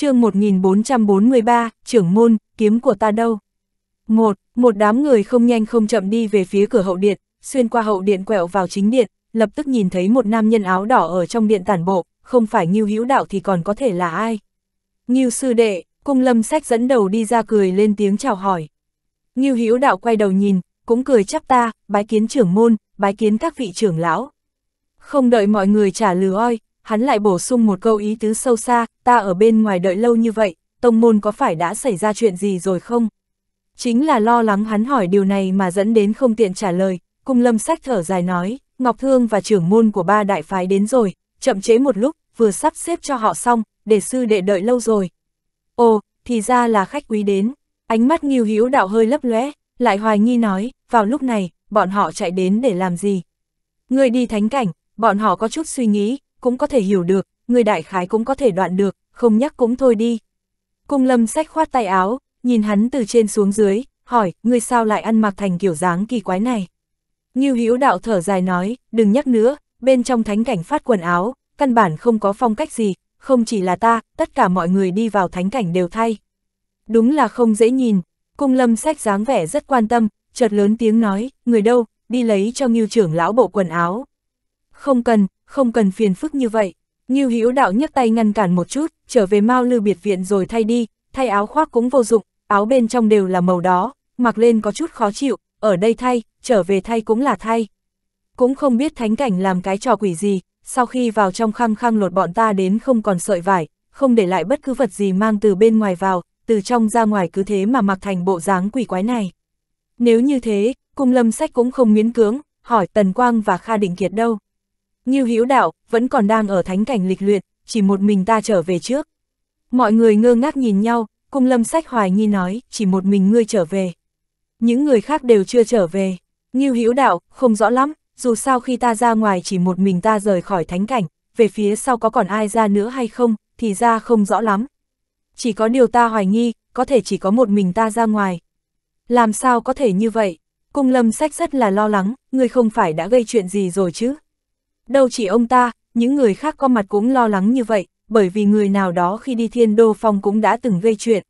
chương 1443, trưởng môn, kiếm của ta đâu? Một, một đám người không nhanh không chậm đi về phía cửa hậu điện, xuyên qua hậu điện quẹo vào chính điện, lập tức nhìn thấy một nam nhân áo đỏ ở trong điện tản bộ, không phải Ngưu Hữu Đạo thì còn có thể là ai? Ngưu sư đệ, cung lâm sách dẫn đầu đi ra cười lên tiếng chào hỏi. Ngưu Hữu Đạo quay đầu nhìn, cũng cười chắp ta, bái kiến trưởng môn, bái kiến các vị trưởng lão. Không đợi mọi người trả lời oi, hắn lại bổ sung một câu ý tứ sâu xa, ta ở bên ngoài đợi lâu như vậy, tông môn có phải đã xảy ra chuyện gì rồi không? Chính là lo lắng hắn hỏi điều này mà dẫn đến không tiện trả lời, cung lâm sách thở dài nói, Ngọc Thương và trưởng môn của ba đại phái đến rồi, chậm chế một lúc, vừa sắp xếp cho họ xong, để sư đệ đợi lâu rồi. Ồ, thì ra là khách quý đến, ánh mắt nghiêu hữu đạo hơi lấp lóe lại hoài nghi nói, vào lúc này, bọn họ chạy đến để làm gì? Người đi thánh cảnh, bọn họ có chút suy nghĩ, cũng có thể hiểu được, người đại khái cũng có thể đoạn được, không nhắc cũng thôi đi. Cung lâm sách khoát tay áo, nhìn hắn từ trên xuống dưới, hỏi, người sao lại ăn mặc thành kiểu dáng kỳ quái này. Như hữu đạo thở dài nói, đừng nhắc nữa, bên trong thánh cảnh phát quần áo, căn bản không có phong cách gì, không chỉ là ta, tất cả mọi người đi vào thánh cảnh đều thay. Đúng là không dễ nhìn, cung lâm sách dáng vẻ rất quan tâm, chợt lớn tiếng nói, người đâu, đi lấy cho Ngưu trưởng lão bộ quần áo không cần, không cần phiền phức như vậy. Ngưu Hữu đạo nhấc tay ngăn cản một chút, trở về Mao Lư biệt viện rồi thay đi, thay áo khoác cũng vô dụng, áo bên trong đều là màu đó, mặc lên có chút khó chịu, ở đây thay, trở về thay cũng là thay. Cũng không biết thánh cảnh làm cái trò quỷ gì, sau khi vào trong khăng khăng lột bọn ta đến không còn sợi vải, không để lại bất cứ vật gì mang từ bên ngoài vào, từ trong ra ngoài cứ thế mà mặc thành bộ dáng quỷ quái này. Nếu như thế, cung lâm sách cũng không miễn cưỡng, hỏi Tần Quang và Kha Định Kiệt đâu. Ngưu Hữu Đạo vẫn còn đang ở thánh cảnh lịch luyện, chỉ một mình ta trở về trước. Mọi người ngơ ngác nhìn nhau, cung lâm sách hoài nghi nói, chỉ một mình ngươi trở về. Những người khác đều chưa trở về. Ngưu Hữu Đạo, không rõ lắm, dù sao khi ta ra ngoài chỉ một mình ta rời khỏi thánh cảnh, về phía sau có còn ai ra nữa hay không, thì ra không rõ lắm. Chỉ có điều ta hoài nghi, có thể chỉ có một mình ta ra ngoài. Làm sao có thể như vậy? Cung lâm sách rất là lo lắng, ngươi không phải đã gây chuyện gì rồi chứ? Đâu chỉ ông ta, những người khác có mặt cũng lo lắng như vậy, bởi vì người nào đó khi đi thiên đô phong cũng đã từng gây chuyện.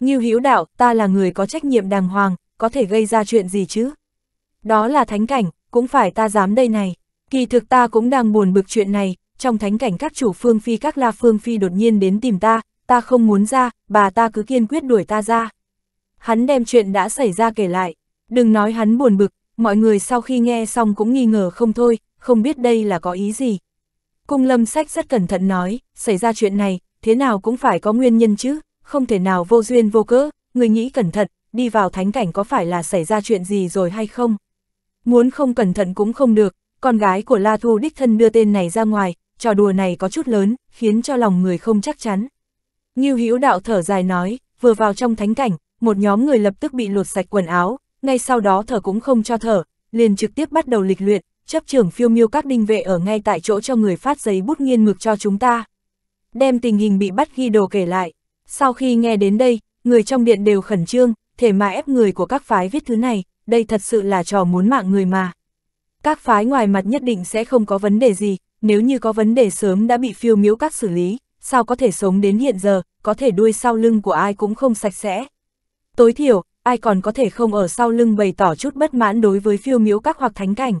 Ngưu Hữu đạo, ta là người có trách nhiệm đàng hoàng, có thể gây ra chuyện gì chứ? Đó là thánh cảnh, cũng phải ta dám đây này. Kỳ thực ta cũng đang buồn bực chuyện này, trong thánh cảnh các chủ phương phi các la phương phi đột nhiên đến tìm ta, ta không muốn ra, bà ta cứ kiên quyết đuổi ta ra. Hắn đem chuyện đã xảy ra kể lại, đừng nói hắn buồn bực, mọi người sau khi nghe xong cũng nghi ngờ không thôi, không biết đây là có ý gì. Cung lâm sách rất cẩn thận nói, xảy ra chuyện này, thế nào cũng phải có nguyên nhân chứ, không thể nào vô duyên vô cớ, người nghĩ cẩn thận, đi vào thánh cảnh có phải là xảy ra chuyện gì rồi hay không. Muốn không cẩn thận cũng không được, con gái của La Thu đích thân đưa tên này ra ngoài, trò đùa này có chút lớn, khiến cho lòng người không chắc chắn. Nghiêu Hữu đạo thở dài nói, vừa vào trong thánh cảnh, một nhóm người lập tức bị lột sạch quần áo, ngay sau đó thở cũng không cho thở, liền trực tiếp bắt đầu lịch luyện, chấp trưởng phiêu miêu các đinh vệ ở ngay tại chỗ cho người phát giấy bút nghiên mực cho chúng ta. Đem tình hình bị bắt ghi đồ kể lại. Sau khi nghe đến đây, người trong điện đều khẩn trương, thể mà ép người của các phái viết thứ này, đây thật sự là trò muốn mạng người mà. Các phái ngoài mặt nhất định sẽ không có vấn đề gì, nếu như có vấn đề sớm đã bị phiêu miếu các xử lý, sao có thể sống đến hiện giờ, có thể đuôi sau lưng của ai cũng không sạch sẽ. Tối thiểu, ai còn có thể không ở sau lưng bày tỏ chút bất mãn đối với phiêu miếu các hoặc thánh cảnh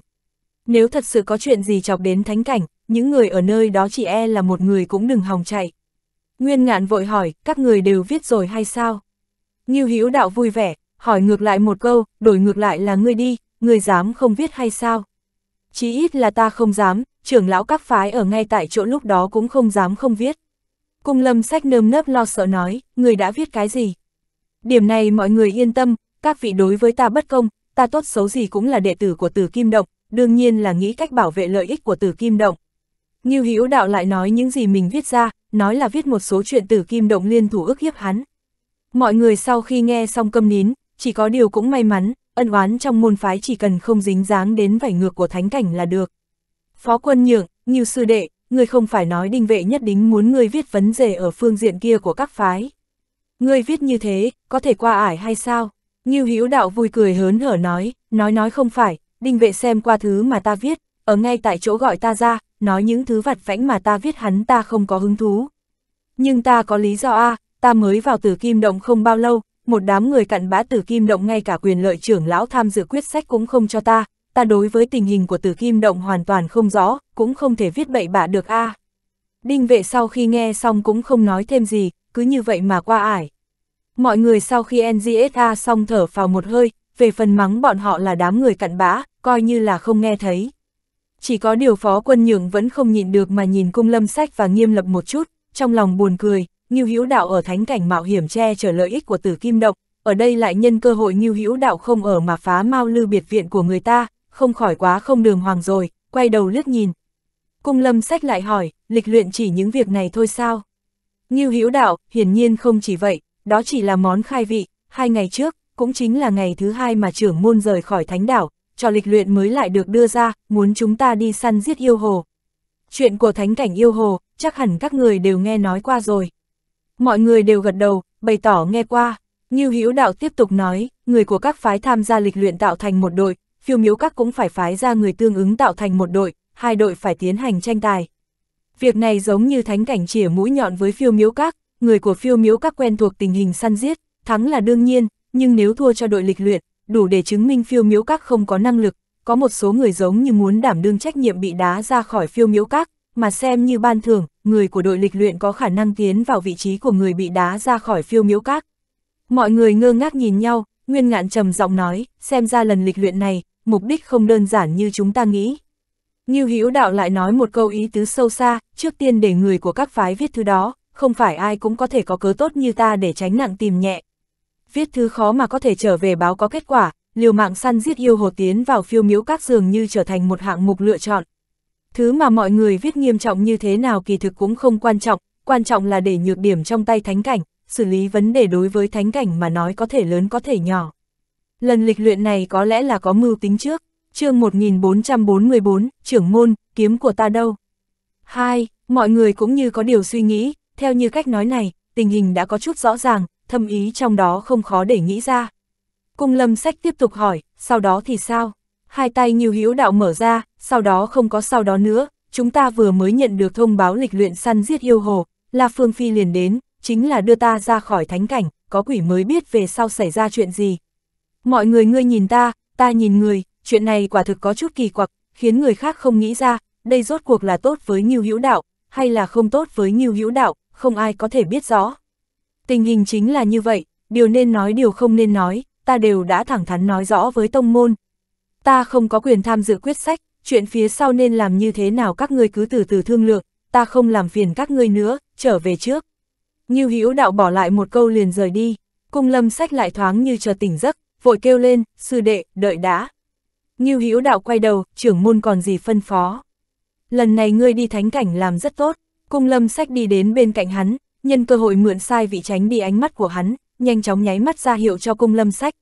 nếu thật sự có chuyện gì chọc đến thánh cảnh, những người ở nơi đó chỉ e là một người cũng đừng hòng chạy. Nguyên ngạn vội hỏi, các người đều viết rồi hay sao? Nghiêu Hữu đạo vui vẻ, hỏi ngược lại một câu, đổi ngược lại là ngươi đi, ngươi dám không viết hay sao? Chí ít là ta không dám, trưởng lão các phái ở ngay tại chỗ lúc đó cũng không dám không viết. Cung lâm sách nơm nớp lo sợ nói, người đã viết cái gì? Điểm này mọi người yên tâm, các vị đối với ta bất công, ta tốt xấu gì cũng là đệ tử của tử kim động, đương nhiên là nghĩ cách bảo vệ lợi ích của Tử Kim Động. Ngưu Hữu Đạo lại nói những gì mình viết ra, nói là viết một số chuyện Tử Kim Động liên thủ ức hiếp hắn. Mọi người sau khi nghe xong câm nín, chỉ có điều cũng may mắn, ân oán trong môn phái chỉ cần không dính dáng đến vảy ngược của thánh cảnh là được. Phó quân nhượng, Ngưu sư đệ, ngươi không phải nói đinh vệ nhất đính muốn ngươi viết vấn đề ở phương diện kia của các phái. Ngươi viết như thế, có thể qua ải hay sao? Ngưu Hữu Đạo vui cười hớn hở nói, nói nói không phải, đinh vệ xem qua thứ mà ta viết, ở ngay tại chỗ gọi ta ra, nói những thứ vặt vãnh mà ta viết hắn ta không có hứng thú. Nhưng ta có lý do A, ta mới vào tử kim động không bao lâu, một đám người cặn bã tử kim động ngay cả quyền lợi trưởng lão tham dự quyết sách cũng không cho ta, ta đối với tình hình của tử kim động hoàn toàn không rõ, cũng không thể viết bậy bạ được A. Đinh vệ sau khi nghe xong cũng không nói thêm gì, cứ như vậy mà qua ải. Mọi người sau khi NGSA xong thở vào một hơi, về phần mắng bọn họ là đám người cặn bã, coi như là không nghe thấy. Chỉ có điều phó quân nhượng vẫn không nhịn được mà nhìn cung lâm sách và nghiêm lập một chút, trong lòng buồn cười, Ngưu Hữu Đạo ở thánh cảnh mạo hiểm che chở lợi ích của Tử Kim Độc, ở đây lại nhân cơ hội Ngưu Hữu Đạo không ở mà phá mau lưu biệt viện của người ta, không khỏi quá không đường hoàng rồi, quay đầu liếc nhìn. Cung Lâm Sách lại hỏi, lịch luyện chỉ những việc này thôi sao? Ngưu Hữu Đạo, hiển nhiên không chỉ vậy, đó chỉ là món khai vị, hai ngày trước, cũng chính là ngày thứ hai mà trưởng môn rời khỏi thánh đảo, trò lịch luyện mới lại được đưa ra, muốn chúng ta đi săn giết yêu hồ. Chuyện của thánh cảnh yêu hồ, chắc hẳn các người đều nghe nói qua rồi. Mọi người đều gật đầu, bày tỏ nghe qua. Như Hữu Đạo tiếp tục nói, người của các phái tham gia lịch luyện tạo thành một đội, phiêu miếu các cũng phải phái ra người tương ứng tạo thành một đội, hai đội phải tiến hành tranh tài. Việc này giống như thánh cảnh chỉa mũi nhọn với phiêu miếu các, người của phiêu miếu các quen thuộc tình hình săn giết, thắng là đương nhiên, nhưng nếu thua cho đội lịch luyện, đủ để chứng minh phiêu miếu các không có năng lực, có một số người giống như muốn đảm đương trách nhiệm bị đá ra khỏi phiêu miếu các, mà xem như ban thưởng, người của đội lịch luyện có khả năng tiến vào vị trí của người bị đá ra khỏi phiêu miếu các. Mọi người ngơ ngác nhìn nhau, Nguyên Ngạn trầm giọng nói, xem ra lần lịch luyện này, mục đích không đơn giản như chúng ta nghĩ. như Hữu Đạo lại nói một câu ý tứ sâu xa, trước tiên để người của các phái viết thứ đó, không phải ai cũng có thể có cớ tốt như ta để tránh nặng tìm nhẹ, viết thứ khó mà có thể trở về báo có kết quả, liều mạng săn giết yêu hồ tiến vào phiêu miếu các dường như trở thành một hạng mục lựa chọn. Thứ mà mọi người viết nghiêm trọng như thế nào kỳ thực cũng không quan trọng, quan trọng là để nhược điểm trong tay thánh cảnh, xử lý vấn đề đối với thánh cảnh mà nói có thể lớn có thể nhỏ. Lần lịch luyện này có lẽ là có mưu tính trước, chương 1444, trưởng môn, kiếm của ta đâu? Hai, mọi người cũng như có điều suy nghĩ, theo như cách nói này, tình hình đã có chút rõ ràng, thâm ý trong đó không khó để nghĩ ra. Cung lâm sách tiếp tục hỏi, sau đó thì sao? Hai tay nhiều hiếu đạo mở ra, sau đó không có sau đó nữa, chúng ta vừa mới nhận được thông báo lịch luyện săn giết yêu hồ, La Phương Phi liền đến, chính là đưa ta ra khỏi thánh cảnh, có quỷ mới biết về sau xảy ra chuyện gì. Mọi người ngươi nhìn ta, ta nhìn người, chuyện này quả thực có chút kỳ quặc, khiến người khác không nghĩ ra, đây rốt cuộc là tốt với Ngưu Hữu Đạo, hay là không tốt với Ngưu Hữu Đạo, không ai có thể biết rõ. Tình hình chính là như vậy, điều nên nói điều không nên nói, ta đều đã thẳng thắn nói rõ với tông môn. Ta không có quyền tham dự quyết sách, chuyện phía sau nên làm như thế nào các ngươi cứ từ từ thương lượng, ta không làm phiền các ngươi nữa, trở về trước. Như Hữu đạo bỏ lại một câu liền rời đi, cung lâm sách lại thoáng như chờ tỉnh giấc, vội kêu lên, sư đệ, đợi đã. Như Hữu đạo quay đầu, trưởng môn còn gì phân phó. Lần này ngươi đi thánh cảnh làm rất tốt, cung lâm sách đi đến bên cạnh hắn, nhân cơ hội mượn sai vị tránh đi ánh mắt của hắn, nhanh chóng nháy mắt ra hiệu cho cung lâm sách.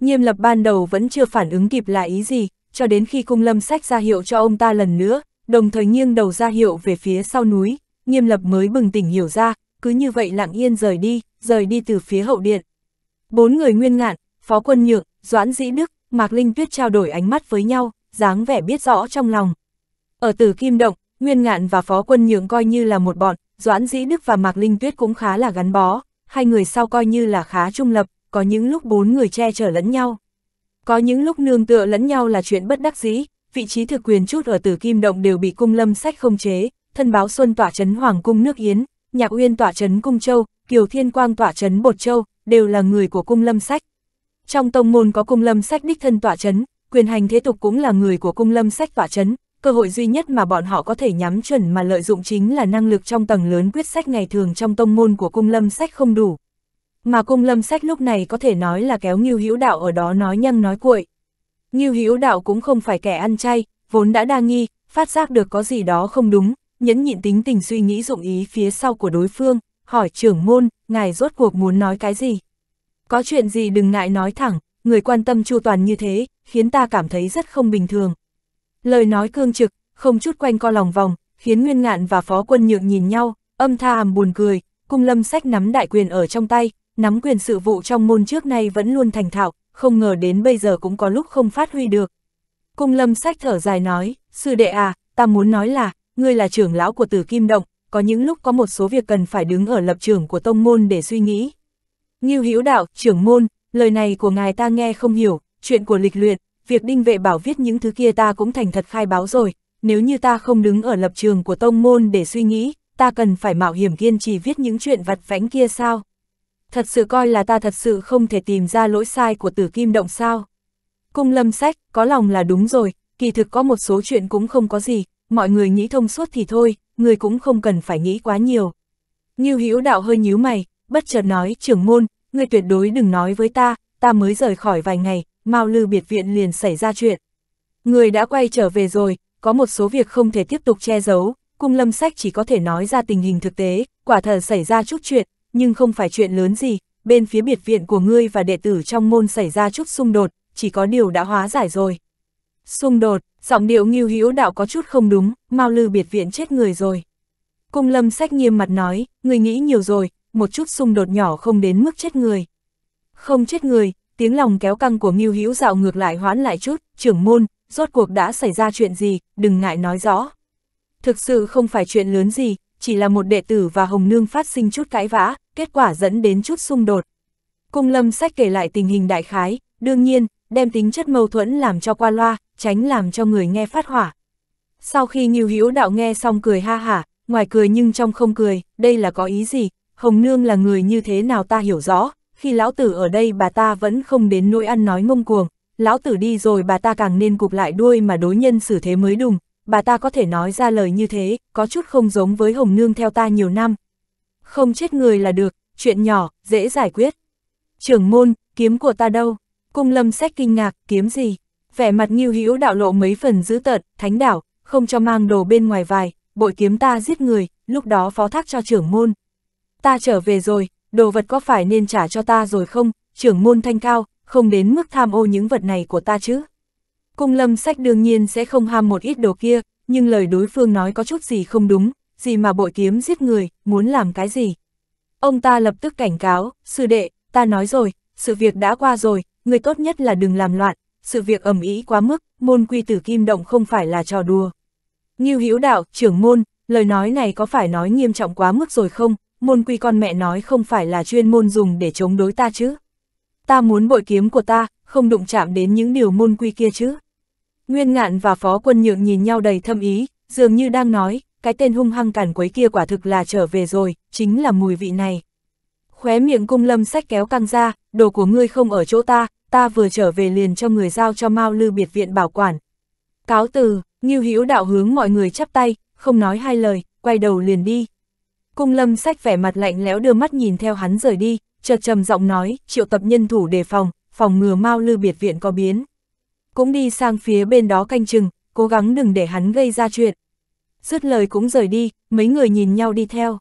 Nghiêm lập ban đầu vẫn chưa phản ứng kịp là ý gì, cho đến khi cung lâm sách ra hiệu cho ông ta lần nữa, đồng thời nghiêng đầu ra hiệu về phía sau núi, nghiêm lập mới bừng tỉnh hiểu ra, cứ như vậy lặng yên rời đi, rời đi từ phía hậu điện. Bốn người nguyên ngạn, phó quân nhượng, doãn dĩ đức, mạc linh tuyết trao đổi ánh mắt với nhau, dáng vẻ biết rõ trong lòng. Ở tử kim động, nguyên ngạn và phó quân nhượng coi như là một bọn, Doãn Dĩ Đức và Mạc Linh Tuyết cũng khá là gắn bó, hai người sau coi như là khá trung lập, có những lúc bốn người che chở lẫn nhau. Có những lúc nương tựa lẫn nhau là chuyện bất đắc dĩ, vị trí thực quyền chút ở Tử Kim Động đều bị cung lâm sách không chế, thân báo xuân tỏa trấn Hoàng cung nước Yến, Nhạc Uyên tỏa trấn Cung Châu, Kiều Thiên Quang tỏa trấn Bột Châu, đều là người của cung lâm sách. Trong tông môn có cung lâm sách đích thân tỏa trấn, quyền hành thế tục cũng là người của cung lâm sách tỏa trấn, cơ hội duy nhất mà bọn họ có thể nhắm chuẩn mà lợi dụng chính là năng lực trong tầng lớn quyết sách ngày thường trong tông môn của cung lâm sách không đủ. Mà cung lâm sách lúc này có thể nói là kéo nghiêu hữu đạo ở đó nói nhăng nói cuội. Nghiêu hữu đạo cũng không phải kẻ ăn chay, vốn đã đa nghi, phát giác được có gì đó không đúng, nhẫn nhịn tính tình suy nghĩ dụng ý phía sau của đối phương, hỏi trưởng môn, ngài rốt cuộc muốn nói cái gì? Có chuyện gì đừng ngại nói thẳng, người quan tâm chu toàn như thế, khiến ta cảm thấy rất không bình thường. Lời nói cương trực, không chút quanh co lòng vòng, khiến Nguyên Ngạn và Phó Quân Nhượng nhìn nhau, âm tha hàm buồn cười, cung lâm sách nắm đại quyền ở trong tay, nắm quyền sự vụ trong môn trước nay vẫn luôn thành thạo, không ngờ đến bây giờ cũng có lúc không phát huy được. Cung lâm sách thở dài nói, sư đệ à, ta muốn nói là, ngươi là trưởng lão của tử kim động, có những lúc có một số việc cần phải đứng ở lập trường của tông môn để suy nghĩ. Nghiêu hữu đạo, trưởng môn, lời này của ngài ta nghe không hiểu, chuyện của lịch luyện, việc đinh vệ bảo viết những thứ kia ta cũng thành thật khai báo rồi, nếu như ta không đứng ở lập trường của tông môn để suy nghĩ, ta cần phải mạo hiểm kiên trì viết những chuyện vặt vãnh kia sao? Thật sự coi là ta thật sự không thể tìm ra lỗi sai của tử kim động sao? Cung lâm sách, có lòng là đúng rồi, kỳ thực có một số chuyện cũng không có gì, mọi người nghĩ thông suốt thì thôi, người cũng không cần phải nghĩ quá nhiều. Như hữu đạo hơi nhíu mày, bất chợt nói, trưởng môn, người tuyệt đối đừng nói với ta, ta mới rời khỏi vài ngày, Mao Lư biệt viện liền xảy ra chuyện. Người đã quay trở về rồi, có một số việc không thể tiếp tục che giấu, cung lâm sách chỉ có thể nói ra tình hình thực tế, quả thật xảy ra chút chuyện, nhưng không phải chuyện lớn gì, bên phía biệt viện của ngươi và đệ tử trong môn xảy ra chút xung đột, chỉ có điều đã hóa giải rồi. Xung đột, giọng điệu nghiêu hữu đạo có chút không đúng, Mao Lư biệt viện chết người rồi. Cung lâm sách nghiêm mặt nói, người nghĩ nhiều rồi, một chút xung đột nhỏ không đến mức chết người. Không chết người, tiếng lòng kéo căng của Ngưu Hữu Dạo ngược lại hoãn lại chút, trưởng môn, rốt cuộc đã xảy ra chuyện gì, đừng ngại nói rõ. Thực sự không phải chuyện lớn gì, chỉ là một đệ tử và Hồng Nương phát sinh chút cãi vã, kết quả dẫn đến chút xung đột. Cung lâm sách kể lại tình hình đại khái, đương nhiên, đem tính chất mâu thuẫn làm cho qua loa, tránh làm cho người nghe phát hỏa. Sau khi Ngưu Hữu Đạo nghe xong cười ha hả, ngoài cười nhưng trong không cười, đây là có ý gì, Hồng Nương là người như thế nào ta hiểu rõ, khi lão tử ở đây bà ta vẫn không đến nỗi ăn nói ngông cuồng, lão tử đi rồi bà ta càng nên cụp lại đuôi mà đối nhân xử thế mới đúng, bà ta có thể nói ra lời như thế, có chút không giống với Hồng Nương theo ta nhiều năm. Không chết người là được, chuyện nhỏ, dễ giải quyết. Trưởng môn, kiếm của ta đâu? Cung lâm xét kinh ngạc, kiếm gì? Vẻ mặt nghiêu hữu đạo lộ mấy phần dữ tợn, thánh đảo, không cho mang đồ bên ngoài vài, bội kiếm ta giết người, lúc đó phó thác cho trưởng môn. Ta trở về rồi, đồ vật có phải nên trả cho ta rồi không, trưởng môn thanh cao, không đến mức tham ô những vật này của ta chứ. Cung lâm sách đương nhiên sẽ không ham một ít đồ kia, nhưng lời đối phương nói có chút gì không đúng, gì mà bội kiếm giết người, muốn làm cái gì. Ông ta lập tức cảnh cáo, sư đệ, ta nói rồi, sự việc đã qua rồi, người tốt nhất là đừng làm loạn, sự việc ẩm ý quá mức, môn quy tử kim động không phải là trò đùa. Nghiêu Hữu đạo, trưởng môn, lời nói này có phải nói nghiêm trọng quá mức rồi không? môn quy con mẹ nói không phải là chuyên môn dùng để chống đối ta chứ. Ta muốn bội kiếm của ta, không đụng chạm đến những điều môn quy kia chứ. Nguyên ngạn và phó quân nhượng nhìn nhau đầy thâm ý, dường như đang nói, cái tên hung hăng cản quấy kia quả thực là trở về rồi, chính là mùi vị này. Khóe miệng cung lâm sách kéo căng ra, đồ của ngươi không ở chỗ ta, ta vừa trở về liền cho người giao cho Mao Lư biệt viện bảo quản. Cáo từ, Như Hữu đạo hướng mọi người chắp tay, không nói hai lời, quay đầu liền đi. Cung lâm sách vẻ mặt lạnh lẽo đưa mắt nhìn theo hắn rời đi, chợt trầm giọng nói, triệu tập nhân thủ đề phòng, phòng ngừa mau lư biệt viện có biến. Cũng đi sang phía bên đó canh chừng, cố gắng đừng để hắn gây ra chuyện. Dứt lời cũng rời đi, mấy người nhìn nhau đi theo.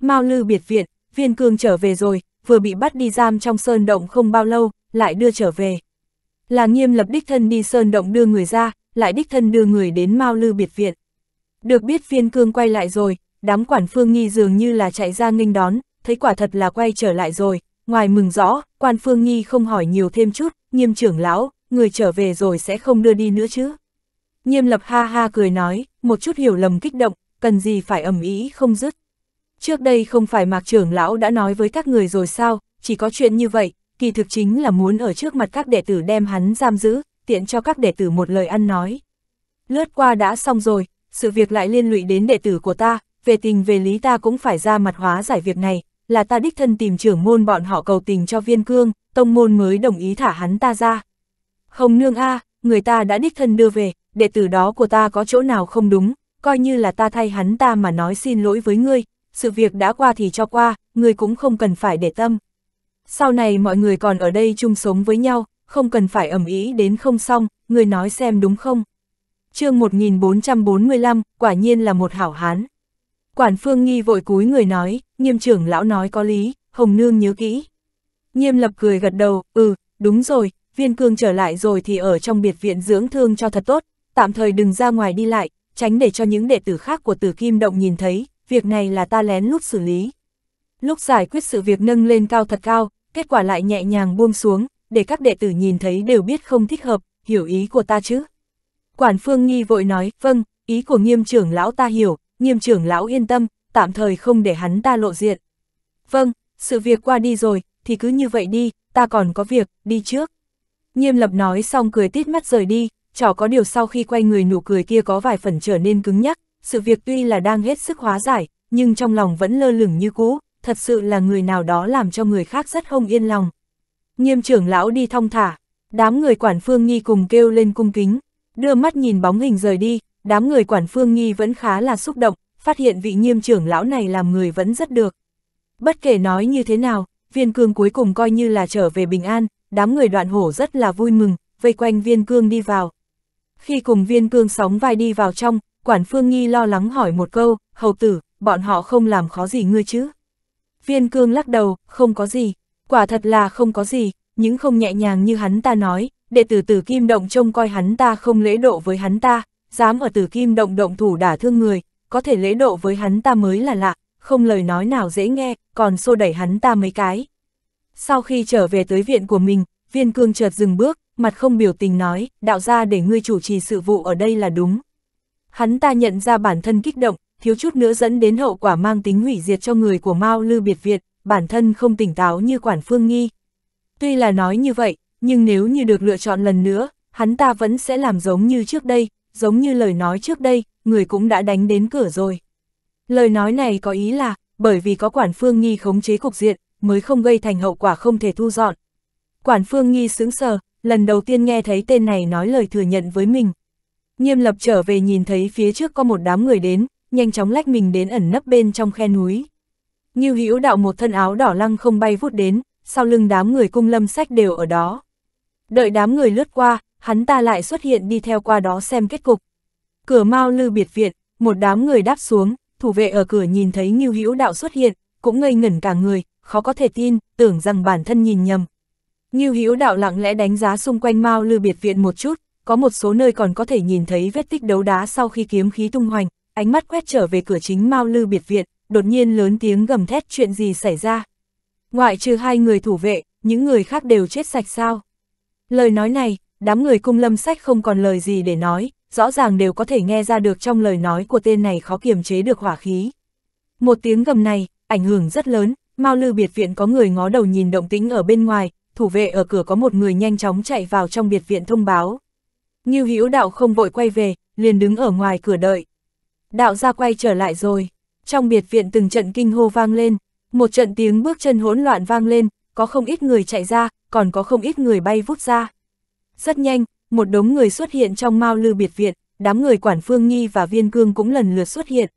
Mao lư biệt viện, viên cương trở về rồi, vừa bị bắt đi giam trong sơn động không bao lâu, lại đưa trở về. Là nghiêm lập đích thân đi sơn động đưa người ra, lại đích thân đưa người đến Mao lư biệt viện. Được biết viên cương quay lại rồi, đám quản phương nghi dường như là chạy ra nghênh đón, thấy quả thật là quay trở lại rồi, ngoài mừng rõ, quan phương nghi không hỏi nhiều thêm chút, nghiêm trưởng lão, người trở về rồi sẽ không đưa đi nữa chứ. Nghiêm lập ha ha cười nói, một chút hiểu lầm kích động, cần gì phải ầm ý không dứt. Trước đây không phải mạc trưởng lão đã nói với các người rồi sao, chỉ có chuyện như vậy, kỳ thực chính là muốn ở trước mặt các đệ tử đem hắn giam giữ, tiện cho các đệ tử một lời ăn nói. Lướt qua đã xong rồi, sự việc lại liên lụy đến đệ tử của ta, về tình về lý ta cũng phải ra mặt hóa giải việc này, là ta đích thân tìm trưởng môn bọn họ cầu tình cho viên cương, tông môn mới đồng ý thả hắn ta ra. Không nương a người ta đã đích thân đưa về, đệ tử đó của ta có chỗ nào không đúng, coi như là ta thay hắn ta mà nói xin lỗi với ngươi, sự việc đã qua thì cho qua, ngươi cũng không cần phải để tâm. Sau này mọi người còn ở đây chung sống với nhau, không cần phải ẩm ý đến không xong, ngươi nói xem đúng không. chương 1445, quả nhiên là một hảo hán. Quản phương nghi vội cúi người nói, nghiêm trưởng lão nói có lý, Hồng Nương nhớ kỹ. Nghiêm lập cười gật đầu, ừ, đúng rồi, viên cương trở lại rồi thì ở trong biệt viện dưỡng thương cho thật tốt, tạm thời đừng ra ngoài đi lại, tránh để cho những đệ tử khác của tử kim động nhìn thấy, việc này là ta lén lút xử lý. Lúc giải quyết sự việc nâng lên cao thật cao, kết quả lại nhẹ nhàng buông xuống, để các đệ tử nhìn thấy đều biết không thích hợp, hiểu ý của ta chứ. Quản phương nghi vội nói, vâng, ý của nghiêm trưởng lão ta hiểu, nghiêm trưởng lão yên tâm, tạm thời không để hắn ta lộ diện. Vâng, sự việc qua đi rồi, thì cứ như vậy đi, ta còn có việc, đi trước. Nghiêm lập nói xong cười tít mắt rời đi, chỏ có điều sau khi quay người nụ cười kia có vài phần trở nên cứng nhắc, sự việc tuy là đang hết sức hóa giải, nhưng trong lòng vẫn lơ lửng như cũ, thật sự là người nào đó làm cho người khác rất không yên lòng. Nghiêm trưởng lão đi thong thả, đám người quản phương nghi cùng kêu lên cung kính, đưa mắt nhìn bóng hình rời đi, đám người quản phương nghi vẫn khá là xúc động, phát hiện vị nghiêm trưởng lão này làm người vẫn rất được. Bất kể nói như thế nào, viên cương cuối cùng coi như là trở về bình an, đám người đoạn hổ rất là vui mừng, vây quanh viên cương đi vào. Khi cùng viên cương sóng vai đi vào trong, quản phương nghi lo lắng hỏi một câu, hầu tử, bọn họ không làm khó gì ngươi chứ? Viên cương lắc đầu, không có gì, quả thật là không có gì, những không nhẹ nhàng như hắn ta nói, đệ tử tử kim động trông coi hắn ta không lễ độ với hắn ta, dám ở tử kim động động thủ đả thương người, có thể lễ độ với hắn ta mới là lạ, không lời nói nào dễ nghe, còn xô đẩy hắn ta mấy cái. Sau khi trở về tới viện của mình, viên cương chợt dừng bước, mặt không biểu tình nói, đạo ra để ngươi chủ trì sự vụ ở đây là đúng. Hắn ta nhận ra bản thân kích động, thiếu chút nữa dẫn đến hậu quả mang tính hủy diệt cho người của Mao Lư Biệt Việt, bản thân không tỉnh táo như Quản Phương Nghi. Tuy là nói như vậy, nhưng nếu như được lựa chọn lần nữa, hắn ta vẫn sẽ làm giống như trước đây, giống như lời nói trước đây, người cũng đã đánh đến cửa rồi. Lời nói này có ý là, bởi vì có quản phương nghi khống chế cục diện, mới không gây thành hậu quả không thể thu dọn. Quản phương nghi sững sờ, lần đầu tiên nghe thấy tên này nói lời thừa nhận với mình. Nghiêm lập trở về nhìn thấy phía trước có một đám người đến, nhanh chóng lách mình đến ẩn nấp bên trong khe núi. như hữu đạo một thân áo đỏ lăng không bay vút đến, sau lưng đám người cung lâm sách đều ở đó. Đợi đám người lướt qua, hắn ta lại xuất hiện đi theo qua đó xem kết cục. Cửa Mao lư biệt viện, một đám người đáp xuống, thủ vệ ở cửa nhìn thấy Ngưu Hữu Đạo xuất hiện, cũng ngây ngẩn cả người, khó có thể tin, tưởng rằng bản thân nhìn nhầm. Ngưu Hữu Đạo lặng lẽ đánh giá xung quanh Mao Lư biệt viện một chút, có một số nơi còn có thể nhìn thấy vết tích đấu đá sau khi kiếm khí tung hoành, ánh mắt quét trở về cửa chính Mao Lư biệt viện, đột nhiên lớn tiếng gầm thét chuyện gì xảy ra. Ngoại trừ hai người thủ vệ, những người khác đều chết sạch sao? Lời nói này, đám người cung lâm sách không còn lời gì để nói, rõ ràng đều có thể nghe ra được trong lời nói của tên này khó kiềm chế được hỏa khí. Một tiếng gầm này, ảnh hưởng rất lớn, mau Lư biệt viện có người ngó đầu nhìn động tĩnh ở bên ngoài, thủ vệ ở cửa có một người nhanh chóng chạy vào trong biệt viện thông báo. Ngưu Hữu Đạo không vội quay về, liền đứng ở ngoài cửa đợi. Đạo ra quay trở lại rồi. Trong biệt viện từng trận kinh hô vang lên, một trận tiếng bước chân hỗn loạn vang lên, có không ít người chạy ra, còn có không ít người bay vút ra. Rất nhanh, một đống người xuất hiện trong Mao Lư biệt viện, đám người quản Phương Nhi và Viên Cương cũng lần lượt xuất hiện.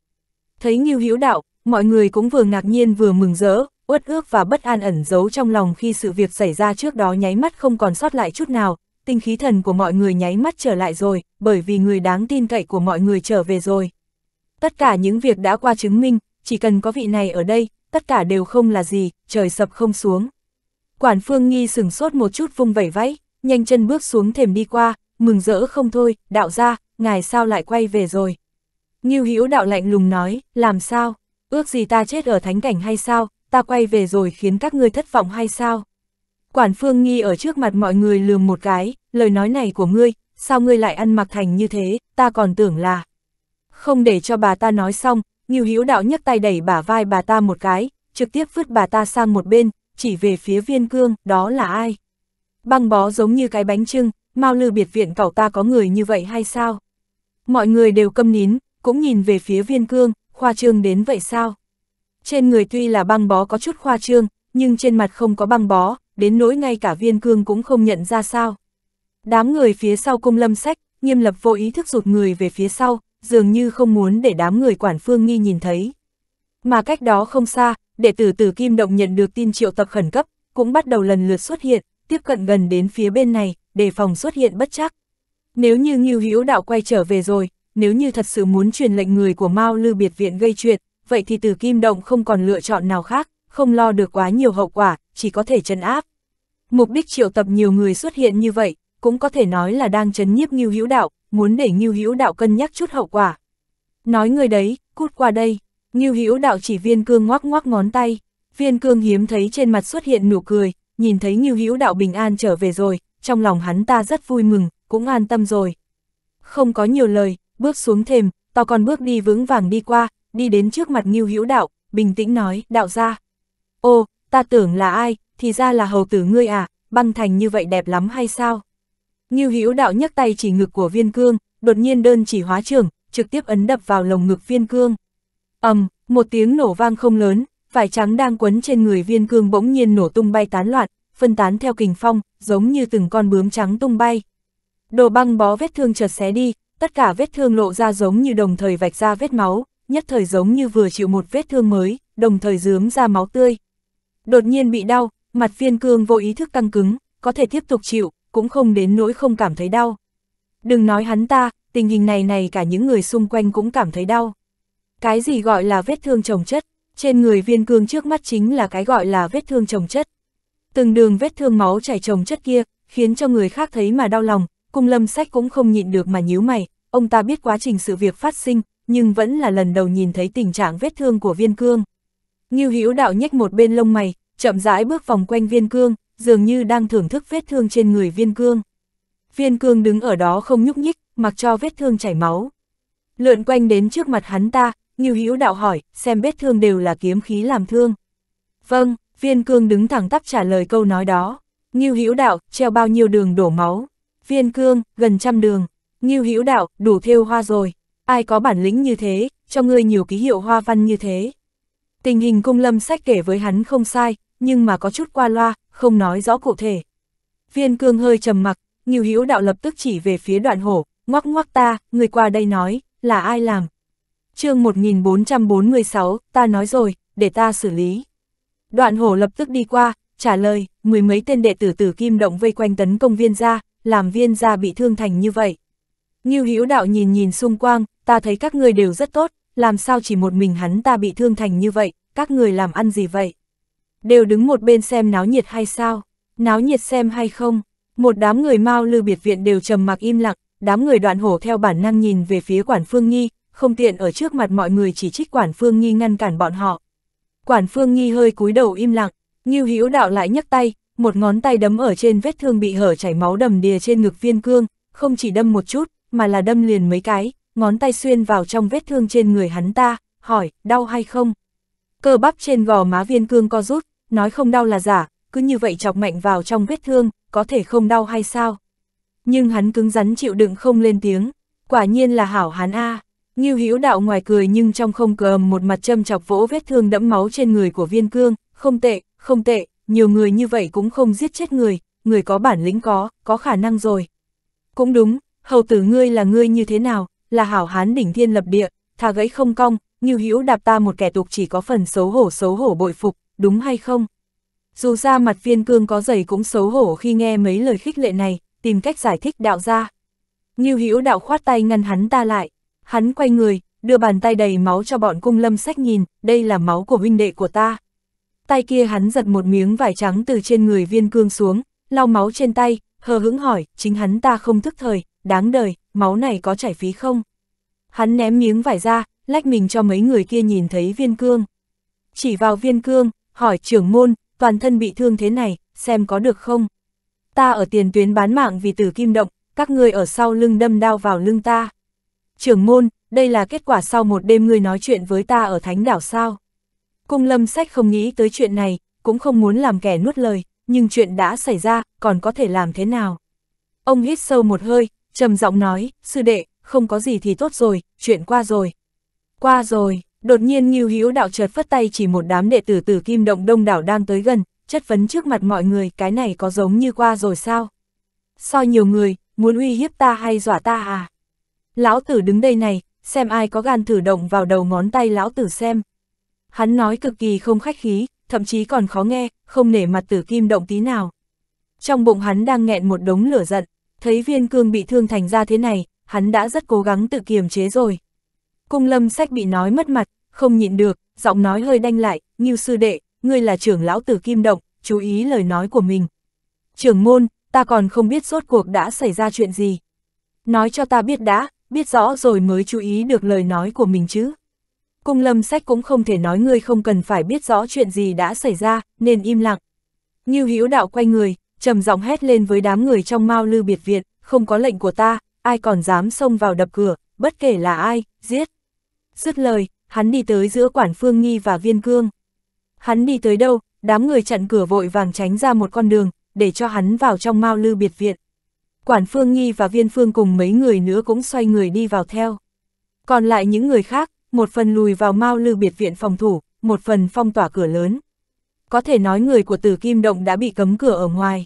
Thấy Ngưu Hữu Đạo, mọi người cũng vừa ngạc nhiên vừa mừng rỡ, uất ước và bất an ẩn giấu trong lòng khi sự việc xảy ra trước đó nháy mắt không còn sót lại chút nào, tinh khí thần của mọi người nháy mắt trở lại rồi, bởi vì người đáng tin cậy của mọi người trở về rồi. Tất cả những việc đã qua chứng minh, chỉ cần có vị này ở đây, tất cả đều không là gì, trời sập không xuống. Quản Phương Nghi sừng sốt một chút vung vẩy vẫy nhanh chân bước xuống thềm đi qua, mừng rỡ không thôi, đạo ra, ngài sao lại quay về rồi. Ngưu Hữu đạo lạnh lùng nói, làm sao, ước gì ta chết ở thánh cảnh hay sao, ta quay về rồi khiến các ngươi thất vọng hay sao. Quản phương nghi ở trước mặt mọi người lườm một cái, lời nói này của ngươi, sao ngươi lại ăn mặc thành như thế, ta còn tưởng là. Không để cho bà ta nói xong, Ngưu Hữu đạo nhấc tay đẩy bả vai bà ta một cái, trực tiếp vứt bà ta sang một bên, chỉ về phía viên cương, đó là ai? Băng bó giống như cái bánh trưng, mau lư biệt viện cậu ta có người như vậy hay sao? Mọi người đều câm nín, cũng nhìn về phía viên cương, khoa trương đến vậy sao? Trên người tuy là băng bó có chút khoa trương, nhưng trên mặt không có băng bó, đến nỗi ngay cả viên cương cũng không nhận ra sao. Đám người phía sau cung lâm sách, nghiêm lập vô ý thức rụt người về phía sau, dường như không muốn để đám người quản phương nghi nhìn thấy. Mà cách đó không xa, đệ tử tử Kim Động nhận được tin triệu tập khẩn cấp, cũng bắt đầu lần lượt xuất hiện, tiếp cận gần đến phía bên này, để phòng xuất hiện bất chắc. Nếu như Ngưu Hữu Đạo quay trở về rồi, nếu như thật sự muốn truyền lệnh người của Mao Lư Biệt Viện gây chuyện, vậy thì từ Kim Động không còn lựa chọn nào khác, không lo được quá nhiều hậu quả, chỉ có thể chấn áp. Mục đích triệu tập nhiều người xuất hiện như vậy, cũng có thể nói là đang chấn nhiếp Ngưu Hữu Đạo, muốn để Ngưu Hữu Đạo cân nhắc chút hậu quả. Nói người đấy, cút qua đây, Ngưu Hữu Đạo chỉ viên cương ngoắc ngoắc ngón tay, viên cương hiếm thấy trên mặt xuất hiện nụ cười, nhìn thấy Ngưu Hữu Đạo bình an trở về rồi, trong lòng hắn ta rất vui mừng, cũng an tâm rồi. Không có nhiều lời, bước xuống thềm, to còn bước đi vững vàng đi qua, đi đến trước mặt Ngưu Hữu Đạo, bình tĩnh nói, đạo gia Ô, ta tưởng là ai, thì ra là hầu tử ngươi à, băng thành như vậy đẹp lắm hay sao? Ngưu Hữu Đạo nhấc tay chỉ ngực của viên cương, đột nhiên đơn chỉ hóa trường, trực tiếp ấn đập vào lồng ngực viên cương. ầm, um, một tiếng nổ vang không lớn, vải trắng đang quấn trên người viên cương bỗng nhiên nổ tung bay tán loạn, phân tán theo kình phong, giống như từng con bướm trắng tung bay. Đồ băng bó vết thương chợt xé đi, tất cả vết thương lộ ra giống như đồng thời vạch ra vết máu, nhất thời giống như vừa chịu một vết thương mới, đồng thời dướm ra máu tươi. Đột nhiên bị đau, mặt viên cương vô ý thức căng cứng, có thể tiếp tục chịu, cũng không đến nỗi không cảm thấy đau. Đừng nói hắn ta, tình hình này này cả những người xung quanh cũng cảm thấy đau. Cái gì gọi là vết thương chồng chất, trên người viên cương trước mắt chính là cái gọi là vết thương trồng chất. Từng đường vết thương máu chảy trồng chất kia, khiến cho người khác thấy mà đau lòng, cung lâm sách cũng không nhịn được mà nhíu mày, ông ta biết quá trình sự việc phát sinh, nhưng vẫn là lần đầu nhìn thấy tình trạng vết thương của viên cương. Ngưu Hữu đạo nhếch một bên lông mày, chậm rãi bước vòng quanh viên cương, dường như đang thưởng thức vết thương trên người viên cương. Viên cương đứng ở đó không nhúc nhích, mặc cho vết thương chảy máu. Lượn quanh đến trước mặt hắn ta, Ngưu Hữu đạo hỏi, xem vết thương đều là kiếm khí làm thương. Vâng, viên cương đứng thẳng tắp trả lời câu nói đó. Ngưu Hữu đạo, treo bao nhiêu đường đổ máu. Viên cương, gần trăm đường. Ngưu Hữu đạo, đủ thêu hoa rồi. Ai có bản lĩnh như thế, cho ngươi nhiều ký hiệu hoa văn như thế. Tình hình cung lâm sách kể với hắn không sai, nhưng mà có chút qua loa, không nói rõ cụ thể. Viên cương hơi trầm mặc, Ngưu Hữu đạo lập tức chỉ về phía đoạn hổ, ngoắc ngoắc ta, người qua đây nói, là ai làm, chương 1446, ta nói rồi, để ta xử lý. Đoạn hổ lập tức đi qua, trả lời, mười mấy tên đệ tử tử kim động vây quanh tấn công viên gia, làm viên gia bị thương thành như vậy. Như hữu đạo nhìn nhìn xung quang, ta thấy các người đều rất tốt, làm sao chỉ một mình hắn ta bị thương thành như vậy, các người làm ăn gì vậy? Đều đứng một bên xem náo nhiệt hay sao? Náo nhiệt xem hay không? Một đám người mau lư biệt viện đều trầm mặc im lặng, đám người đoạn hổ theo bản năng nhìn về phía quản phương nghi, không tiện ở trước mặt mọi người chỉ trích Quản Phương Nghi ngăn cản bọn họ. Quản Phương Nghi hơi cúi đầu im lặng, Ngưu Hữu Đạo lại nhấc tay, một ngón tay đấm ở trên vết thương bị hở chảy máu đầm đìa trên ngực Viên Cương, không chỉ đâm một chút, mà là đâm liền mấy cái, ngón tay xuyên vào trong vết thương trên người hắn ta, hỏi, đau hay không? Cơ bắp trên gò má Viên Cương co rút, nói không đau là giả, cứ như vậy chọc mạnh vào trong vết thương, có thể không đau hay sao? Nhưng hắn cứng rắn chịu đựng không lên tiếng, quả nhiên là hảo hắn A. À. Ngưu Hữu Đạo ngoài cười nhưng trong không cầm một mặt châm chọc vỗ vết thương đẫm máu trên người của Viên Cương, không tệ, không tệ, nhiều người như vậy cũng không giết chết người, người có bản lĩnh có, có khả năng rồi. Cũng đúng, hầu tử ngươi là ngươi như thế nào, là hảo hán đỉnh thiên lập địa, thà gãy không cong, Ngưu Hữu đạp ta một kẻ tục chỉ có phần xấu hổ xấu hổ bội phục, đúng hay không? Dù ra mặt Viên Cương có dày cũng xấu hổ khi nghe mấy lời khích lệ này, tìm cách giải thích đạo ra. Ngưu Hữu đạo khoát tay ngăn hắn ta lại, Hắn quay người, đưa bàn tay đầy máu cho bọn cung lâm sách nhìn, đây là máu của huynh đệ của ta. Tay kia hắn giật một miếng vải trắng từ trên người viên cương xuống, lau máu trên tay, hờ hững hỏi, chính hắn ta không thức thời, đáng đời, máu này có chảy phí không? Hắn ném miếng vải ra, lách mình cho mấy người kia nhìn thấy viên cương. Chỉ vào viên cương, hỏi trưởng môn, toàn thân bị thương thế này, xem có được không? Ta ở tiền tuyến bán mạng vì tử kim động, các người ở sau lưng đâm đao vào lưng ta trưởng môn, đây là kết quả sau một đêm ngươi nói chuyện với ta ở thánh đảo sao. Cung lâm sách không nghĩ tới chuyện này, cũng không muốn làm kẻ nuốt lời, nhưng chuyện đã xảy ra, còn có thể làm thế nào. Ông hít sâu một hơi, trầm giọng nói, sư đệ, không có gì thì tốt rồi, chuyện qua rồi. Qua rồi, đột nhiên Ngưu Hữu đạo chợt phất tay chỉ một đám đệ tử từ Kim Động Đông đảo đang tới gần, chất vấn trước mặt mọi người, cái này có giống như qua rồi sao? Sao nhiều người, muốn uy hiếp ta hay dọa ta à? Lão tử đứng đây này, xem ai có gan thử động vào đầu ngón tay lão tử xem. Hắn nói cực kỳ không khách khí, thậm chí còn khó nghe, không nể mặt tử kim động tí nào. Trong bụng hắn đang nghẹn một đống lửa giận, thấy viên cương bị thương thành ra thế này, hắn đã rất cố gắng tự kiềm chế rồi. Cung lâm sách bị nói mất mặt, không nhịn được, giọng nói hơi đanh lại, như sư đệ, ngươi là trưởng lão tử kim động, chú ý lời nói của mình. Trưởng môn, ta còn không biết rốt cuộc đã xảy ra chuyện gì. Nói cho ta biết đã, biết rõ rồi mới chú ý được lời nói của mình chứ. Cung lâm sách cũng không thể nói ngươi không cần phải biết rõ chuyện gì đã xảy ra, nên im lặng. Như Hữu đạo quay người, trầm giọng hét lên với đám người trong mau lưu biệt viện, không có lệnh của ta, ai còn dám xông vào đập cửa, bất kể là ai, giết. Dứt lời, hắn đi tới giữa quản phương nghi và viên cương. Hắn đi tới đâu, đám người chặn cửa vội vàng tránh ra một con đường, để cho hắn vào trong mau lưu biệt viện. Quản Phương Nhi và Viên Phương cùng mấy người nữa cũng xoay người đi vào theo. Còn lại những người khác, một phần lùi vào Mao Lư biệt viện phòng thủ, một phần phong tỏa cửa lớn. Có thể nói người của Tử Kim Động đã bị cấm cửa ở ngoài.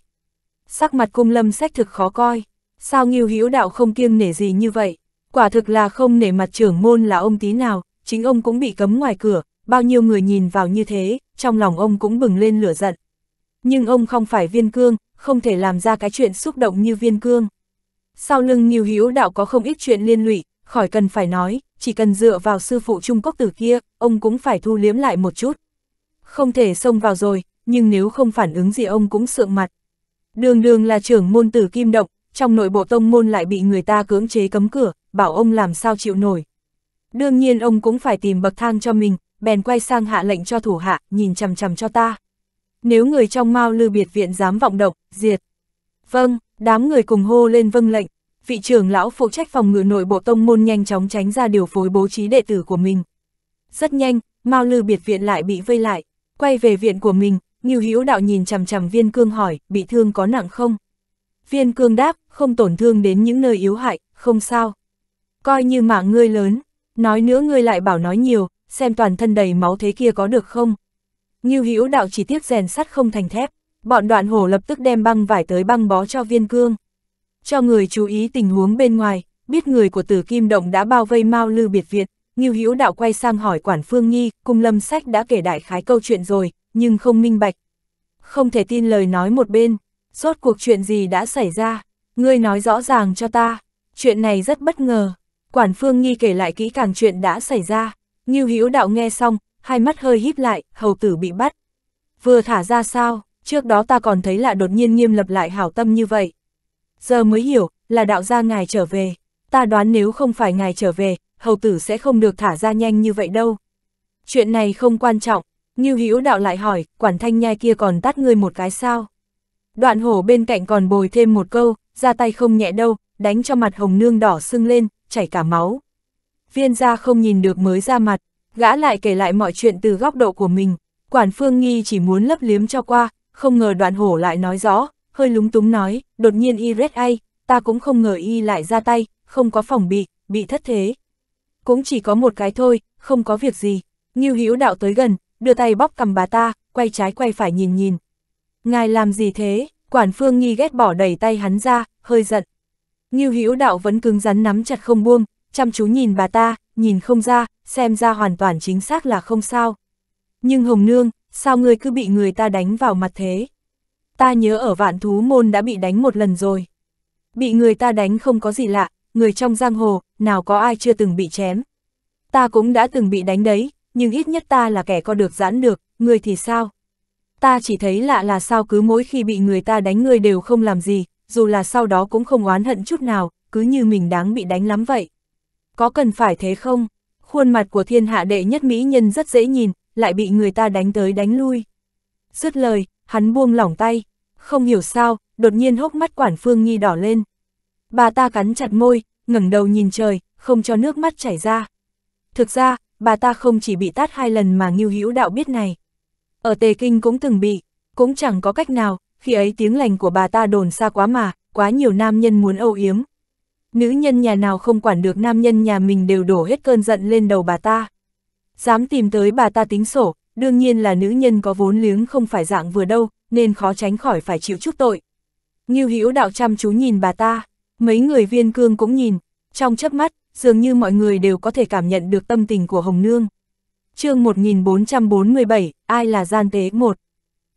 Sắc mặt cung lâm sách thực khó coi, sao Nghiêu Hữu Đạo không kiêng nể gì như vậy, quả thực là không nể mặt trưởng môn là ông tí nào, chính ông cũng bị cấm ngoài cửa, bao nhiêu người nhìn vào như thế, trong lòng ông cũng bừng lên lửa giận nhưng ông không phải viên cương, không thể làm ra cái chuyện xúc động như viên cương. Sau lưng Nghiêu Hiếu Đạo có không ít chuyện liên lụy, khỏi cần phải nói, chỉ cần dựa vào sư phụ Trung Quốc tử kia, ông cũng phải thu liếm lại một chút. Không thể xông vào rồi, nhưng nếu không phản ứng gì ông cũng sượng mặt. Đường đường là trưởng môn tử Kim Động, trong nội bộ tông môn lại bị người ta cưỡng chế cấm cửa, bảo ông làm sao chịu nổi. Đương nhiên ông cũng phải tìm bậc thang cho mình, bèn quay sang hạ lệnh cho thủ hạ, nhìn chằm chằm cho ta nếu người trong Mao Lư biệt viện dám vọng động, diệt. Vâng, đám người cùng hô lên vâng lệnh, vị trưởng lão phụ trách phòng ngự nội bộ tông môn nhanh chóng tránh ra điều phối bố trí đệ tử của mình. Rất nhanh, Mao Lư biệt viện lại bị vây lại, quay về viện của mình, Ngưu Hữu Đạo nhìn chằm chằm Viên Cương hỏi, bị thương có nặng không? Viên Cương đáp, không tổn thương đến những nơi yếu hại, không sao. Coi như mạng ngươi lớn, nói nữa ngươi lại bảo nói nhiều, xem toàn thân đầy máu thế kia có được không? Ngưu Hữu đạo chỉ tiếc rèn sắt không thành thép, bọn đoạn hổ lập tức đem băng vải tới băng bó cho viên cương. Cho người chú ý tình huống bên ngoài, biết người của tử kim động đã bao vây Mao Lư biệt viện, Ngưu Hữu đạo quay sang hỏi quản phương nghi, cùng lâm sách đã kể đại khái câu chuyện rồi, nhưng không minh bạch. Không thể tin lời nói một bên, rốt cuộc chuyện gì đã xảy ra, ngươi nói rõ ràng cho ta, chuyện này rất bất ngờ. Quản phương nghi kể lại kỹ càng chuyện đã xảy ra, Ngưu Hữu đạo nghe xong, hai mắt hơi híp lại, hầu tử bị bắt. Vừa thả ra sao, trước đó ta còn thấy lạ đột nhiên nghiêm lập lại hảo tâm như vậy. Giờ mới hiểu, là đạo gia ngài trở về, ta đoán nếu không phải ngài trở về, hầu tử sẽ không được thả ra nhanh như vậy đâu. Chuyện này không quan trọng, như hữu đạo lại hỏi, quản thanh nhai kia còn tát ngươi một cái sao. Đoạn hổ bên cạnh còn bồi thêm một câu, ra tay không nhẹ đâu, đánh cho mặt hồng nương đỏ sưng lên, chảy cả máu. Viên gia không nhìn được mới ra mặt, Gã lại kể lại mọi chuyện từ góc độ của mình, quản phương nghi chỉ muốn lấp liếm cho qua, không ngờ đoạn hổ lại nói rõ, hơi lúng túng nói, đột nhiên y rét ai, ta cũng không ngờ y lại ra tay, không có phòng bị, bị thất thế. Cũng chỉ có một cái thôi, không có việc gì. Nghiêu hữu đạo tới gần, đưa tay bóp cầm bà ta, quay trái quay phải nhìn nhìn. Ngài làm gì thế? Quản phương nghi ghét bỏ đẩy tay hắn ra, hơi giận. Nghiêu hữu đạo vẫn cứng rắn nắm chặt không buông, chăm chú nhìn bà ta, nhìn không ra, xem ra hoàn toàn chính xác là không sao. Nhưng Hồng Nương, sao ngươi cứ bị người ta đánh vào mặt thế? Ta nhớ ở vạn thú môn đã bị đánh một lần rồi. Bị người ta đánh không có gì lạ, người trong giang hồ, nào có ai chưa từng bị chém. Ta cũng đã từng bị đánh đấy, nhưng ít nhất ta là kẻ có được giãn được, ngươi thì sao? Ta chỉ thấy lạ là sao cứ mỗi khi bị người ta đánh ngươi đều không làm gì, dù là sau đó cũng không oán hận chút nào, cứ như mình đáng bị đánh lắm vậy có cần phải thế không? Khuôn mặt của thiên hạ đệ nhất mỹ nhân rất dễ nhìn, lại bị người ta đánh tới đánh lui. Dứt lời, hắn buông lỏng tay, không hiểu sao, đột nhiên hốc mắt quản phương nhi đỏ lên. Bà ta cắn chặt môi, ngẩng đầu nhìn trời, không cho nước mắt chảy ra. Thực ra, bà ta không chỉ bị tát hai lần mà nghiêu hữu đạo biết này. Ở Tề Kinh cũng từng bị, cũng chẳng có cách nào, khi ấy tiếng lành của bà ta đồn xa quá mà, quá nhiều nam nhân muốn âu yếm, nữ nhân nhà nào không quản được nam nhân nhà mình đều đổ hết cơn giận lên đầu bà ta. Dám tìm tới bà ta tính sổ, đương nhiên là nữ nhân có vốn liếng không phải dạng vừa đâu, nên khó tránh khỏi phải chịu chút tội. Ngưu Hữu đạo chăm chú nhìn bà ta, mấy người viên cương cũng nhìn, trong chớp mắt, dường như mọi người đều có thể cảm nhận được tâm tình của Hồng Nương. chương 1447, ai là gian tế một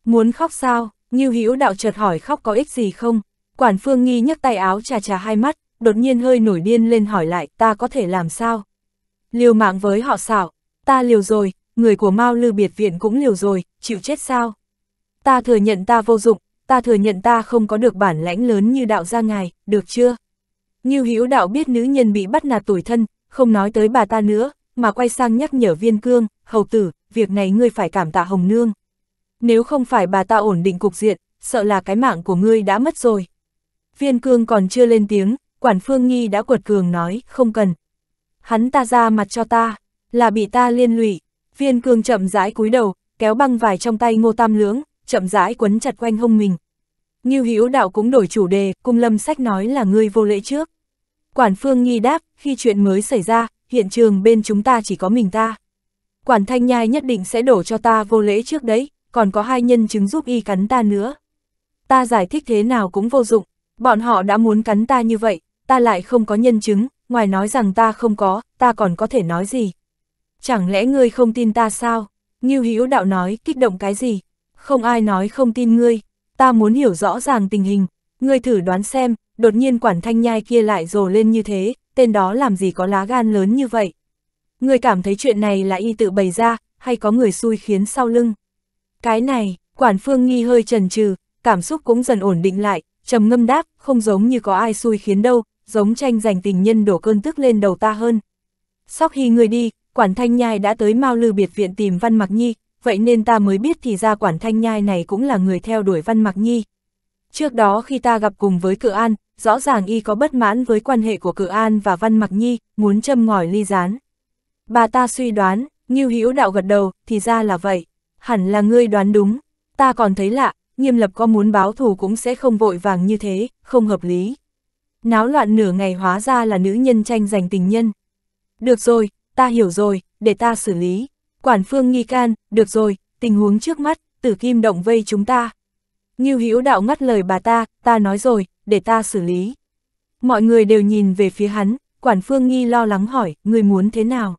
Muốn khóc sao, Ngưu Hữu đạo chợt hỏi khóc có ích gì không? Quản Phương Nghi nhấc tay áo trà trà hai mắt, đột nhiên hơi nổi điên lên hỏi lại ta có thể làm sao. Liều mạng với họ xảo, ta liều rồi, người của Mao Lư Biệt Viện cũng liều rồi, chịu chết sao. Ta thừa nhận ta vô dụng, ta thừa nhận ta không có được bản lãnh lớn như đạo gia ngài, được chưa? Như Hữu đạo biết nữ nhân bị bắt nạt tuổi thân, không nói tới bà ta nữa, mà quay sang nhắc nhở viên cương, hầu tử, việc này ngươi phải cảm tạ Hồng Nương. Nếu không phải bà ta ổn định cục diện, sợ là cái mạng của ngươi đã mất rồi. Viên cương còn chưa lên tiếng, quản phương nghi đã quật cường nói, không cần. Hắn ta ra mặt cho ta, là bị ta liên lụy, viên Cường chậm rãi cúi đầu, kéo băng vải trong tay ngô tam lưỡng, chậm rãi quấn chặt quanh hông mình. Như Hữu đạo cũng đổi chủ đề, cung lâm sách nói là ngươi vô lễ trước. Quản phương nghi đáp, khi chuyện mới xảy ra, hiện trường bên chúng ta chỉ có mình ta. Quản thanh nhai nhất định sẽ đổ cho ta vô lễ trước đấy, còn có hai nhân chứng giúp y cắn ta nữa. Ta giải thích thế nào cũng vô dụng, bọn họ đã muốn cắn ta như vậy, ta lại không có nhân chứng, ngoài nói rằng ta không có, ta còn có thể nói gì? Chẳng lẽ ngươi không tin ta sao? Ngưu Hữu Đạo nói, kích động cái gì? Không ai nói không tin ngươi, ta muốn hiểu rõ ràng tình hình, ngươi thử đoán xem, đột nhiên quản thanh nhai kia lại rồ lên như thế, tên đó làm gì có lá gan lớn như vậy? Ngươi cảm thấy chuyện này là y tự bày ra, hay có người xui khiến sau lưng? Cái này, quản phương nghi hơi trần trừ, cảm xúc cũng dần ổn định lại, trầm ngâm đáp, không giống như có ai xui khiến đâu, giống tranh giành tình nhân đổ cơn tức lên đầu ta hơn. Sau khi người đi, quản thanh nhai đã tới Mao Lư biệt viện tìm Văn Mặc Nhi, vậy nên ta mới biết thì ra quản thanh nhai này cũng là người theo đuổi Văn Mặc Nhi. Trước đó khi ta gặp cùng với Cự An, rõ ràng y có bất mãn với quan hệ của Cự An và Văn Mặc Nhi, muốn châm ngòi ly gián. Bà ta suy đoán, như Hữu Đạo gật đầu, thì ra là vậy, hẳn là ngươi đoán đúng. Ta còn thấy lạ, Nghiêm Lập có muốn báo thù cũng sẽ không vội vàng như thế, không hợp lý náo loạn nửa ngày hóa ra là nữ nhân tranh giành tình nhân. Được rồi, ta hiểu rồi, để ta xử lý. Quản phương nghi can, được rồi, tình huống trước mắt, tử kim động vây chúng ta. Ngưu Hữu đạo ngắt lời bà ta, ta nói rồi, để ta xử lý. Mọi người đều nhìn về phía hắn, quản phương nghi lo lắng hỏi, người muốn thế nào?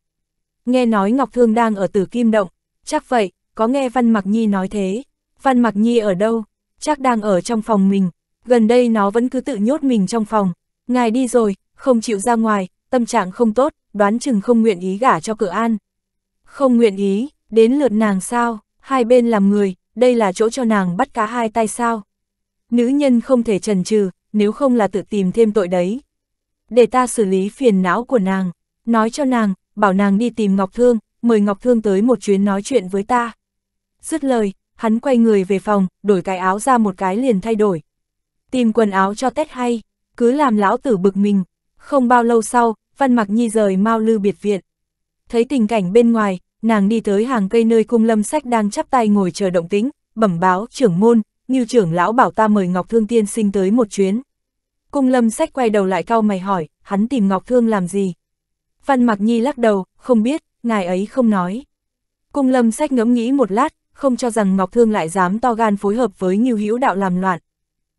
Nghe nói Ngọc Thương đang ở tử kim động, chắc vậy, có nghe Văn Mặc Nhi nói thế. Văn Mặc Nhi ở đâu? Chắc đang ở trong phòng mình, gần đây nó vẫn cứ tự nhốt mình trong phòng. Ngài đi rồi, không chịu ra ngoài, tâm trạng không tốt, đoán chừng không nguyện ý gả cho cửa an. Không nguyện ý, đến lượt nàng sao, hai bên làm người, đây là chỗ cho nàng bắt cá hai tay sao. Nữ nhân không thể trần trừ, nếu không là tự tìm thêm tội đấy. Để ta xử lý phiền não của nàng, nói cho nàng, bảo nàng đi tìm Ngọc Thương, mời Ngọc Thương tới một chuyến nói chuyện với ta. Dứt lời, hắn quay người về phòng, đổi cái áo ra một cái liền thay đổi tìm quần áo cho Tết hay, cứ làm lão tử bực mình. Không bao lâu sau, Văn Mặc Nhi rời Mao Lư biệt viện. Thấy tình cảnh bên ngoài, nàng đi tới hàng cây nơi cung lâm sách đang chắp tay ngồi chờ động tính, bẩm báo trưởng môn, như trưởng lão bảo ta mời Ngọc Thương Tiên sinh tới một chuyến. Cung lâm sách quay đầu lại cau mày hỏi, hắn tìm Ngọc Thương làm gì? Văn mặc Nhi lắc đầu, không biết, ngài ấy không nói. Cung lâm sách ngẫm nghĩ một lát, không cho rằng Ngọc Thương lại dám to gan phối hợp với Ngưu Hữu Đạo làm loạn,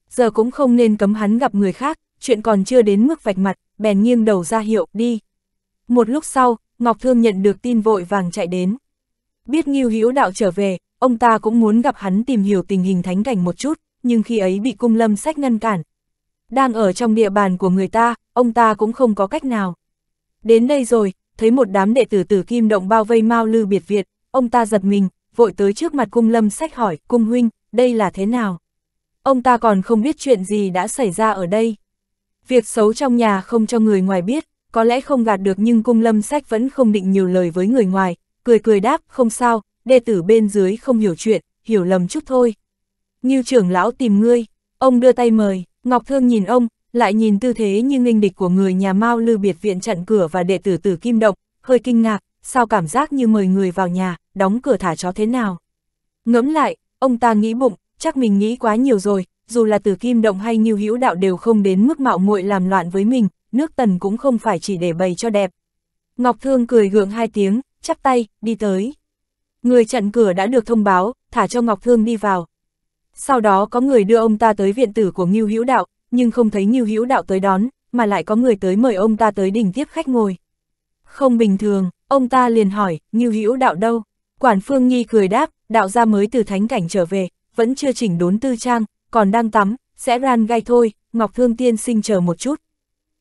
giờ cũng không nên cấm hắn gặp người khác, chuyện còn chưa đến mức vạch mặt, bèn nghiêng đầu ra hiệu, đi. Một lúc sau, Ngọc Thương nhận được tin vội vàng chạy đến. Biết Nghiêu Hữu Đạo trở về, ông ta cũng muốn gặp hắn tìm hiểu tình hình thánh cảnh một chút, nhưng khi ấy bị cung lâm sách ngăn cản. Đang ở trong địa bàn của người ta, ông ta cũng không có cách nào. Đến đây rồi, thấy một đám đệ tử tử kim động bao vây Mao Lư Biệt Việt, ông ta giật mình, vội tới trước mặt cung lâm sách hỏi, cung huynh, đây là thế nào? ông ta còn không biết chuyện gì đã xảy ra ở đây. Việc xấu trong nhà không cho người ngoài biết, có lẽ không gạt được nhưng cung lâm sách vẫn không định nhiều lời với người ngoài, cười cười đáp, không sao, đệ tử bên dưới không hiểu chuyện, hiểu lầm chút thôi. Như trưởng lão tìm ngươi, ông đưa tay mời, Ngọc Thương nhìn ông, lại nhìn tư thế như nghinh địch của người nhà Mao Lư biệt viện chặn cửa và đệ tử tử Kim Độc, hơi kinh ngạc, sao cảm giác như mời người vào nhà, đóng cửa thả chó thế nào. Ngẫm lại, ông ta nghĩ bụng, chắc mình nghĩ quá nhiều rồi, dù là tử kim động hay như hữu đạo đều không đến mức mạo muội làm loạn với mình, nước tần cũng không phải chỉ để bày cho đẹp. Ngọc Thương cười gượng hai tiếng, chắp tay, đi tới. Người chặn cửa đã được thông báo, thả cho Ngọc Thương đi vào. Sau đó có người đưa ông ta tới viện tử của Ngưu Hữu Đạo, nhưng không thấy Ngưu Hữu Đạo tới đón, mà lại có người tới mời ông ta tới đỉnh tiếp khách ngồi. Không bình thường, ông ta liền hỏi, Ngưu Hữu Đạo đâu? Quản Phương Nhi cười đáp, đạo gia mới từ thánh cảnh trở về, vẫn chưa chỉnh đốn tư trang, còn đang tắm, sẽ ran gai thôi, Ngọc Thương tiên sinh chờ một chút.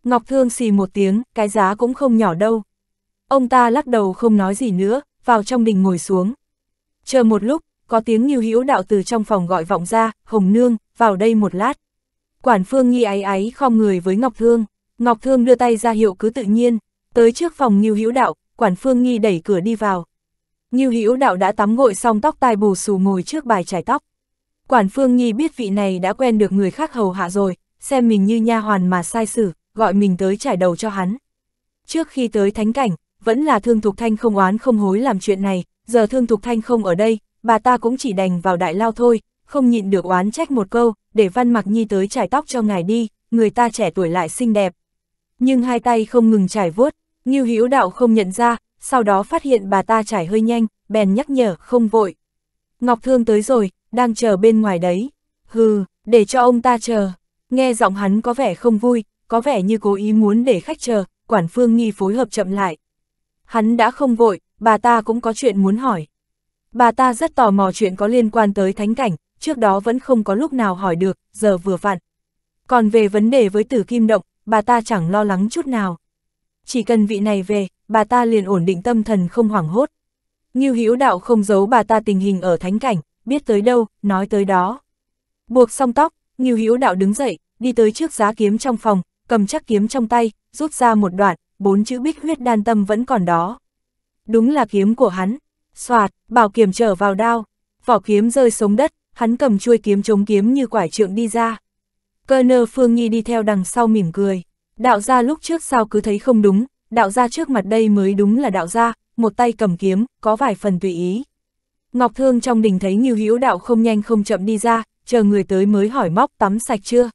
Ngọc Thương xì một tiếng, cái giá cũng không nhỏ đâu. Ông ta lắc đầu không nói gì nữa, vào trong đình ngồi xuống. Chờ một lúc, có tiếng như hữu đạo từ trong phòng gọi vọng ra, Hồng Nương, vào đây một lát. Quản phương nghi áy áy khom người với Ngọc Thương, Ngọc Thương đưa tay ra hiệu cứ tự nhiên, tới trước phòng như hữu đạo, quản phương nghi đẩy cửa đi vào. Như hữu đạo đã tắm gội xong tóc tai bù xù ngồi trước bài trải tóc. Quản Phương Nhi biết vị này đã quen được người khác hầu hạ rồi, xem mình như nha hoàn mà sai xử, gọi mình tới trải đầu cho hắn. Trước khi tới thánh cảnh, vẫn là Thương Thục Thanh không oán không hối làm chuyện này, giờ Thương Thục Thanh không ở đây, bà ta cũng chỉ đành vào đại lao thôi, không nhịn được oán trách một câu, để Văn Mặc Nhi tới trải tóc cho ngài đi, người ta trẻ tuổi lại xinh đẹp. Nhưng hai tay không ngừng trải vuốt, Ngưu Hữu Đạo không nhận ra, sau đó phát hiện bà ta trải hơi nhanh, bèn nhắc nhở, không vội. Ngọc Thương tới rồi, đang chờ bên ngoài đấy. Hừ, để cho ông ta chờ. Nghe giọng hắn có vẻ không vui, có vẻ như cố ý muốn để khách chờ, quản phương nghi phối hợp chậm lại. Hắn đã không vội, bà ta cũng có chuyện muốn hỏi. Bà ta rất tò mò chuyện có liên quan tới thánh cảnh, trước đó vẫn không có lúc nào hỏi được, giờ vừa vặn. Còn về vấn đề với tử kim động, bà ta chẳng lo lắng chút nào. Chỉ cần vị này về, bà ta liền ổn định tâm thần không hoảng hốt. Nghiêu hữu đạo không giấu bà ta tình hình ở thánh cảnh, biết tới đâu, nói tới đó. Buộc xong tóc, Ngưu Hữu Đạo đứng dậy, đi tới trước giá kiếm trong phòng, cầm chắc kiếm trong tay, rút ra một đoạn, bốn chữ bích huyết đan tâm vẫn còn đó. Đúng là kiếm của hắn, xoạt, bảo kiếm trở vào đao, vỏ kiếm rơi xuống đất, hắn cầm chuôi kiếm chống kiếm như quải trượng đi ra. Cơ nơ Phương Nhi đi theo đằng sau mỉm cười, đạo gia lúc trước sao cứ thấy không đúng, đạo gia trước mặt đây mới đúng là đạo gia, một tay cầm kiếm, có vài phần tùy ý. Ngọc Thương trong đình thấy Ngưu Hữu Đạo không nhanh không chậm đi ra, chờ người tới mới hỏi móc tắm sạch chưa.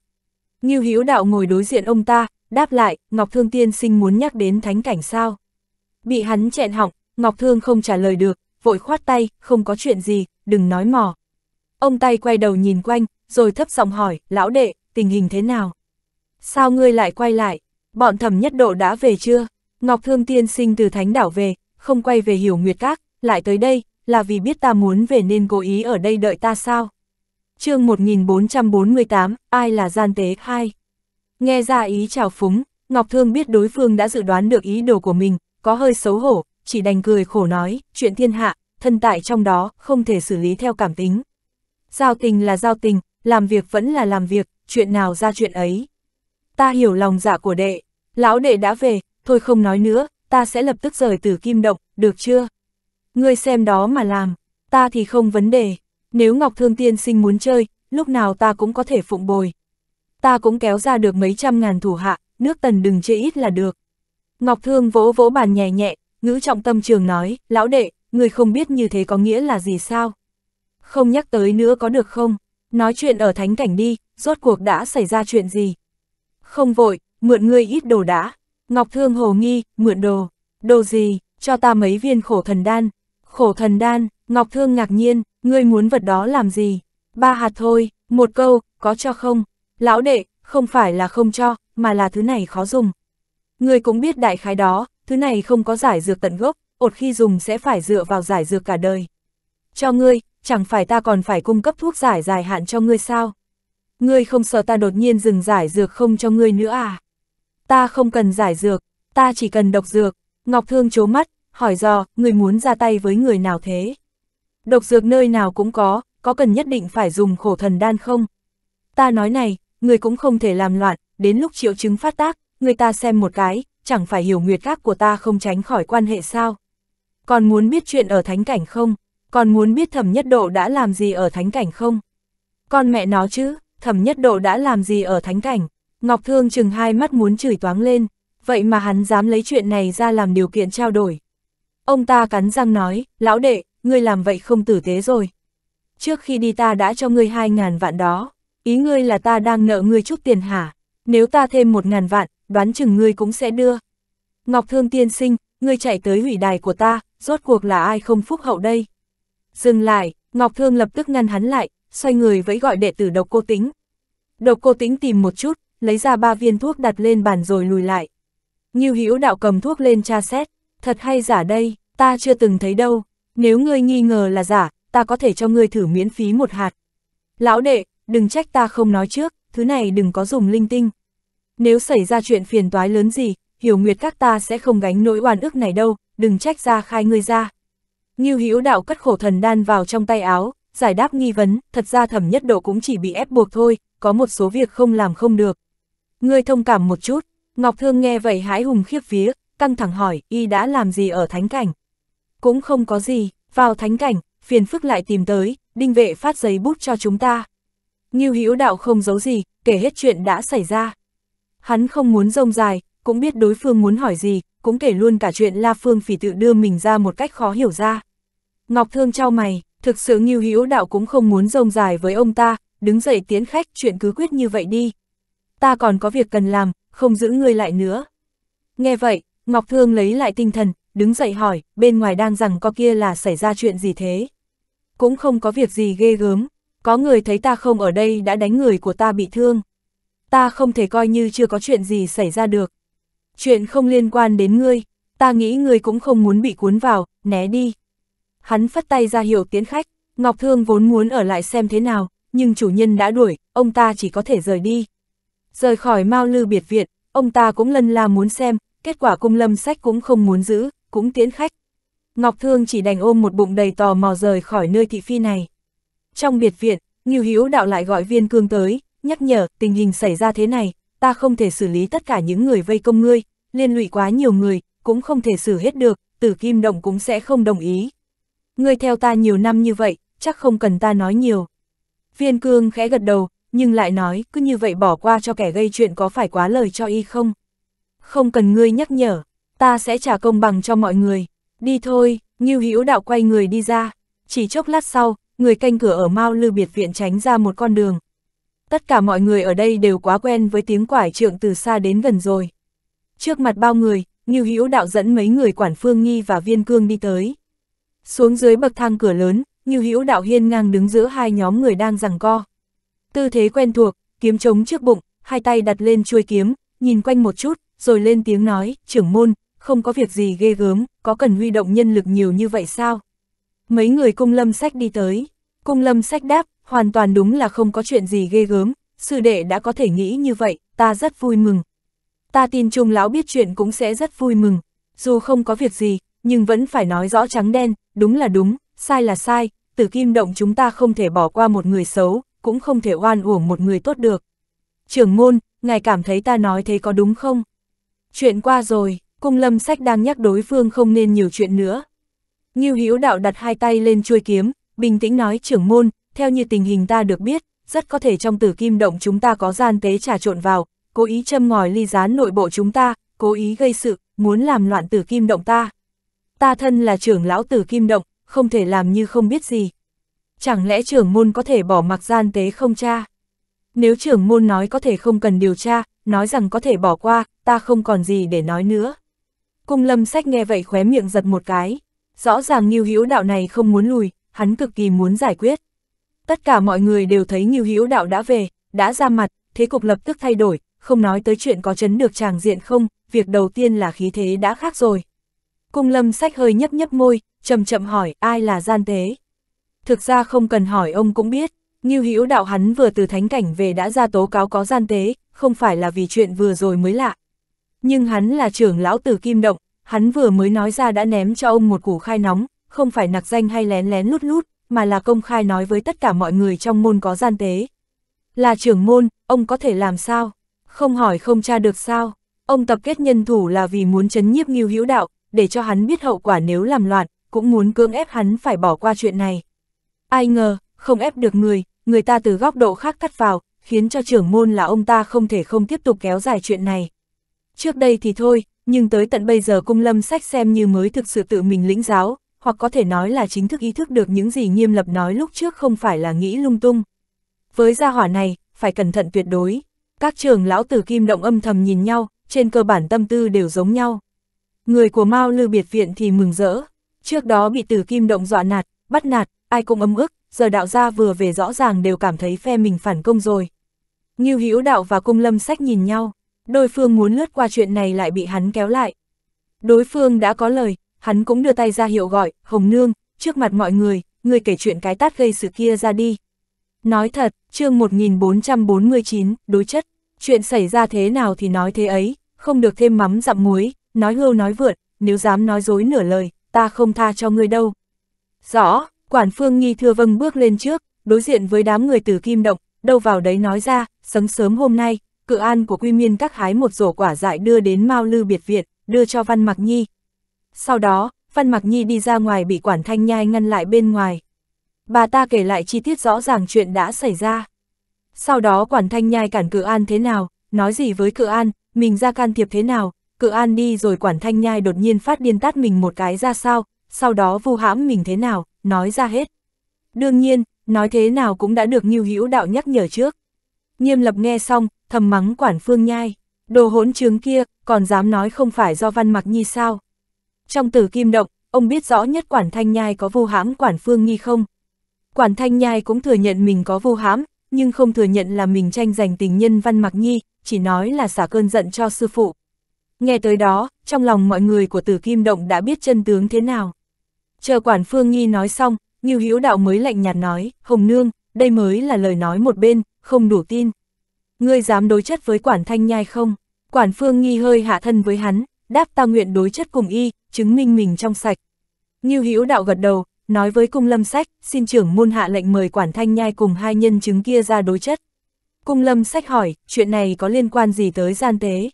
Ngưu Hữu Đạo ngồi đối diện ông ta, đáp lại, Ngọc Thương tiên sinh muốn nhắc đến thánh cảnh sao. Bị hắn chẹn họng, Ngọc Thương không trả lời được, vội khoát tay, không có chuyện gì, đừng nói mò. Ông tay quay đầu nhìn quanh, rồi thấp giọng hỏi, lão đệ, tình hình thế nào? Sao ngươi lại quay lại? Bọn thẩm nhất độ đã về chưa? Ngọc Thương tiên sinh từ thánh đảo về, không quay về hiểu nguyệt các, lại tới đây, là vì biết ta muốn về nên cố ý ở đây đợi ta sao? chương 1448, ai là gian tế khai? Nghe ra ý chào phúng, Ngọc Thương biết đối phương đã dự đoán được ý đồ của mình, có hơi xấu hổ, chỉ đành cười khổ nói, chuyện thiên hạ, thân tại trong đó, không thể xử lý theo cảm tính. Giao tình là giao tình, làm việc vẫn là làm việc, chuyện nào ra chuyện ấy. Ta hiểu lòng dạ của đệ, lão đệ đã về, thôi không nói nữa, ta sẽ lập tức rời từ kim động, được chưa? Ngươi xem đó mà làm, ta thì không vấn đề, nếu Ngọc Thương Tiên Sinh muốn chơi, lúc nào ta cũng có thể phụng bồi. Ta cũng kéo ra được mấy trăm ngàn thủ hạ, nước tần đừng chê ít là được. Ngọc Thương vỗ vỗ bàn nhẹ nhẹ, ngữ trọng tâm trường nói, lão đệ, ngươi không biết như thế có nghĩa là gì sao? Không nhắc tới nữa có được không? Nói chuyện ở thánh cảnh đi, rốt cuộc đã xảy ra chuyện gì? Không vội, mượn ngươi ít đồ đã. Ngọc Thương hồ nghi, mượn đồ. Đồ gì, cho ta mấy viên khổ thần đan, khổ thần đan, Ngọc Thương ngạc nhiên, ngươi muốn vật đó làm gì? Ba hạt thôi, một câu, có cho không? Lão đệ, không phải là không cho, mà là thứ này khó dùng. Ngươi cũng biết đại khái đó, thứ này không có giải dược tận gốc, ột khi dùng sẽ phải dựa vào giải dược cả đời. Cho ngươi, chẳng phải ta còn phải cung cấp thuốc giải dài hạn cho ngươi sao? Ngươi không sợ ta đột nhiên dừng giải dược không cho ngươi nữa à? Ta không cần giải dược, ta chỉ cần độc dược. Ngọc Thương chố mắt, hỏi do, người muốn ra tay với người nào thế? Độc dược nơi nào cũng có, có cần nhất định phải dùng khổ thần đan không? Ta nói này, người cũng không thể làm loạn, đến lúc triệu chứng phát tác, người ta xem một cái, chẳng phải hiểu nguyệt các của ta không tránh khỏi quan hệ sao? Còn muốn biết chuyện ở thánh cảnh không? Còn muốn biết thẩm nhất độ đã làm gì ở thánh cảnh không? Con mẹ nó chứ, thẩm nhất độ đã làm gì ở thánh cảnh? Ngọc Thương chừng hai mắt muốn chửi toáng lên, vậy mà hắn dám lấy chuyện này ra làm điều kiện trao đổi. Ông ta cắn răng nói, lão đệ, ngươi làm vậy không tử tế rồi. Trước khi đi ta đã cho ngươi hai ngàn vạn đó, ý ngươi là ta đang nợ ngươi chút tiền hả? Nếu ta thêm một ngàn vạn, đoán chừng ngươi cũng sẽ đưa. Ngọc Thương tiên sinh, ngươi chạy tới hủy đài của ta, rốt cuộc là ai không phúc hậu đây? Dừng lại, Ngọc Thương lập tức ngăn hắn lại, xoay người vẫy gọi đệ tử độc cô tính. Độc cô tính tìm một chút, lấy ra ba viên thuốc đặt lên bàn rồi lùi lại. Nghiêu Hữu đạo cầm thuốc lên tra xét, thật hay giả đây, ta chưa từng thấy đâu, nếu ngươi nghi ngờ là giả, ta có thể cho ngươi thử miễn phí một hạt. Lão đệ, đừng trách ta không nói trước, thứ này đừng có dùng linh tinh. Nếu xảy ra chuyện phiền toái lớn gì, hiểu nguyệt các ta sẽ không gánh nỗi oan ức này đâu, đừng trách ra khai ngươi ra. Ngưu Hữu đạo cất khổ thần đan vào trong tay áo, giải đáp nghi vấn, thật ra thẩm nhất độ cũng chỉ bị ép buộc thôi, có một số việc không làm không được. Ngươi thông cảm một chút, Ngọc Thương nghe vậy hái hùng khiếp vía, căng thẳng hỏi, y đã làm gì ở thánh cảnh? Cũng không có gì, vào thánh cảnh, phiền phức lại tìm tới, đinh vệ phát giấy bút cho chúng ta. Nghiêu hữu đạo không giấu gì, kể hết chuyện đã xảy ra. Hắn không muốn rông dài, cũng biết đối phương muốn hỏi gì, cũng kể luôn cả chuyện La Phương phỉ tự đưa mình ra một cách khó hiểu ra. Ngọc Thương trao mày, thực sự Nghiêu hữu đạo cũng không muốn rông dài với ông ta, đứng dậy tiến khách chuyện cứ quyết như vậy đi. Ta còn có việc cần làm, không giữ ngươi lại nữa. Nghe vậy, Ngọc Thương lấy lại tinh thần, đứng dậy hỏi, bên ngoài đang rằng có kia là xảy ra chuyện gì thế? Cũng không có việc gì ghê gớm, có người thấy ta không ở đây đã đánh người của ta bị thương. Ta không thể coi như chưa có chuyện gì xảy ra được. Chuyện không liên quan đến ngươi, ta nghĩ ngươi cũng không muốn bị cuốn vào, né đi. Hắn phất tay ra hiệu tiến khách, Ngọc Thương vốn muốn ở lại xem thế nào, nhưng chủ nhân đã đuổi, ông ta chỉ có thể rời đi. Rời khỏi Mao Lư biệt viện, ông ta cũng lần là muốn xem, kết quả cung lâm sách cũng không muốn giữ, cũng tiến khách. Ngọc Thương chỉ đành ôm một bụng đầy tò mò rời khỏi nơi thị phi này. Trong biệt viện, Nghiêu Hiếu Đạo lại gọi viên cương tới, nhắc nhở tình hình xảy ra thế này, ta không thể xử lý tất cả những người vây công ngươi, liên lụy quá nhiều người, cũng không thể xử hết được, tử kim động cũng sẽ không đồng ý. Ngươi theo ta nhiều năm như vậy, chắc không cần ta nói nhiều. Viên cương khẽ gật đầu, nhưng lại nói cứ như vậy bỏ qua cho kẻ gây chuyện có phải quá lời cho y không không cần ngươi nhắc nhở, ta sẽ trả công bằng cho mọi người, đi thôi, Ngưu Hữu Đạo quay người đi ra, chỉ chốc lát sau, người canh cửa ở Mao Lư biệt viện tránh ra một con đường. Tất cả mọi người ở đây đều quá quen với tiếng quải trượng từ xa đến gần rồi. Trước mặt bao người, Ngưu Hữu Đạo dẫn mấy người quản phương nghi và viên cương đi tới. Xuống dưới bậc thang cửa lớn, Ngưu Hữu Đạo hiên ngang đứng giữa hai nhóm người đang giằng co. Tư thế quen thuộc, kiếm chống trước bụng, hai tay đặt lên chuôi kiếm, nhìn quanh một chút, rồi lên tiếng nói, trưởng môn, không có việc gì ghê gớm, có cần huy động nhân lực nhiều như vậy sao? Mấy người cung lâm sách đi tới, cung lâm sách đáp, hoàn toàn đúng là không có chuyện gì ghê gớm, sư đệ đã có thể nghĩ như vậy, ta rất vui mừng. Ta tin trung lão biết chuyện cũng sẽ rất vui mừng, dù không có việc gì, nhưng vẫn phải nói rõ trắng đen, đúng là đúng, sai là sai, từ kim động chúng ta không thể bỏ qua một người xấu, cũng không thể oan uổng một người tốt được. Trưởng môn, ngài cảm thấy ta nói thế có đúng không? Chuyện qua rồi, cung lâm sách đang nhắc đối phương không nên nhiều chuyện nữa. Ngưu Hữu đạo đặt hai tay lên chuôi kiếm, bình tĩnh nói trưởng môn, theo như tình hình ta được biết, rất có thể trong tử kim động chúng ta có gian tế trà trộn vào, cố ý châm ngòi ly gián nội bộ chúng ta, cố ý gây sự, muốn làm loạn tử kim động ta. Ta thân là trưởng lão tử kim động, không thể làm như không biết gì. Chẳng lẽ trưởng môn có thể bỏ mặc gian tế không cha? Nếu trưởng môn nói có thể không cần điều tra, nói rằng có thể bỏ qua, ta không còn gì để nói nữa. Cung lâm sách nghe vậy khóe miệng giật một cái. Rõ ràng Nghiêu Hữu đạo này không muốn lùi, hắn cực kỳ muốn giải quyết. Tất cả mọi người đều thấy Nghiêu Hữu đạo đã về, đã ra mặt, thế cục lập tức thay đổi, không nói tới chuyện có chấn được tràng diện không, việc đầu tiên là khí thế đã khác rồi. Cung lâm sách hơi nhấp nhấp môi, chậm chậm hỏi ai là gian tế. Thực ra không cần hỏi ông cũng biết, Ngưu Hữu đạo hắn vừa từ thánh cảnh về đã ra tố cáo có gian tế, không phải là vì chuyện vừa rồi mới lạ. Nhưng hắn là trưởng lão tử Kim Động, hắn vừa mới nói ra đã ném cho ông một củ khai nóng, không phải nặc danh hay lén lén lút lút, mà là công khai nói với tất cả mọi người trong môn có gian tế. Là trưởng môn, ông có thể làm sao? Không hỏi không tra được sao? Ông tập kết nhân thủ là vì muốn chấn nhiếp Ngưu Hữu đạo, để cho hắn biết hậu quả nếu làm loạn, cũng muốn cưỡng ép hắn phải bỏ qua chuyện này. Ai ngờ, không ép được người, người ta từ góc độ khác thắt vào, khiến cho trưởng môn là ông ta không thể không tiếp tục kéo dài chuyện này. Trước đây thì thôi, nhưng tới tận bây giờ cung lâm sách xem như mới thực sự tự mình lĩnh giáo, hoặc có thể nói là chính thức ý thức được những gì nghiêm lập nói lúc trước không phải là nghĩ lung tung. Với gia hỏa này, phải cẩn thận tuyệt đối. Các trường lão tử kim động âm thầm nhìn nhau, trên cơ bản tâm tư đều giống nhau. Người của Mao Lư Biệt Viện thì mừng rỡ. Trước đó bị tử kim động dọa nạt, bắt nạt, ai cũng ấm ức, giờ đạo gia vừa về rõ ràng đều cảm thấy phe mình phản công rồi. Ngưu Hữu Đạo và Cung Lâm Sách nhìn nhau, đôi phương muốn lướt qua chuyện này lại bị hắn kéo lại. Đối phương đã có lời, hắn cũng đưa tay ra hiệu gọi, Hồng Nương, trước mặt mọi người, người kể chuyện cái tát gây sự kia ra đi. Nói thật, chương 1449, đối chất, chuyện xảy ra thế nào thì nói thế ấy, không được thêm mắm dặm muối, nói hưu nói vượt, nếu dám nói dối nửa lời, ta không tha cho ngươi đâu. Rõ, Quản phương nghi thưa vâng bước lên trước, đối diện với đám người từ kim động, đâu vào đấy nói ra, sớm sớm hôm nay, cự an của quy miên các hái một rổ quả dại đưa đến Mao Lư Biệt Viện, đưa cho Văn Mặc Nhi. Sau đó, Văn Mặc Nhi đi ra ngoài bị quản thanh nhai ngăn lại bên ngoài. Bà ta kể lại chi tiết rõ ràng chuyện đã xảy ra. Sau đó quản thanh nhai cản cự an thế nào, nói gì với cự an, mình ra can thiệp thế nào, cự an đi rồi quản thanh nhai đột nhiên phát điên tát mình một cái ra sao, sau đó vu hãm mình thế nào, nói ra hết. Đương nhiên, nói thế nào cũng đã được Ngưu Hữu Đạo nhắc nhở trước. Nghiêm lập nghe xong, thầm mắng quản phương nhai, đồ hỗn trướng kia, còn dám nói không phải do văn mặc nhi sao. Trong tử kim động, ông biết rõ nhất quản thanh nhai có vô hãm quản phương nghi không. Quản thanh nhai cũng thừa nhận mình có vô hãm, nhưng không thừa nhận là mình tranh giành tình nhân văn mặc nhi, chỉ nói là xả cơn giận cho sư phụ. Nghe tới đó, trong lòng mọi người của tử kim động đã biết chân tướng thế nào. Chờ quản phương nghi nói xong, Ngưu Hữu Đạo mới lạnh nhạt nói, Hồng Nương, đây mới là lời nói một bên, không đủ tin. Ngươi dám đối chất với quản thanh nhai không? Quản phương nghi hơi hạ thân với hắn, đáp ta nguyện đối chất cùng y, chứng minh mình trong sạch. Ngưu Hữu Đạo gật đầu, nói với cung lâm sách, xin trưởng môn hạ lệnh mời quản thanh nhai cùng hai nhân chứng kia ra đối chất. Cung lâm sách hỏi, chuyện này có liên quan gì tới gian tế?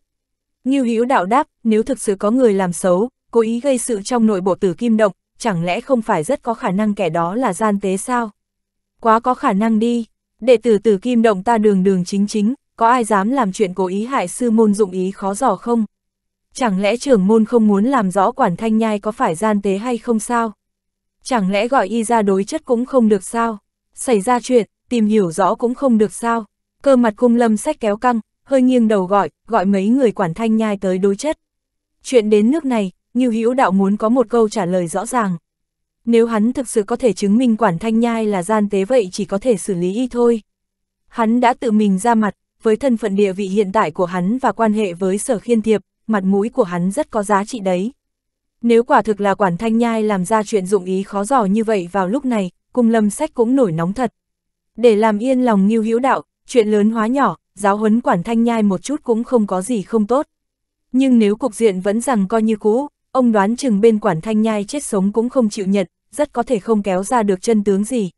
Ngưu Hữu Đạo đáp, nếu thực sự có người làm xấu, cố ý gây sự trong nội bộ tử kim động, chẳng lẽ không phải rất có khả năng kẻ đó là gian tế sao? Quá có khả năng đi, đệ tử tử kim động ta đường đường chính chính, có ai dám làm chuyện cố ý hại sư môn dụng ý khó dò không? Chẳng lẽ trưởng môn không muốn làm rõ quản thanh nhai có phải gian tế hay không sao? Chẳng lẽ gọi y ra đối chất cũng không được sao? Xảy ra chuyện, tìm hiểu rõ cũng không được sao? Cơ mặt cung lâm sách kéo căng, hơi nghiêng đầu gọi, gọi mấy người quản thanh nhai tới đối chất. Chuyện đến nước này, Ngưu Hữu Đạo muốn có một câu trả lời rõ ràng. Nếu hắn thực sự có thể chứng minh Quản Thanh Nhai là gian tế vậy chỉ có thể xử lý y thôi. Hắn đã tự mình ra mặt, với thân phận địa vị hiện tại của hắn và quan hệ với sở khiên thiệp, mặt mũi của hắn rất có giá trị đấy. Nếu quả thực là Quản Thanh Nhai làm ra chuyện dụng ý khó dò như vậy vào lúc này, cung lâm sách cũng nổi nóng thật. Để làm yên lòng Ngưu Hữu Đạo, chuyện lớn hóa nhỏ, giáo huấn Quản Thanh Nhai một chút cũng không có gì không tốt. Nhưng nếu cục diện vẫn rằng coi như cũ, ông đoán chừng bên quản thanh nhai chết sống cũng không chịu nhận, rất có thể không kéo ra được chân tướng gì.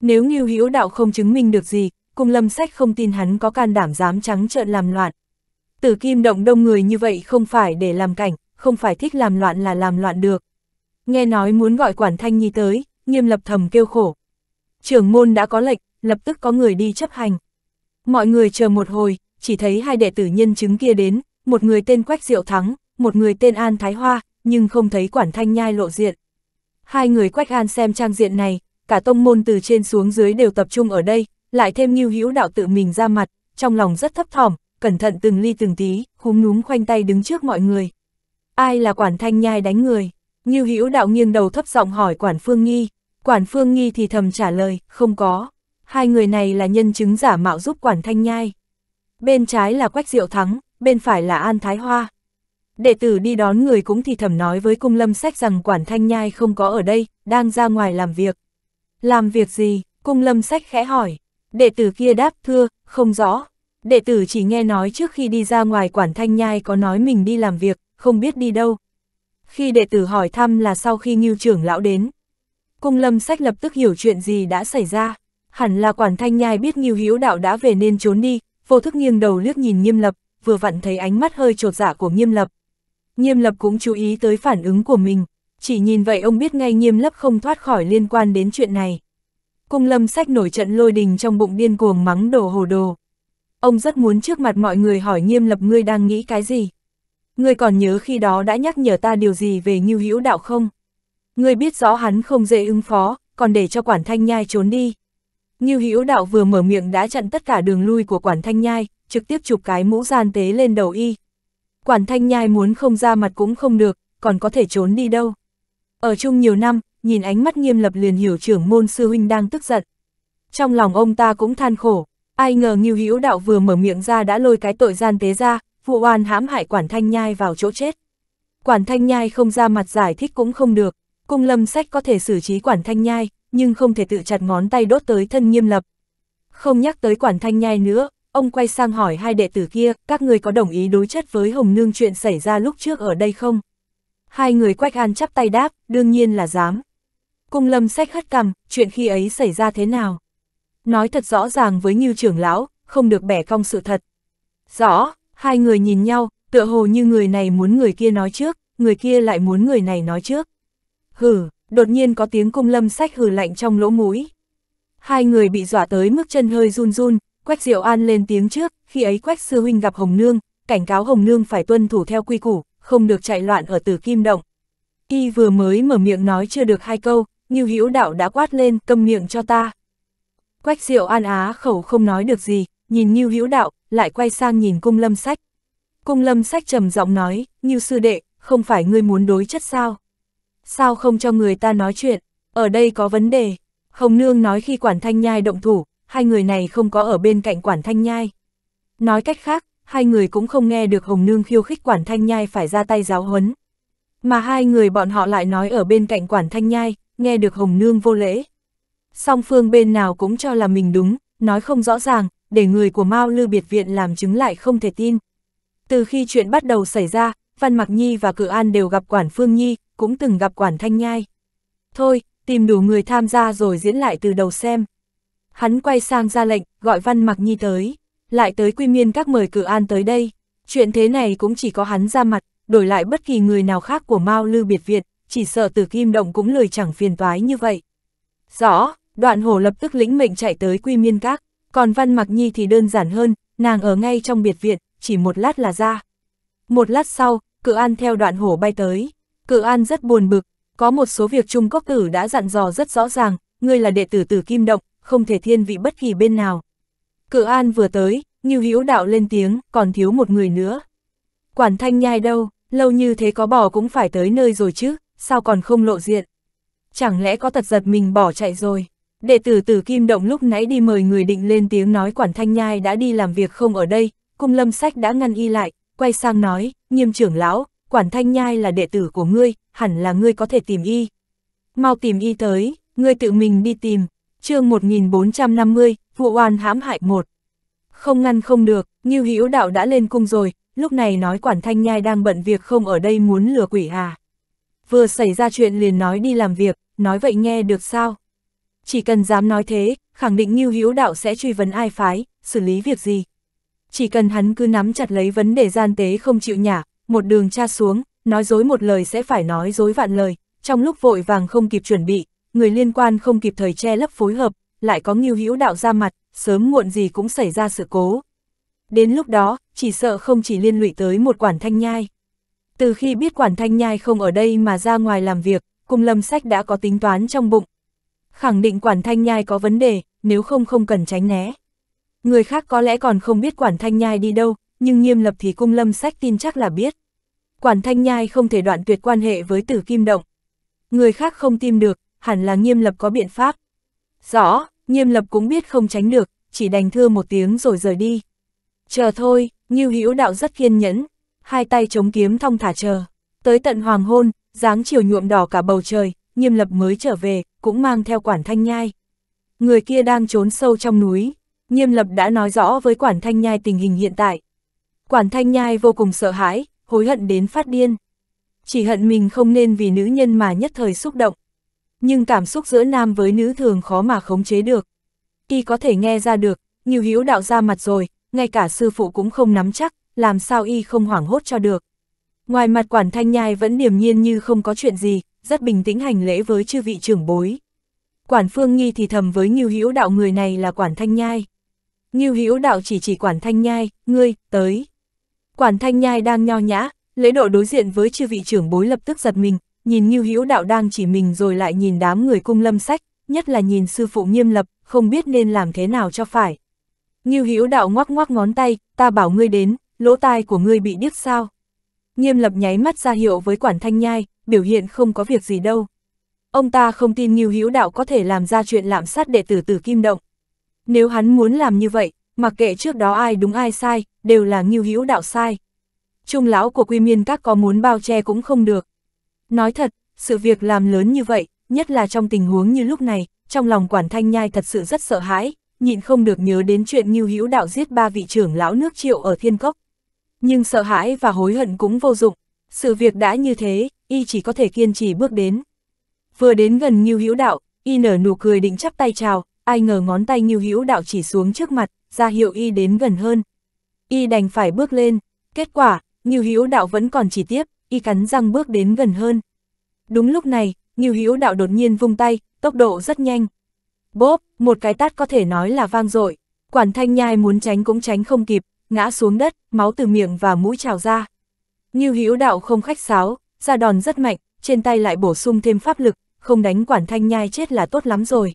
Nếu Ngưu Hữu Đạo không chứng minh được gì, Cung Lâm Sách không tin hắn có can đảm dám trắng trợn làm loạn. Tử Kim động đông người như vậy không phải để làm cảnh, không phải thích làm loạn là làm loạn được. Nghe nói muốn gọi quản thanh nhi tới, Nghiêm Lập thầm kêu khổ. Trưởng môn đã có lệnh, lập tức có người đi chấp hành. Mọi người chờ một hồi, chỉ thấy hai đệ tử nhân chứng kia đến, một người tên Quách Diệu Thắng, một người tên An Thái Hoa, nhưng không thấy quản thanh nhai lộ diện. Hai người Quách An xem trang diện này, cả tông môn từ trên xuống dưới đều tập trung ở đây, lại thêm Như Hữu đạo tự mình ra mặt, trong lòng rất thấp thỏm, cẩn thận từng ly từng tí, khúm núm khoanh tay đứng trước mọi người. Ai là quản thanh nhai đánh người? Như Hữu đạo nghiêng đầu thấp giọng hỏi quản Phương Nghi, quản Phương Nghi thì thầm trả lời, không có. Hai người này là nhân chứng giả mạo giúp quản thanh nhai. Bên trái là Quách Diệu Thắng, bên phải là An Thái Hoa. Đệ tử đi đón người cũng thì thầm nói với cung lâm sách rằng quản thanh nhai không có ở đây, đang ra ngoài làm việc. Làm việc gì? Cung lâm sách khẽ hỏi. Đệ tử kia đáp thưa, không rõ. Đệ tử chỉ nghe nói trước khi đi ra ngoài quản thanh nhai có nói mình đi làm việc, không biết đi đâu. Khi đệ tử hỏi thăm là sau khi nghiêu trưởng lão đến. Cung lâm sách lập tức hiểu chuyện gì đã xảy ra. Hẳn là quản thanh nhai biết nghiêu hiếu đạo đã về nên trốn đi, vô thức nghiêng đầu liếc nhìn nghiêm lập, vừa vặn thấy ánh mắt hơi trột dạ của nghiêm lập, Nghiêm lập cũng chú ý tới phản ứng của mình, chỉ nhìn vậy ông biết ngay nghiêm lập không thoát khỏi liên quan đến chuyện này. Cung lâm sách nổi trận lôi đình trong bụng điên cuồng mắng đổ hồ đồ. Ông rất muốn trước mặt mọi người hỏi nghiêm lập ngươi đang nghĩ cái gì. Ngươi còn nhớ khi đó đã nhắc nhở ta điều gì về nghiêu hữu đạo không? Ngươi biết rõ hắn không dễ ứng phó, còn để cho quản thanh nhai trốn đi. Nghiêu hữu đạo vừa mở miệng đã chặn tất cả đường lui của quản thanh nhai, trực tiếp chụp cái mũ gian tế lên đầu y, quản thanh nhai muốn không ra mặt cũng không được, còn có thể trốn đi đâu. Ở chung nhiều năm, nhìn ánh mắt nghiêm lập liền hiểu trưởng môn sư huynh đang tức giận. Trong lòng ông ta cũng than khổ, ai ngờ Ngưu Hữu Đạo vừa mở miệng ra đã lôi cái tội gian tế ra, vụ oan hãm hại quản thanh nhai vào chỗ chết. Quản thanh nhai không ra mặt giải thích cũng không được, cung lâm sách có thể xử trí quản thanh nhai, nhưng không thể tự chặt ngón tay đốt tới thân nghiêm lập. Không nhắc tới quản thanh nhai nữa, ông quay sang hỏi hai đệ tử kia, các người có đồng ý đối chất với Hồng Nương chuyện xảy ra lúc trước ở đây không? Hai người Quách An chắp tay đáp, đương nhiên là dám. Cung lâm sách hất cằm, chuyện khi ấy xảy ra thế nào? Nói thật rõ ràng với Ngưu trưởng lão, không được bẻ cong sự thật. Rõ, hai người nhìn nhau, tựa hồ như người này muốn người kia nói trước, người kia lại muốn người này nói trước. Hừ, đột nhiên có tiếng cung lâm sách hừ lạnh trong lỗ mũi. Hai người bị dọa tới mức chân hơi run run, Quách Diệu An lên tiếng trước, khi ấy Quách Sư Huynh gặp Hồng Nương, cảnh cáo Hồng Nương phải tuân thủ theo quy củ, không được chạy loạn ở tử kim động. Y vừa mới mở miệng nói chưa được hai câu, Ngưu Hữu Đạo đã quát lên câm miệng cho ta. Quách Diệu An á khẩu không nói được gì, nhìn Ngưu Hữu Đạo, lại quay sang nhìn Cung Lâm Sách. Cung Lâm Sách trầm giọng nói, Ngưu sư đệ, không phải ngươi muốn đối chất sao? Sao không cho người ta nói chuyện? Ở đây có vấn đề. Hồng Nương nói khi quản thanh nhai động thủ, hai người này không có ở bên cạnh quản thanh nhai. Nói cách khác, hai người cũng không nghe được Hồng Nương khiêu khích quản thanh nhai phải ra tay giáo huấn. Mà hai người bọn họ lại nói ở bên cạnh quản thanh nhai, nghe được Hồng Nương vô lễ. Song phương bên nào cũng cho là mình đúng, nói không rõ ràng, để người của Mao Lư Biệt Viện làm chứng lại không thể tin. Từ khi chuyện bắt đầu xảy ra, Văn Mặc Nhi và Cự An đều gặp Quản Phương Nhi, cũng từng gặp Quản Thanh Nhai. Thôi, tìm đủ người tham gia rồi diễn lại từ đầu xem. Hắn quay sang ra lệnh, gọi Văn Mặc Nhi tới, lại tới quy miên các mời cử an tới đây. Chuyện thế này cũng chỉ có hắn ra mặt, đổi lại bất kỳ người nào khác của Mao Lư Biệt Viện, chỉ sợ Tử Kim Động cũng lười chẳng phiền toái như vậy. Rõ, đoạn hổ lập tức lĩnh mệnh chạy tới quy miên các, còn Văn Mặc Nhi thì đơn giản hơn, nàng ở ngay trong biệt viện, chỉ một lát là ra. Một lát sau, cự an theo đoạn hổ bay tới, cự an rất buồn bực, có một số việc Trung quốc Tử đã dặn dò rất rõ ràng, ngươi là đệ tử Tử Kim Động, không thể thiên vị bất kỳ bên nào. Cự an vừa tới, Như Hữu Đạo lên tiếng, còn thiếu một người nữa. Quản thanh nhai đâu, lâu như thế có bỏ cũng phải tới nơi rồi chứ, sao còn không lộ diện. Chẳng lẽ có thật giật mình bỏ chạy rồi. Đệ tử tử Kim Động lúc nãy đi mời người định lên tiếng nói quản thanh nhai đã đi làm việc không ở đây, cung lâm sách đã ngăn y lại, quay sang nói, nghiêm trưởng lão, quản thanh nhai là đệ tử của ngươi, hẳn là ngươi có thể tìm y. Mau tìm y tới, ngươi tự mình đi tìm, chương 1450, vụ oan hãm hại một. Không ngăn không được, Ngưu Hữu Đạo đã lên cung rồi, lúc này nói quản thanh nhai đang bận việc không ở đây muốn lừa quỷ à. Vừa xảy ra chuyện liền nói đi làm việc, nói vậy nghe được sao? Chỉ cần dám nói thế, khẳng định Ngưu Hữu Đạo sẽ truy vấn ai phái, xử lý việc gì. Chỉ cần hắn cứ nắm chặt lấy vấn đề gian tế không chịu nhả, một đường tra xuống, nói dối một lời sẽ phải nói dối vạn lời, trong lúc vội vàng không kịp chuẩn bị, người liên quan không kịp thời che lấp phối hợp, lại có nghiêu hữu đạo ra mặt, sớm muộn gì cũng xảy ra sự cố. Đến lúc đó, chỉ sợ không chỉ liên lụy tới một quản thanh nhai. Từ khi biết quản thanh nhai không ở đây mà ra ngoài làm việc, cùng lâm sách đã có tính toán trong bụng. Khẳng định quản thanh nhai có vấn đề, nếu không không cần tránh né. Người khác có lẽ còn không biết quản thanh nhai đi đâu, nhưng nghiêm lập thì cung lâm sách tin chắc là biết. Quản thanh nhai không thể đoạn tuyệt quan hệ với tử kim động. Người khác không tìm được, hẳn là nghiêm lập có biện pháp. Rõ, nghiêm lập cũng biết không tránh được, chỉ đành thưa một tiếng rồi rời đi. Chờ thôi, Ngưu Hữu Đạo rất kiên nhẫn, hai tay chống kiếm thong thả chờ. Tới tận hoàng hôn, dáng chiều nhuộm đỏ cả bầu trời, nghiêm lập mới trở về, cũng mang theo quản thanh nhai. Người kia đang trốn sâu trong núi, nghiêm lập đã nói rõ với quản thanh nhai tình hình hiện tại. Quản thanh nhai vô cùng sợ hãi, hối hận đến phát điên. Chỉ hận mình không nên vì nữ nhân mà nhất thời xúc động nhưng cảm xúc giữa nam với nữ thường khó mà khống chế được. Y có thể nghe ra được, nhiều hữu đạo ra mặt rồi, ngay cả sư phụ cũng không nắm chắc, làm sao y không hoảng hốt cho được. Ngoài mặt quản thanh nhai vẫn điềm nhiên như không có chuyện gì, rất bình tĩnh hành lễ với chư vị trưởng bối. Quản phương nghi thì thầm với Nghiêu Hữu đạo người này là quản thanh nhai. Nghiêu Hữu đạo chỉ chỉ quản thanh nhai, ngươi, tới. Quản thanh nhai đang nho nhã, lễ độ đối diện với chư vị trưởng bối lập tức giật mình, nhìn Ngưu Hữu Đạo đang chỉ mình rồi lại nhìn đám người cung lâm sách, nhất là nhìn sư phụ nghiêm lập, không biết nên làm thế nào cho phải. Ngưu Hữu Đạo ngoắc ngoắc ngón tay, ta bảo ngươi đến, lỗ tai của ngươi bị điếc sao? Nghiêm lập nháy mắt ra hiệu với quản thanh nhai, biểu hiện không có việc gì đâu. Ông ta không tin Ngưu Hữu Đạo có thể làm ra chuyện lạm sát đệ tử tử Kim Động. Nếu hắn muốn làm như vậy, mặc kệ trước đó ai đúng ai sai, đều là Ngưu Hữu Đạo sai. Trung lão của Quy Miên các có muốn bao che cũng không được. Nói thật, sự việc làm lớn như vậy, nhất là trong tình huống như lúc này, trong lòng quản thanh nhai thật sự rất sợ hãi, nhịn không được nhớ đến chuyện Ngưu Hữu Đạo giết ba vị trưởng lão nước Triệu ở Thiên Cốc. Nhưng sợ hãi và hối hận cũng vô dụng, sự việc đã như thế, y chỉ có thể kiên trì bước đến. Vừa đến gần Ngưu Hữu Đạo, y nở nụ cười định chắp tay chào, ai ngờ ngón tay Ngưu Hữu Đạo chỉ xuống trước mặt, ra hiệu y đến gần hơn. Y đành phải bước lên, kết quả, Ngưu Hữu Đạo vẫn còn chỉ tiếp, y cắn răng bước đến gần hơn. Đúng lúc này, Nghiêu Hữu Đạo đột nhiên vung tay, tốc độ rất nhanh. Bốp, một cái tát có thể nói là vang dội. Quản Thanh Nhai muốn tránh cũng tránh không kịp, ngã xuống đất, máu từ miệng và mũi trào ra. Nghiêu Hữu Đạo không khách sáo, ra đòn rất mạnh, trên tay lại bổ sung thêm pháp lực, không đánh Quản Thanh Nhai chết là tốt lắm rồi.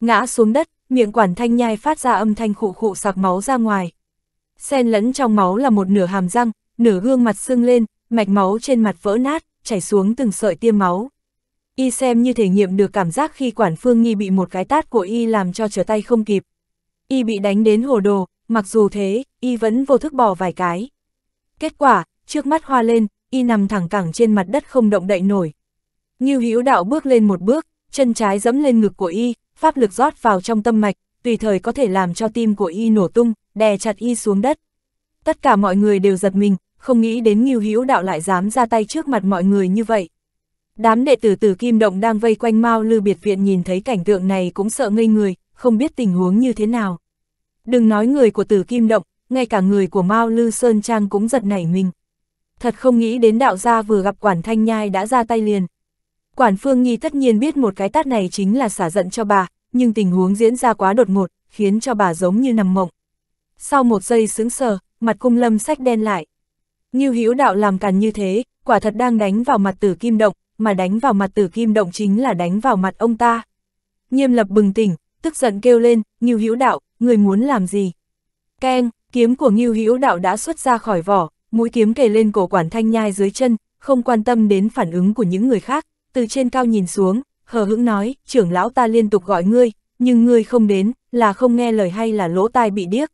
Ngã xuống đất, miệng Quản Thanh Nhai phát ra âm thanh khụ khụ sặc máu ra ngoài. Xen lẫn trong máu là một nửa hàm răng, nửa gương mặt sưng lên, mạch máu trên mặt vỡ nát, chảy xuống từng sợi tiêm máu. Y xem như thể nghiệm được cảm giác khi quản phương nghi bị một cái tát của Y làm cho trở tay không kịp. Y bị đánh đến hồ đồ, mặc dù thế, Y vẫn vô thức bỏ vài cái. Kết quả, trước mắt hoa lên, Y nằm thẳng cẳng trên mặt đất không động đậy nổi. Như hữu đạo bước lên một bước, chân trái dẫm lên ngực của Y, pháp lực rót vào trong tâm mạch, tùy thời có thể làm cho tim của Y nổ tung, đè chặt Y xuống đất. Tất cả mọi người đều giật mình, không nghĩ đến Ngưu Hữu Đạo lại dám ra tay trước mặt mọi người như vậy. Đám đệ tử Tử Kim Động đang vây quanh Mao Lư biệt viện nhìn thấy cảnh tượng này cũng sợ ngây người, không biết tình huống như thế nào. Đừng nói người của Tử Kim Động, ngay cả người của Mao Lư Sơn Trang cũng giật nảy mình. Thật không nghĩ đến đạo gia vừa gặp Quản Thanh Nhai đã ra tay liền. Quản Phương Nhi tất nhiên biết một cái tát này chính là xả giận cho bà, nhưng tình huống diễn ra quá đột ngột, khiến cho bà giống như nằm mộng. Sau một giây sững sờ, mặt cung lâm sách đen lại. Ngưu Hữu Đạo làm càn như thế, quả thật đang đánh vào mặt Tử Kim Động, mà đánh vào mặt Tử Kim Động chính là đánh vào mặt ông ta. Nghiêm Lập bừng tỉnh, tức giận kêu lên, "Ngưu Hữu Đạo, người muốn làm gì?" Keng, kiếm của Ngưu Hữu Đạo đã xuất ra khỏi vỏ, mũi kiếm kề lên cổ quản thanh nhai dưới chân, không quan tâm đến phản ứng của những người khác, từ trên cao nhìn xuống, hờ hững nói, trưởng lão ta liên tục gọi ngươi, nhưng ngươi không đến, là không nghe lời hay là lỗ tai bị điếc.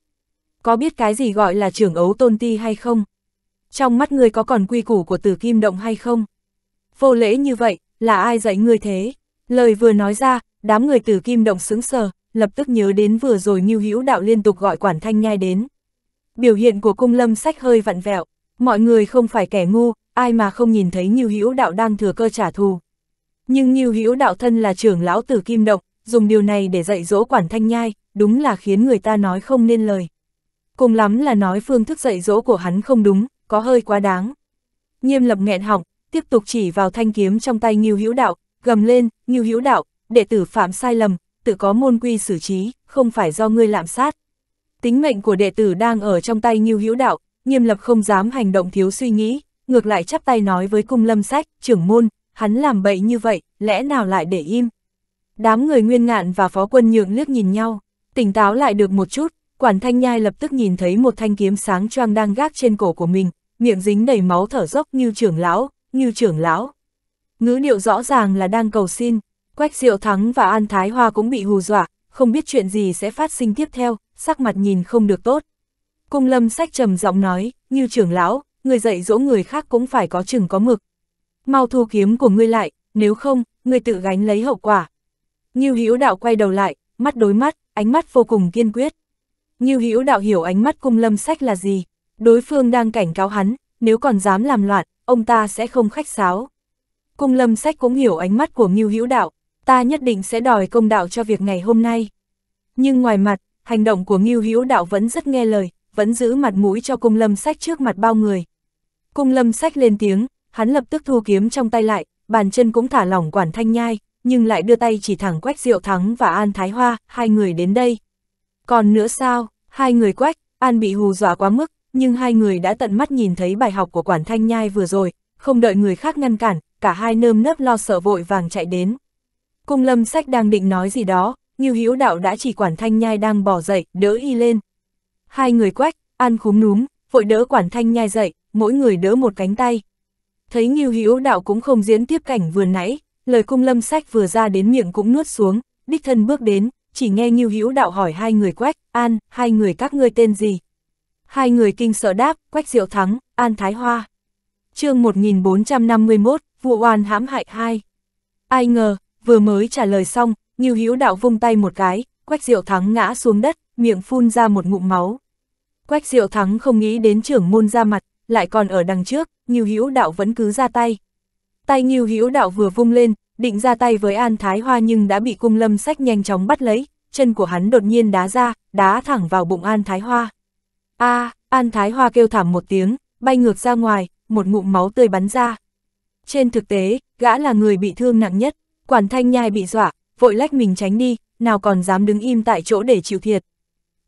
Có biết cái gì gọi là trưởng ấu tôn ti hay không? trong mắt ngươi có còn quy củ của tử kim động hay không? Vô lễ như vậy, là ai dạy ngươi thế? Lời vừa nói ra, đám người tử kim động sững sờ, lập tức nhớ đến vừa rồi Ngưu Hữu Đạo liên tục gọi quản thanh nhai đến. Biểu hiện của cung lâm sách hơi vặn vẹo, mọi người không phải kẻ ngu, ai mà không nhìn thấy Ngưu Hữu Đạo đang thừa cơ trả thù. Nhưng Ngưu Hữu Đạo thân là trưởng lão tử kim động, dùng điều này để dạy dỗ quản thanh nhai, đúng là khiến người ta nói không nên lời. Cùng lắm là nói phương thức dạy dỗ của hắn không đúng, có hơi quá đáng. Nghiêm lập nghẹn họng, tiếp tục chỉ vào thanh kiếm trong tay Ngưu Hữu Đạo, gầm lên, Ngưu Hữu Đạo, đệ tử phạm sai lầm, tự có môn quy xử trí, không phải do ngươi lạm sát. Tính mệnh của đệ tử đang ở trong tay Ngưu Hữu Đạo, Nghiêm lập không dám hành động thiếu suy nghĩ, ngược lại chắp tay nói với cung lâm sách, trưởng môn, hắn làm bậy như vậy, lẽ nào lại để im. Đám người nguyên ngạn và phó quân nhượng liếc nhìn nhau, tỉnh táo lại được một chút, quản thanh nhai lập tức nhìn thấy một thanh kiếm sáng choang đang gác trên cổ của mình, miệng dính đầy máu thở dốc như trưởng lão, như trưởng lão. Ngữ điệu rõ ràng là đang cầu xin, Quách Diệu Thắng và An Thái Hoa cũng bị hù dọa, không biết chuyện gì sẽ phát sinh tiếp theo, sắc mặt nhìn không được tốt. Cung lâm sách trầm giọng nói, như trưởng lão, người dạy dỗ người khác cũng phải có chừng có mực. Mau thu kiếm của ngươi lại, nếu không, ngươi tự gánh lấy hậu quả. Như hữu đạo quay đầu lại, mắt đối mắt, ánh mắt vô cùng kiên quyết. Như hữu đạo hiểu ánh mắt cung lâm sách là gì, Đối phương đang cảnh cáo hắn, nếu còn dám làm loạn, ông ta sẽ không khách sáo. Cung lâm sách cũng hiểu ánh mắt của Ngưu Hữu Đạo, ta nhất định sẽ đòi công đạo cho việc ngày hôm nay. Nhưng ngoài mặt, hành động của Ngưu Hữu Đạo vẫn rất nghe lời, vẫn giữ mặt mũi cho cung lâm sách trước mặt bao người. Cung lâm sách lên tiếng, hắn lập tức thu kiếm trong tay lại, bàn chân cũng thả lỏng quản thanh nhai, nhưng lại đưa tay chỉ thẳng quách diệu thắng và An Thái Hoa, hai người đến đây. Còn nữa sao, hai người quách, An bị hù dọa quá mức, nhưng hai người đã tận mắt nhìn thấy bài học của quản thanh nhai vừa rồi, không đợi người khác ngăn cản, cả hai nơm nớp lo sợ vội vàng chạy đến. Cung lâm sách đang định nói gì đó, Ngưu Hữu Đạo đã chỉ quản thanh nhai đang bỏ dậy, đỡ y lên. Hai người quách, ăn khúm núm, vội đỡ quản thanh nhai dậy, mỗi người đỡ một cánh tay. Thấy Ngưu Hữu Đạo cũng không diễn tiếp cảnh vừa nãy, lời cung lâm sách vừa ra đến miệng cũng nuốt xuống, đích thân bước đến, chỉ nghe Ngưu Hữu Đạo hỏi hai người quách, an, hai người các ngươi tên gì, hai người kinh sợ đáp, Quách Diệu Thắng, An Thái Hoa. chương 1451, vụ oan hãm hại hai. Ai ngờ, vừa mới trả lời xong, Nghiêu Hữu Đạo vung tay một cái, Quách Diệu Thắng ngã xuống đất, miệng phun ra một ngụm máu. Quách Diệu Thắng không nghĩ đến trưởng môn ra mặt, lại còn ở đằng trước, Nghiêu Hữu Đạo vẫn cứ ra tay. Tay Nghiêu Hữu Đạo vừa vung lên, định ra tay với An Thái Hoa nhưng đã bị cung lâm sách nhanh chóng bắt lấy, chân của hắn đột nhiên đá ra, đá thẳng vào bụng An Thái Hoa. A, à, An Thái Hoa kêu thảm một tiếng, bay ngược ra ngoài, một ngụm máu tươi bắn ra. Trên thực tế, gã là người bị thương nặng nhất, quản thanh nhai bị dọa, vội lách mình tránh đi, nào còn dám đứng im tại chỗ để chịu thiệt.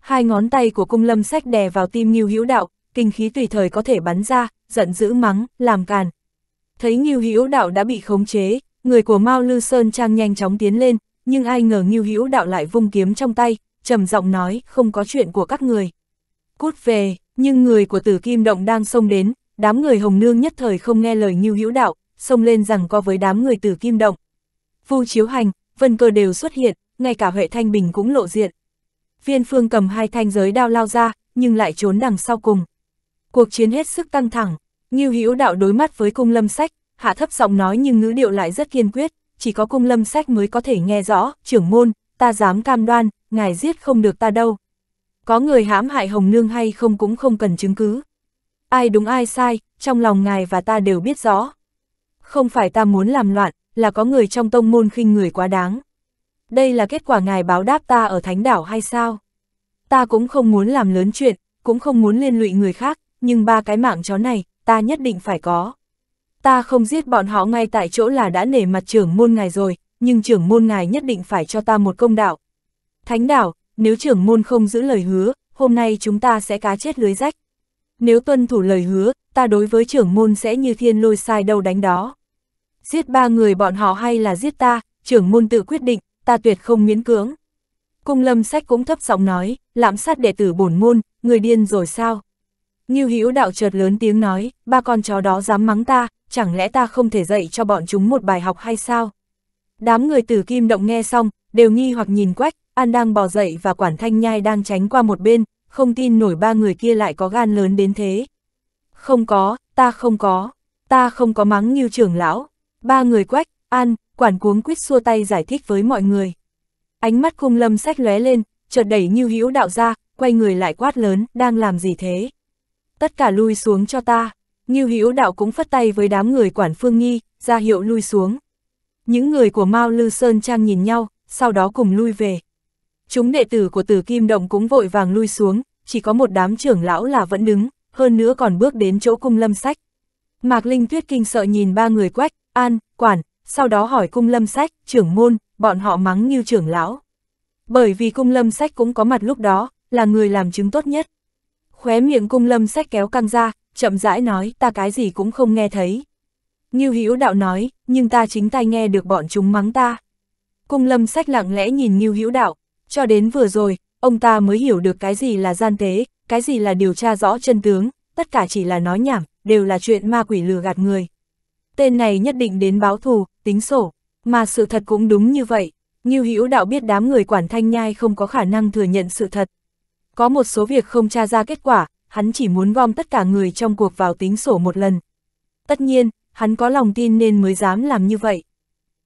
Hai ngón tay của cung lâm sách đè vào tim Nghiêu Hữu Đạo, kinh khí tùy thời có thể bắn ra, giận dữ mắng, làm càn. Thấy Nghiêu Hữu Đạo đã bị khống chế, người của Mao Lư Sơn Trang nhanh chóng tiến lên, nhưng ai ngờ Nghiêu Hữu Đạo lại vung kiếm trong tay, trầm giọng nói, không có chuyện của các người cút về, nhưng người của tử kim động đang xông đến, đám người hồng nương nhất thời không nghe lời như hữu đạo, xông lên rằng co với đám người tử kim động. Vu chiếu hành, vân cơ đều xuất hiện, ngay cả Huệ Thanh Bình cũng lộ diện. Viên phương cầm hai thanh giới đao lao ra, nhưng lại trốn đằng sau cùng. Cuộc chiến hết sức căng thẳng, Ngưu Hữu Đạo đối mắt với cung lâm sách, hạ thấp giọng nói nhưng ngữ điệu lại rất kiên quyết, chỉ có cung lâm sách mới có thể nghe rõ, trưởng môn, ta dám cam đoan, ngài giết không được ta đâu có người hãm hại Hồng Nương hay không cũng không cần chứng cứ. Ai đúng ai sai, trong lòng ngài và ta đều biết rõ. Không phải ta muốn làm loạn, là có người trong tông môn khinh người quá đáng. Đây là kết quả ngài báo đáp ta ở thánh đảo hay sao? Ta cũng không muốn làm lớn chuyện, cũng không muốn liên lụy người khác, nhưng ba cái mạng chó này, ta nhất định phải có. Ta không giết bọn họ ngay tại chỗ là đã nể mặt trưởng môn ngài rồi, nhưng trưởng môn ngài nhất định phải cho ta một công đạo. Thánh đảo, nếu trưởng môn không giữ lời hứa, hôm nay chúng ta sẽ cá chết lưới rách. Nếu tuân thủ lời hứa, ta đối với trưởng môn sẽ như thiên lôi sai đầu đánh đó. Giết ba người bọn họ hay là giết ta, trưởng môn tự quyết định, ta tuyệt không miễn cưỡng. Cung lâm sách cũng thấp giọng nói, lạm sát đệ tử bổn môn, người điên rồi sao? Nghiêu hữu đạo chợt lớn tiếng nói, ba con chó đó dám mắng ta, chẳng lẽ ta không thể dạy cho bọn chúng một bài học hay sao? Đám người tử kim động nghe xong, đều nghi hoặc nhìn quách, An đang bò dậy và quản thanh nhai đang tránh qua một bên, không tin nổi ba người kia lại có gan lớn đến thế. Không có, ta không có, ta không có mắng như trưởng lão. Ba người quách, an, quản cuống quýt xua tay giải thích với mọi người. Ánh mắt khung lâm sách lóe lên, chợt đẩy như hữu đạo ra, quay người lại quát lớn, đang làm gì thế? Tất cả lui xuống cho ta. Như Hữu Đạo cũng phất tay với đám người quản Phương Nghi, ra hiệu lui xuống. Những người của Mao Lư Sơn Trang nhìn nhau, sau đó cùng lui về. Chúng đệ tử của Tử Kim Động cũng vội vàng lui xuống, chỉ có một đám trưởng lão là vẫn đứng, hơn nữa còn bước đến chỗ cung lâm sách. Mạc Linh Tuyết kinh sợ nhìn ba người quách, an, quản, sau đó hỏi cung lâm sách, trưởng môn, bọn họ mắng như trưởng lão. Bởi vì cung lâm sách cũng có mặt lúc đó, là người làm chứng tốt nhất. Khóe miệng cung lâm sách kéo căng ra, chậm rãi nói ta cái gì cũng không nghe thấy. Như Hữu đạo nói, nhưng ta chính tay nghe được bọn chúng mắng ta. Cung lâm sách lặng lẽ nhìn Như Hữu đạo, cho đến vừa rồi, ông ta mới hiểu được cái gì là gian tế, cái gì là điều tra rõ chân tướng, tất cả chỉ là nói nhảm, đều là chuyện ma quỷ lừa gạt người. Tên này nhất định đến báo thù, tính sổ, mà sự thật cũng đúng như vậy. Như hữu đạo biết đám người quản thanh nhai không có khả năng thừa nhận sự thật. Có một số việc không tra ra kết quả, hắn chỉ muốn gom tất cả người trong cuộc vào tính sổ một lần. Tất nhiên, hắn có lòng tin nên mới dám làm như vậy.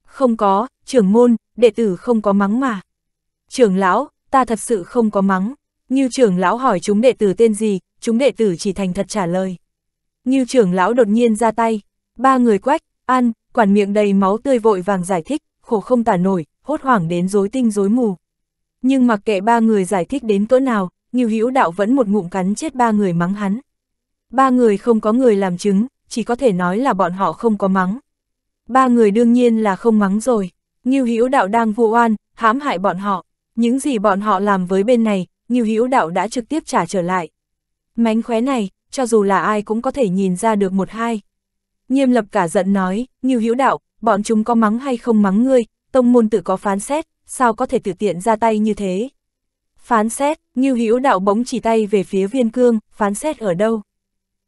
Không có, trưởng môn, đệ tử không có mắng mà trưởng lão, ta thật sự không có mắng. Như trưởng lão hỏi chúng đệ tử tên gì, chúng đệ tử chỉ thành thật trả lời. Như trưởng lão đột nhiên ra tay, ba người quách, an, quản miệng đầy máu tươi vội vàng giải thích, khổ không tả nổi, hốt hoảng đến rối tinh rối mù. Nhưng mặc kệ ba người giải thích đến cỡ nào, như Hữu Đạo vẫn một ngụm cắn chết ba người mắng hắn. Ba người không có người làm chứng, chỉ có thể nói là bọn họ không có mắng. Ba người đương nhiên là không mắng rồi, như Hữu Đạo đang vụ oan, hãm hại bọn họ. Những gì bọn họ làm với bên này, Ngưu Hữu Đạo đã trực tiếp trả trở lại. Mánh khóe này, cho dù là ai cũng có thể nhìn ra được một hai. Nghiêm lập cả giận nói, Ngưu Hữu Đạo, bọn chúng có mắng hay không mắng ngươi, tông môn tự có phán xét, sao có thể tự tiện ra tay như thế. Phán xét, Ngưu Hữu Đạo bỗng chỉ tay về phía viên cương, phán xét ở đâu.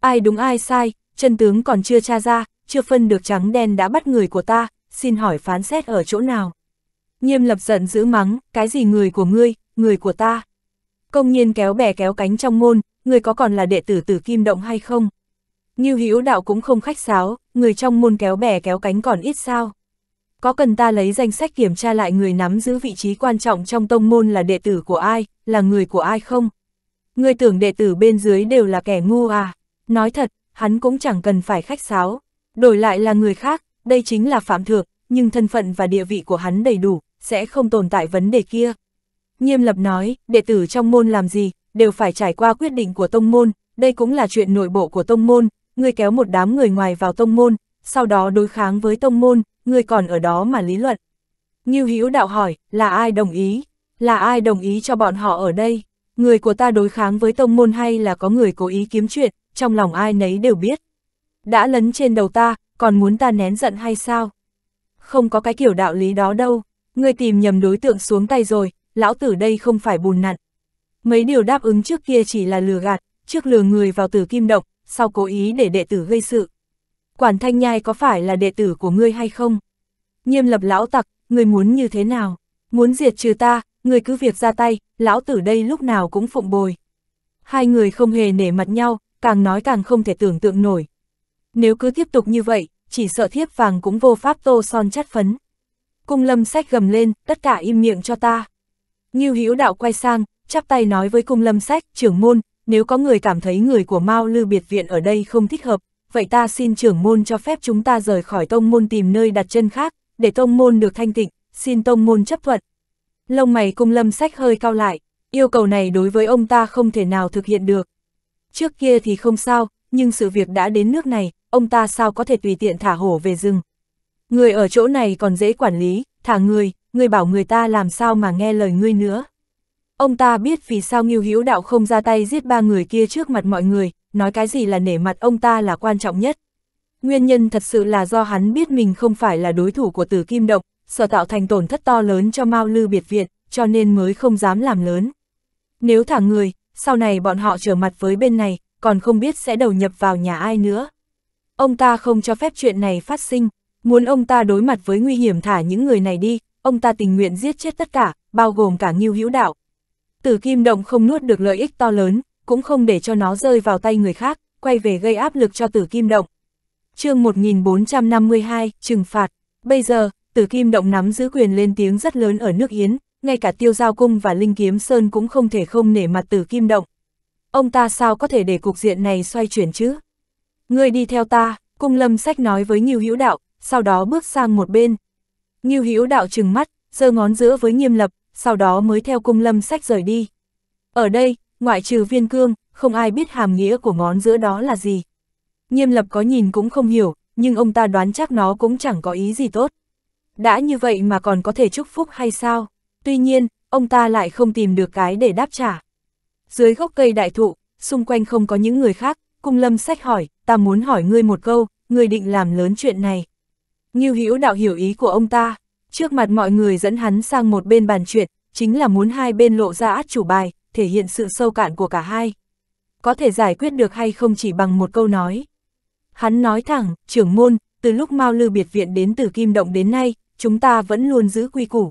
Ai đúng ai sai, chân tướng còn chưa tra ra, chưa phân được trắng đen đã bắt người của ta, xin hỏi phán xét ở chỗ nào. Nghiêm lập giận giữ mắng, cái gì người của ngươi, người của ta. Công nhiên kéo bè kéo cánh trong môn, người có còn là đệ tử tử kim động hay không? Như hữu đạo cũng không khách sáo, người trong môn kéo bè kéo cánh còn ít sao. Có cần ta lấy danh sách kiểm tra lại người nắm giữ vị trí quan trọng trong tông môn là đệ tử của ai, là người của ai không? Người tưởng đệ tử bên dưới đều là kẻ ngu à? Nói thật, hắn cũng chẳng cần phải khách sáo. Đổi lại là người khác, đây chính là phạm thượng, nhưng thân phận và địa vị của hắn đầy đủ, sẽ không tồn tại vấn đề kia. Nghiêm lập nói, đệ tử trong môn làm gì, đều phải trải qua quyết định của tông môn, đây cũng là chuyện nội bộ của tông môn, ngươi kéo một đám người ngoài vào tông môn, sau đó đối kháng với tông môn, ngươi còn ở đó mà lý luận. Ngưu Hữu đạo hỏi, là ai đồng ý? Là ai đồng ý cho bọn họ ở đây? Người của ta đối kháng với tông môn hay là có người cố ý kiếm chuyện, trong lòng ai nấy đều biết. Đã lấn trên đầu ta, còn muốn ta nén giận hay sao? Không có cái kiểu đạo lý đó đâu, Ngươi tìm nhầm đối tượng xuống tay rồi, lão tử đây không phải bùn nặn. Mấy điều đáp ứng trước kia chỉ là lừa gạt, trước lừa người vào tử kim động, sau cố ý để đệ tử gây sự. Quản thanh nhai có phải là đệ tử của ngươi hay không? Nghiêm lập lão tặc, ngươi muốn như thế nào? Muốn diệt trừ ta, ngươi cứ việc ra tay, lão tử đây lúc nào cũng phụng bồi. Hai người không hề nể mặt nhau, càng nói càng không thể tưởng tượng nổi. Nếu cứ tiếp tục như vậy, chỉ sợ thiếp vàng cũng vô pháp tô son chắt phấn. Cung lâm sách gầm lên, tất cả im miệng cho ta. Ngưu Hữu đạo quay sang, chắp tay nói với cung lâm sách, trưởng môn, nếu có người cảm thấy người của Mao Lư Biệt Viện ở đây không thích hợp, vậy ta xin trưởng môn cho phép chúng ta rời khỏi tông môn tìm nơi đặt chân khác, để tông môn được thanh tịnh, xin tông môn chấp thuận. Lông mày cung lâm sách hơi cao lại, yêu cầu này đối với ông ta không thể nào thực hiện được. Trước kia thì không sao, nhưng sự việc đã đến nước này, ông ta sao có thể tùy tiện thả hổ về rừng. Người ở chỗ này còn dễ quản lý, thả người, người bảo người ta làm sao mà nghe lời ngươi nữa. Ông ta biết vì sao Ngưu Hữu Đạo không ra tay giết ba người kia trước mặt mọi người, nói cái gì là nể mặt ông ta là quan trọng nhất. Nguyên nhân thật sự là do hắn biết mình không phải là đối thủ của Tử Kim Độc, sợ tạo thành tổn thất to lớn cho Mao Lư Biệt Viện, cho nên mới không dám làm lớn. Nếu thả người, sau này bọn họ trở mặt với bên này, còn không biết sẽ đầu nhập vào nhà ai nữa. Ông ta không cho phép chuyện này phát sinh, Muốn ông ta đối mặt với nguy hiểm thả những người này đi, ông ta tình nguyện giết chết tất cả, bao gồm cả Ngưu Hữu Đạo. Tử Kim Động không nuốt được lợi ích to lớn, cũng không để cho nó rơi vào tay người khác, quay về gây áp lực cho Tử Kim Động. chương 1452, trừng phạt. Bây giờ, Tử Kim Động nắm giữ quyền lên tiếng rất lớn ở nước Yến, ngay cả Tiêu Giao Cung và Linh Kiếm Sơn cũng không thể không nể mặt Tử Kim Động. Ông ta sao có thể để cục diện này xoay chuyển chứ? Ngươi đi theo ta, Cung Lâm Sách nói với Ngưu Hữu Đạo, sau đó bước sang một bên. Ngưu Hữu đạo trừng mắt, giơ ngón giữa với nghiêm lập, sau đó mới theo cung lâm sách rời đi. Ở đây, ngoại trừ viên cương, không ai biết hàm nghĩa của ngón giữa đó là gì. Nghiêm lập có nhìn cũng không hiểu, nhưng ông ta đoán chắc nó cũng chẳng có ý gì tốt. Đã như vậy mà còn có thể chúc phúc hay sao? Tuy nhiên, ông ta lại không tìm được cái để đáp trả. Dưới gốc cây đại thụ, xung quanh không có những người khác, cung lâm sách hỏi, ta muốn hỏi ngươi một câu, ngươi định làm lớn chuyện này. Ngưu Hữu đạo hiểu ý của ông ta, trước mặt mọi người dẫn hắn sang một bên bàn chuyện, chính là muốn hai bên lộ ra át chủ bài, thể hiện sự sâu cạn của cả hai. Có thể giải quyết được hay không chỉ bằng một câu nói. Hắn nói thẳng, trưởng môn, từ lúc Mao Lư biệt viện đến từ Kim Động đến nay, chúng ta vẫn luôn giữ quy củ.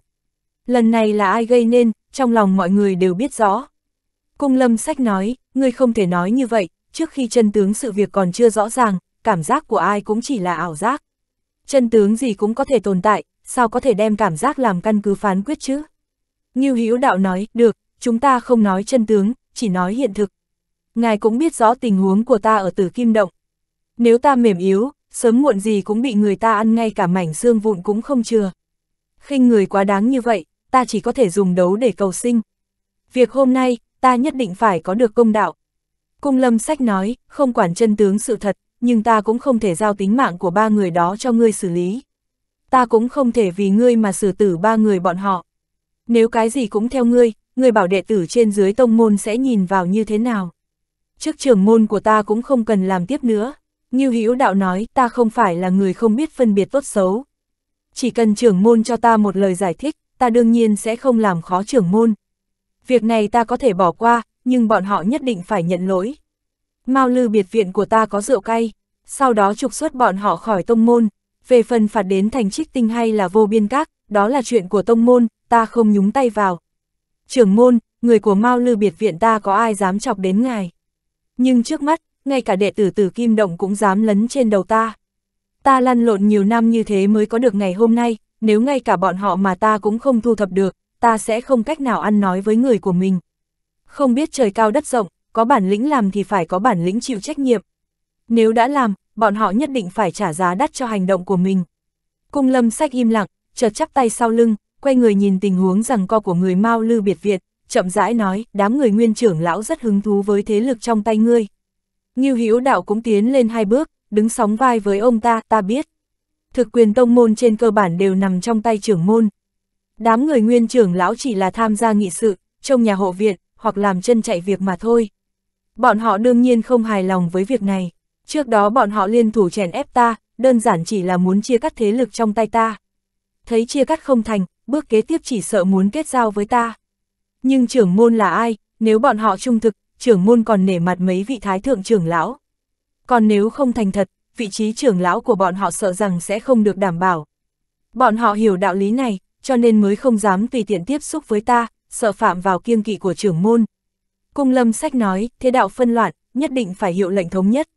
Lần này là ai gây nên, trong lòng mọi người đều biết rõ. Cung lâm sách nói, ngươi không thể nói như vậy, trước khi chân tướng sự việc còn chưa rõ ràng, cảm giác của ai cũng chỉ là ảo giác chân tướng gì cũng có thể tồn tại, sao có thể đem cảm giác làm căn cứ phán quyết chứ? Ngưu Hữu Đạo nói, được, chúng ta không nói chân tướng, chỉ nói hiện thực. Ngài cũng biết rõ tình huống của ta ở tử kim động. Nếu ta mềm yếu, sớm muộn gì cũng bị người ta ăn ngay cả mảnh xương vụn cũng không chừa. khinh người quá đáng như vậy, ta chỉ có thể dùng đấu để cầu sinh. Việc hôm nay, ta nhất định phải có được công đạo. Cung lâm sách nói, không quản chân tướng sự thật, nhưng ta cũng không thể giao tính mạng của ba người đó cho ngươi xử lý. Ta cũng không thể vì ngươi mà xử tử ba người bọn họ. Nếu cái gì cũng theo ngươi, ngươi bảo đệ tử trên dưới tông môn sẽ nhìn vào như thế nào. Trước trưởng môn của ta cũng không cần làm tiếp nữa. như Hữu Đạo nói ta không phải là người không biết phân biệt tốt xấu. Chỉ cần trưởng môn cho ta một lời giải thích, ta đương nhiên sẽ không làm khó trưởng môn. Việc này ta có thể bỏ qua, nhưng bọn họ nhất định phải nhận lỗi. Mao lư biệt viện của ta có rượu cay, sau đó trục xuất bọn họ khỏi tông môn, về phần phạt đến thành trích tinh hay là vô biên các, đó là chuyện của tông môn, ta không nhúng tay vào. Trưởng môn, người của Mao lư biệt viện ta có ai dám chọc đến ngài. Nhưng trước mắt, ngay cả đệ tử tử Kim Động cũng dám lấn trên đầu ta. Ta lăn lộn nhiều năm như thế mới có được ngày hôm nay, nếu ngay cả bọn họ mà ta cũng không thu thập được, ta sẽ không cách nào ăn nói với người của mình. Không biết trời cao đất rộng, có bản lĩnh làm thì phải có bản lĩnh chịu trách nhiệm. Nếu đã làm, bọn họ nhất định phải trả giá đắt cho hành động của mình. Cung lâm sách im lặng, chợt chắp tay sau lưng, quay người nhìn tình huống rằng co của người Mao Lư Biệt Việt, chậm rãi nói, đám người nguyên trưởng lão rất hứng thú với thế lực trong tay ngươi. Ngưu Hữu Đạo cũng tiến lên hai bước, đứng sóng vai với ông ta, ta biết. Thực quyền tông môn trên cơ bản đều nằm trong tay trưởng môn. Đám người nguyên trưởng lão chỉ là tham gia nghị sự, trong nhà hộ viện, hoặc làm chân chạy việc mà thôi. Bọn họ đương nhiên không hài lòng với việc này. Trước đó bọn họ liên thủ chèn ép ta, đơn giản chỉ là muốn chia cắt thế lực trong tay ta. Thấy chia cắt không thành, bước kế tiếp chỉ sợ muốn kết giao với ta. Nhưng trưởng môn là ai, nếu bọn họ trung thực, trưởng môn còn nể mặt mấy vị thái thượng trưởng lão. Còn nếu không thành thật, vị trí trưởng lão của bọn họ sợ rằng sẽ không được đảm bảo. Bọn họ hiểu đạo lý này, cho nên mới không dám tùy tiện tiếp xúc với ta, sợ phạm vào kiêng kỵ của trưởng môn. Cung lâm sách nói, thế đạo phân loạn, nhất định phải hiệu lệnh thống nhất.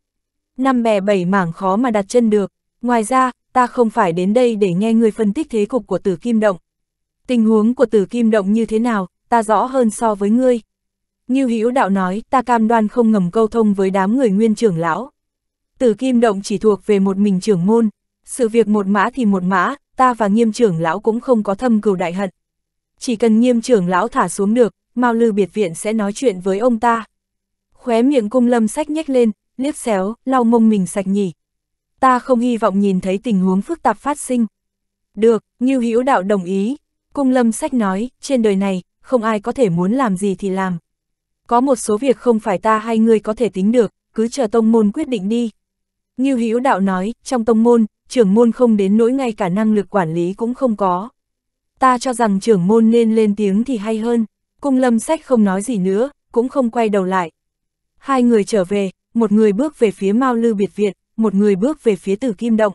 Năm bè bảy mảng khó mà đặt chân được, ngoài ra, ta không phải đến đây để nghe người phân tích thế cục của tử kim động. Tình huống của tử kim động như thế nào, ta rõ hơn so với ngươi. Như hữu đạo nói, ta cam đoan không ngầm câu thông với đám người nguyên trưởng lão. Tử kim động chỉ thuộc về một mình trưởng môn, sự việc một mã thì một mã, ta và nghiêm trưởng lão cũng không có thâm cừu đại hận. Chỉ cần nghiêm trưởng lão thả xuống được, Mao Lư biệt viện sẽ nói chuyện với ông ta. Khóe miệng cung lâm sách nhếch lên, liếc xéo, lau mông mình sạch nhỉ. Ta không hy vọng nhìn thấy tình huống phức tạp phát sinh. Được, Ngưu Hữu Đạo đồng ý. Cung lâm sách nói, trên đời này, không ai có thể muốn làm gì thì làm. Có một số việc không phải ta hay ngươi có thể tính được, cứ chờ tông môn quyết định đi. Ngưu Hữu Đạo nói, trong tông môn, trưởng môn không đến nỗi ngay cả năng lực quản lý cũng không có. Ta cho rằng trưởng môn nên lên tiếng thì hay hơn. Cung lâm sách không nói gì nữa, cũng không quay đầu lại. Hai người trở về, một người bước về phía Mao Lư Biệt Viện, một người bước về phía Tử Kim Động.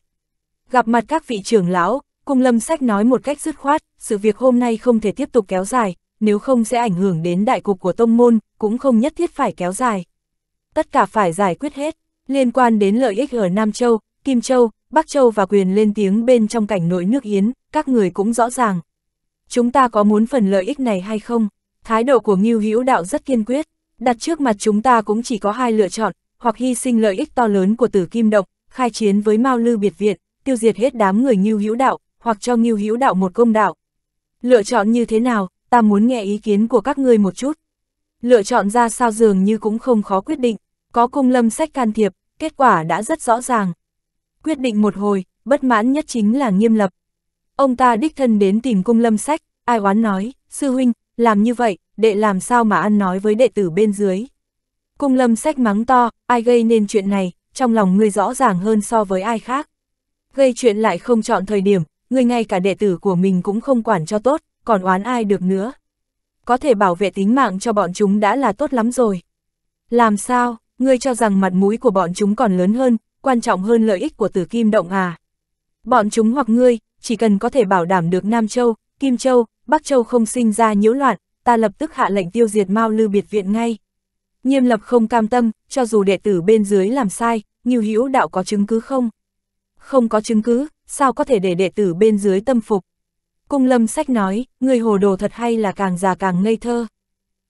Gặp mặt các vị trưởng lão, Cung lâm sách nói một cách dứt khoát, sự việc hôm nay không thể tiếp tục kéo dài, nếu không sẽ ảnh hưởng đến đại cục của tông môn, cũng không nhất thiết phải kéo dài. Tất cả phải giải quyết hết, liên quan đến lợi ích ở Nam Châu, Kim Châu, Bắc Châu và quyền lên tiếng bên trong cảnh nội nước Yến, các người cũng rõ ràng. Chúng ta có muốn phần lợi ích này hay không? Thái độ của Ngưu Hữu Đạo rất kiên quyết, đặt trước mặt chúng ta cũng chỉ có hai lựa chọn, hoặc hy sinh lợi ích to lớn của Tử Kim Động, khai chiến với Mao Lư Biệt Viện, tiêu diệt hết đám người Ngưu Hữu Đạo, hoặc cho Ngưu Hữu Đạo một công đạo. Lựa chọn như thế nào, ta muốn nghe ý kiến của các ngươi một chút. Lựa chọn ra sao dường như cũng không khó quyết định, có cung lâm sách can thiệp, kết quả đã rất rõ ràng. Quyết định một hồi, bất mãn nhất chính là nghiêm lập. Ông ta đích thân đến tìm cung lâm sách, ai oán nói, sư huynh, làm như vậy, đệ làm sao mà ăn nói với đệ tử bên dưới. Cung lâm sách mắng to, ai gây nên chuyện này, trong lòng ngươi rõ ràng hơn so với ai khác. Gây chuyện lại không chọn thời điểm, ngươi ngay cả đệ tử của mình cũng không quản cho tốt, còn oán ai được nữa. Có thể bảo vệ tính mạng cho bọn chúng đã là tốt lắm rồi. Làm sao, ngươi cho rằng mặt mũi của bọn chúng còn lớn hơn, quan trọng hơn lợi ích của tử kim động à. Bọn chúng hoặc ngươi, chỉ cần có thể bảo đảm được Nam Châu, Kim Châu, Bắc Châu không sinh ra nhiễu loạn, ta lập tức hạ lệnh tiêu diệt Mao Lư biệt viện ngay. Nghiêm lập không cam tâm, cho dù đệ tử bên dưới làm sai, Ngưu Hữu đạo có chứng cứ không? Không có chứng cứ, sao có thể để đệ tử bên dưới tâm phục? Cung lâm sách nói, người hồ đồ thật hay là càng già càng ngây thơ.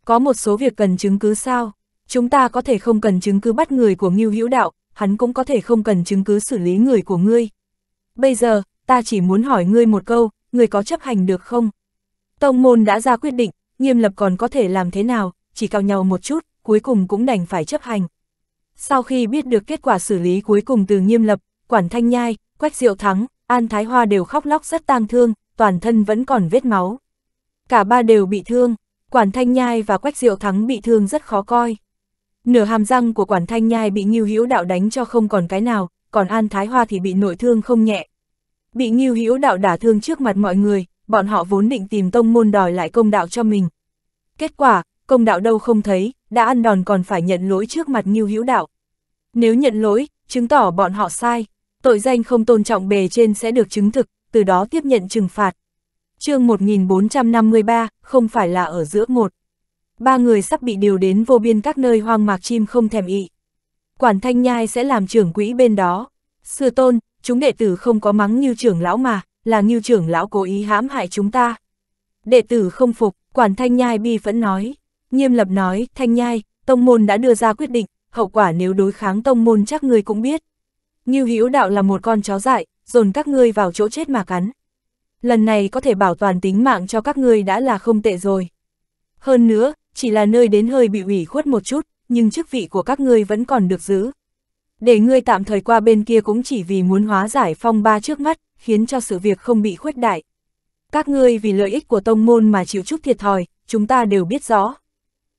Có một số việc cần chứng cứ sao? Chúng ta có thể không cần chứng cứ bắt người của Ngưu Hữu đạo, hắn cũng có thể không cần chứng cứ xử lý người của ngươi. Bây giờ, ta chỉ muốn hỏi ngươi một câu, ngươi có chấp hành được không? Tông môn đã ra quyết định, nghiêm lập còn có thể làm thế nào, chỉ cao nhau một chút, cuối cùng cũng đành phải chấp hành. Sau khi biết được kết quả xử lý cuối cùng từ nghiêm lập, Quản Thanh Nhai, Quách Diệu Thắng, An Thái Hoa đều khóc lóc rất tang thương, toàn thân vẫn còn vết máu. Cả ba đều bị thương, Quản Thanh Nhai và Quách Diệu Thắng bị thương rất khó coi. Nửa hàm răng của Quản Thanh Nhai bị Ngưu Hữu Đạo đánh cho không còn cái nào, còn An Thái Hoa thì bị nội thương không nhẹ. Bị Ngưu Hữu Đạo đả thương trước mặt mọi người, bọn họ vốn định tìm tông môn đòi lại công đạo cho mình. Kết quả, công đạo đâu không thấy, đã ăn đòn còn phải nhận lỗi trước mặt Ngưu Hữu Đạo. Nếu nhận lỗi, chứng tỏ bọn họ sai, tội danh không tôn trọng bề trên sẽ được chứng thực, từ đó tiếp nhận trừng phạt. chương 1453, không phải là ở giữa một. Ba người sắp bị điều đến vô biên các nơi hoang mạc chim không thèm ị. Quản thanh nhai sẽ làm trưởng quỹ bên đó. Sư tôn, chúng đệ tử không có mắng như trưởng lão mà, là Ngưu trưởng lão cố ý hãm hại chúng ta. Đệ tử không phục, quản thanh nhai bi phẫn nói. Nghiêm lập nói, thanh nhai, tông môn đã đưa ra quyết định, hậu quả nếu đối kháng tông môn chắc người cũng biết. Ngưu Hữu đạo là một con chó dại, dồn các ngươi vào chỗ chết mà cắn. Lần này có thể bảo toàn tính mạng cho các ngươi đã là không tệ rồi. Hơn nữa, chỉ là nơi đến hơi bị ủy khuất một chút, nhưng chức vị của các ngươi vẫn còn được giữ. Để ngươi tạm thời qua bên kia cũng chỉ vì muốn hóa giải phong ba trước mắt, khiến cho sự việc không bị khuếch đại. Các ngươi vì lợi ích của tông môn mà chịu chút thiệt thòi, chúng ta đều biết rõ.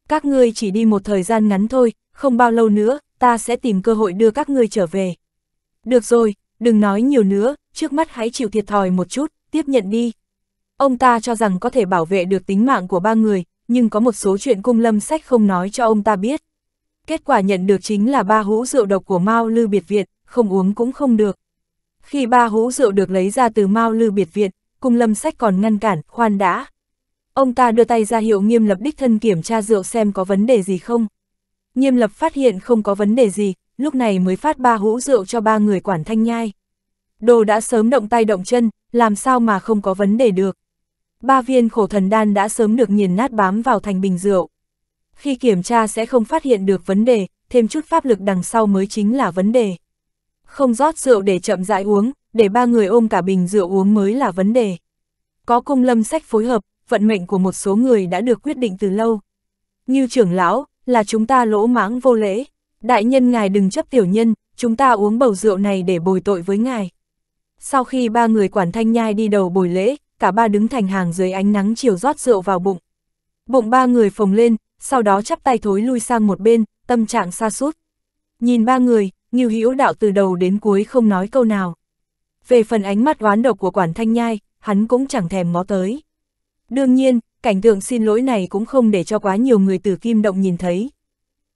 Các ngươi chỉ đi một thời gian ngắn thôi, không bao lâu nữa, ta sẽ tìm cơ hội đưa các ngươi trở về. Được rồi, đừng nói nhiều nữa, trước mắt hãy chịu thiệt thòi một chút, tiếp nhận đi. Ông ta cho rằng có thể bảo vệ được tính mạng của ba người, nhưng có một số chuyện cung lâm sách không nói cho ông ta biết. Kết quả nhận được chính là ba hũ rượu độc của Mao Lư Biệt Việt, không uống cũng không được. Khi ba hũ rượu được lấy ra từ Mao Lư biệt viện, cùng lâm sách còn ngăn cản, khoan đã. Ông ta đưa tay ra hiệu nghiêm lập đích thân kiểm tra rượu xem có vấn đề gì không. Nghiêm lập phát hiện không có vấn đề gì, lúc này mới phát ba hũ rượu cho ba người quản thanh nhai. Đồ đã sớm động tay động chân, làm sao mà không có vấn đề được. Ba viên khổ thần đan đã sớm được nghiền nát bám vào thành bình rượu. Khi kiểm tra sẽ không phát hiện được vấn đề, thêm chút pháp lực đằng sau mới chính là vấn đề không rót rượu để chậm rãi uống, để ba người ôm cả bình rượu uống mới là vấn đề. Có cung lâm sách phối hợp, vận mệnh của một số người đã được quyết định từ lâu. Như trưởng lão, là chúng ta lỗ mãng vô lễ. Đại nhân ngài đừng chấp tiểu nhân, chúng ta uống bầu rượu này để bồi tội với ngài. Sau khi ba người quản thanh nhai đi đầu bồi lễ, cả ba đứng thành hàng dưới ánh nắng chiều rót rượu vào bụng. Bụng ba người phồng lên, sau đó chắp tay thối lui sang một bên, tâm trạng xa suốt, Nhìn ba người, Ngưu Hữu Đạo từ đầu đến cuối không nói câu nào. Về phần ánh mắt oán độc của quản thanh nhai, hắn cũng chẳng thèm ngó tới. Đương nhiên, cảnh tượng xin lỗi này cũng không để cho quá nhiều người từ kim động nhìn thấy.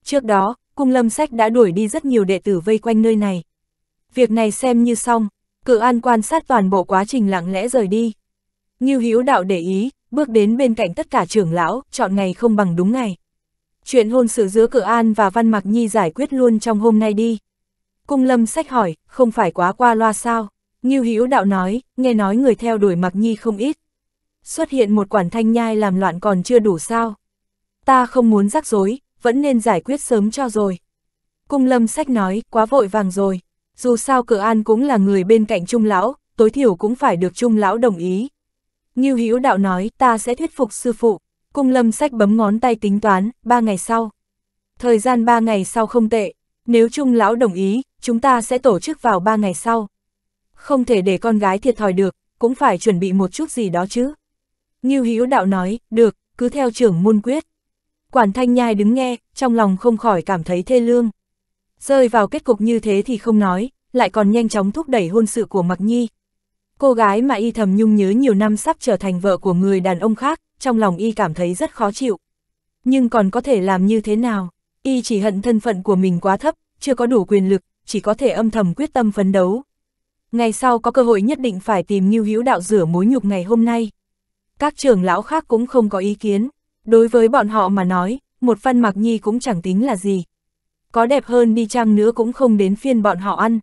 Trước đó, cung lâm sách đã đuổi đi rất nhiều đệ tử vây quanh nơi này. Việc này xem như xong, cự an quan sát toàn bộ quá trình lặng lẽ rời đi. Ngưu Hữu Đạo để ý, bước đến bên cạnh tất cả trưởng lão, chọn ngày không bằng đúng ngày. Chuyện hôn sự giữa cự an và văn mặc nhi giải quyết luôn trong hôm nay đi. Cung lâm sách hỏi, không phải quá qua loa sao? Ngưu Hữu đạo nói, nghe nói người theo đuổi mặc nhi không ít. Xuất hiện một quản thanh nhai làm loạn còn chưa đủ sao? Ta không muốn rắc rối, vẫn nên giải quyết sớm cho rồi. Cung lâm sách nói, quá vội vàng rồi. Dù sao cửa an cũng là người bên cạnh trung lão, tối thiểu cũng phải được trung lão đồng ý. Ngưu Hữu đạo nói, ta sẽ thuyết phục sư phụ. Cung lâm sách bấm ngón tay tính toán, ba ngày sau. Thời gian ba ngày sau không tệ, nếu trung lão đồng ý, chúng ta sẽ tổ chức vào ba ngày sau. Không thể để con gái thiệt thòi được, cũng phải chuẩn bị một chút gì đó chứ. Ngưu Hữu Đạo nói, được, cứ theo trưởng môn quyết. Quản Thanh Nhai đứng nghe, trong lòng không khỏi cảm thấy thê lương. Rơi vào kết cục như thế thì không nói, lại còn nhanh chóng thúc đẩy hôn sự của mặc Nhi. Cô gái mà y thầm nhung nhớ nhiều năm sắp trở thành vợ của người đàn ông khác, trong lòng y cảm thấy rất khó chịu. Nhưng còn có thể làm như thế nào, y chỉ hận thân phận của mình quá thấp, chưa có đủ quyền lực, chỉ có thể âm thầm quyết tâm phấn đấu. Ngày sau có cơ hội nhất định phải tìm Ngưu Hữu Đạo rửa mối nhục ngày hôm nay. Các trưởng lão khác cũng không có ý kiến, đối với bọn họ mà nói, một phân mặc nhi cũng chẳng tính là gì. Có đẹp hơn đi chăng nữa cũng không đến phiên bọn họ ăn.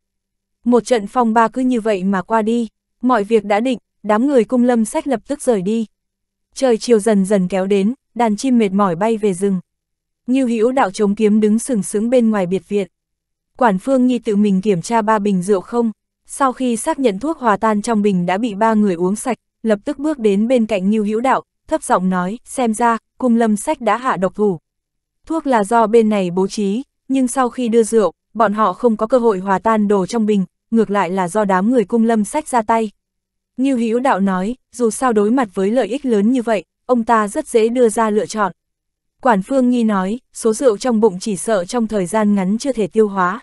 Một trận phong ba cứ như vậy mà qua đi, mọi việc đã định, đám người cung lâm sách lập tức rời đi. Trời chiều dần dần kéo đến, đàn chim mệt mỏi bay về rừng. Ngưu Hữu Đạo chống kiếm đứng sừng sững bên ngoài biệt viện quản phương nhi tự mình kiểm tra ba bình rượu không. Sau khi xác nhận thuốc hòa tan trong bình đã bị ba người uống sạch, lập tức bước đến bên cạnh Như Hữu Đạo, thấp giọng nói, xem ra, cung lâm sách đã hạ độc thủ. Thuốc là do bên này bố trí, nhưng sau khi đưa rượu, bọn họ không có cơ hội hòa tan đồ trong bình, ngược lại là do đám người cung lâm sách ra tay. Như Hữu Đạo nói, dù sao đối mặt với lợi ích lớn như vậy, ông ta rất dễ đưa ra lựa chọn. Quản Phương Nhi nói, số rượu trong bụng chỉ sợ trong thời gian ngắn chưa thể tiêu hóa.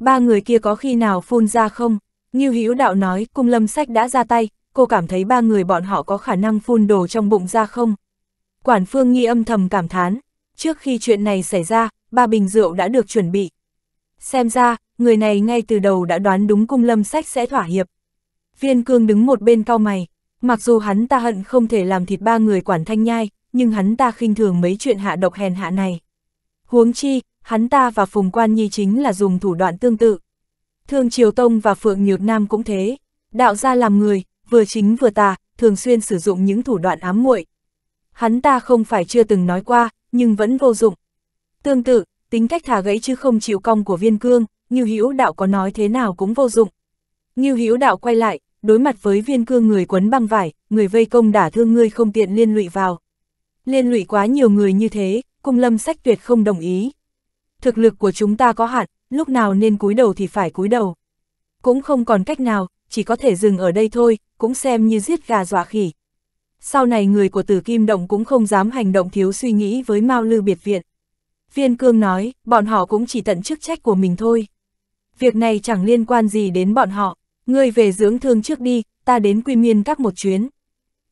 Ba người kia có khi nào phun ra không? Như Hữu đạo nói, cung lâm sách đã ra tay, cô cảm thấy ba người bọn họ có khả năng phun đồ trong bụng ra không? Quản phương nghi âm thầm cảm thán, trước khi chuyện này xảy ra, ba bình rượu đã được chuẩn bị. Xem ra, người này ngay từ đầu đã đoán đúng cung lâm sách sẽ thỏa hiệp. Viên cương đứng một bên cao mày, mặc dù hắn ta hận không thể làm thịt ba người quản thanh nhai, nhưng hắn ta khinh thường mấy chuyện hạ độc hèn hạ này. Huống chi, hắn ta và Phùng Quan Nhi chính là dùng thủ đoạn tương tự. Thương Triều Tông và Phượng Nhược Nam cũng thế, đạo gia làm người, vừa chính vừa tà, thường xuyên sử dụng những thủ đoạn ám muội. Hắn ta không phải chưa từng nói qua, nhưng vẫn vô dụng. Tương tự, tính cách thả gãy chứ không chịu cong của viên cương, như hữu đạo có nói thế nào cũng vô dụng. Như hữu đạo quay lại, đối mặt với viên cương người quấn băng vải, người vây công đả thương ngươi không tiện liên lụy vào. Liên lụy quá nhiều người như thế, cung lâm sách tuyệt không đồng ý thực lực của chúng ta có hạn, lúc nào nên cúi đầu thì phải cúi đầu. Cũng không còn cách nào, chỉ có thể dừng ở đây thôi, cũng xem như giết gà dọa khỉ. Sau này người của tử kim động cũng không dám hành động thiếu suy nghĩ với Mao Lư biệt viện. Viên cương nói, bọn họ cũng chỉ tận chức trách của mình thôi. Việc này chẳng liên quan gì đến bọn họ, ngươi về dưỡng thương trước đi, ta đến quy miên các một chuyến.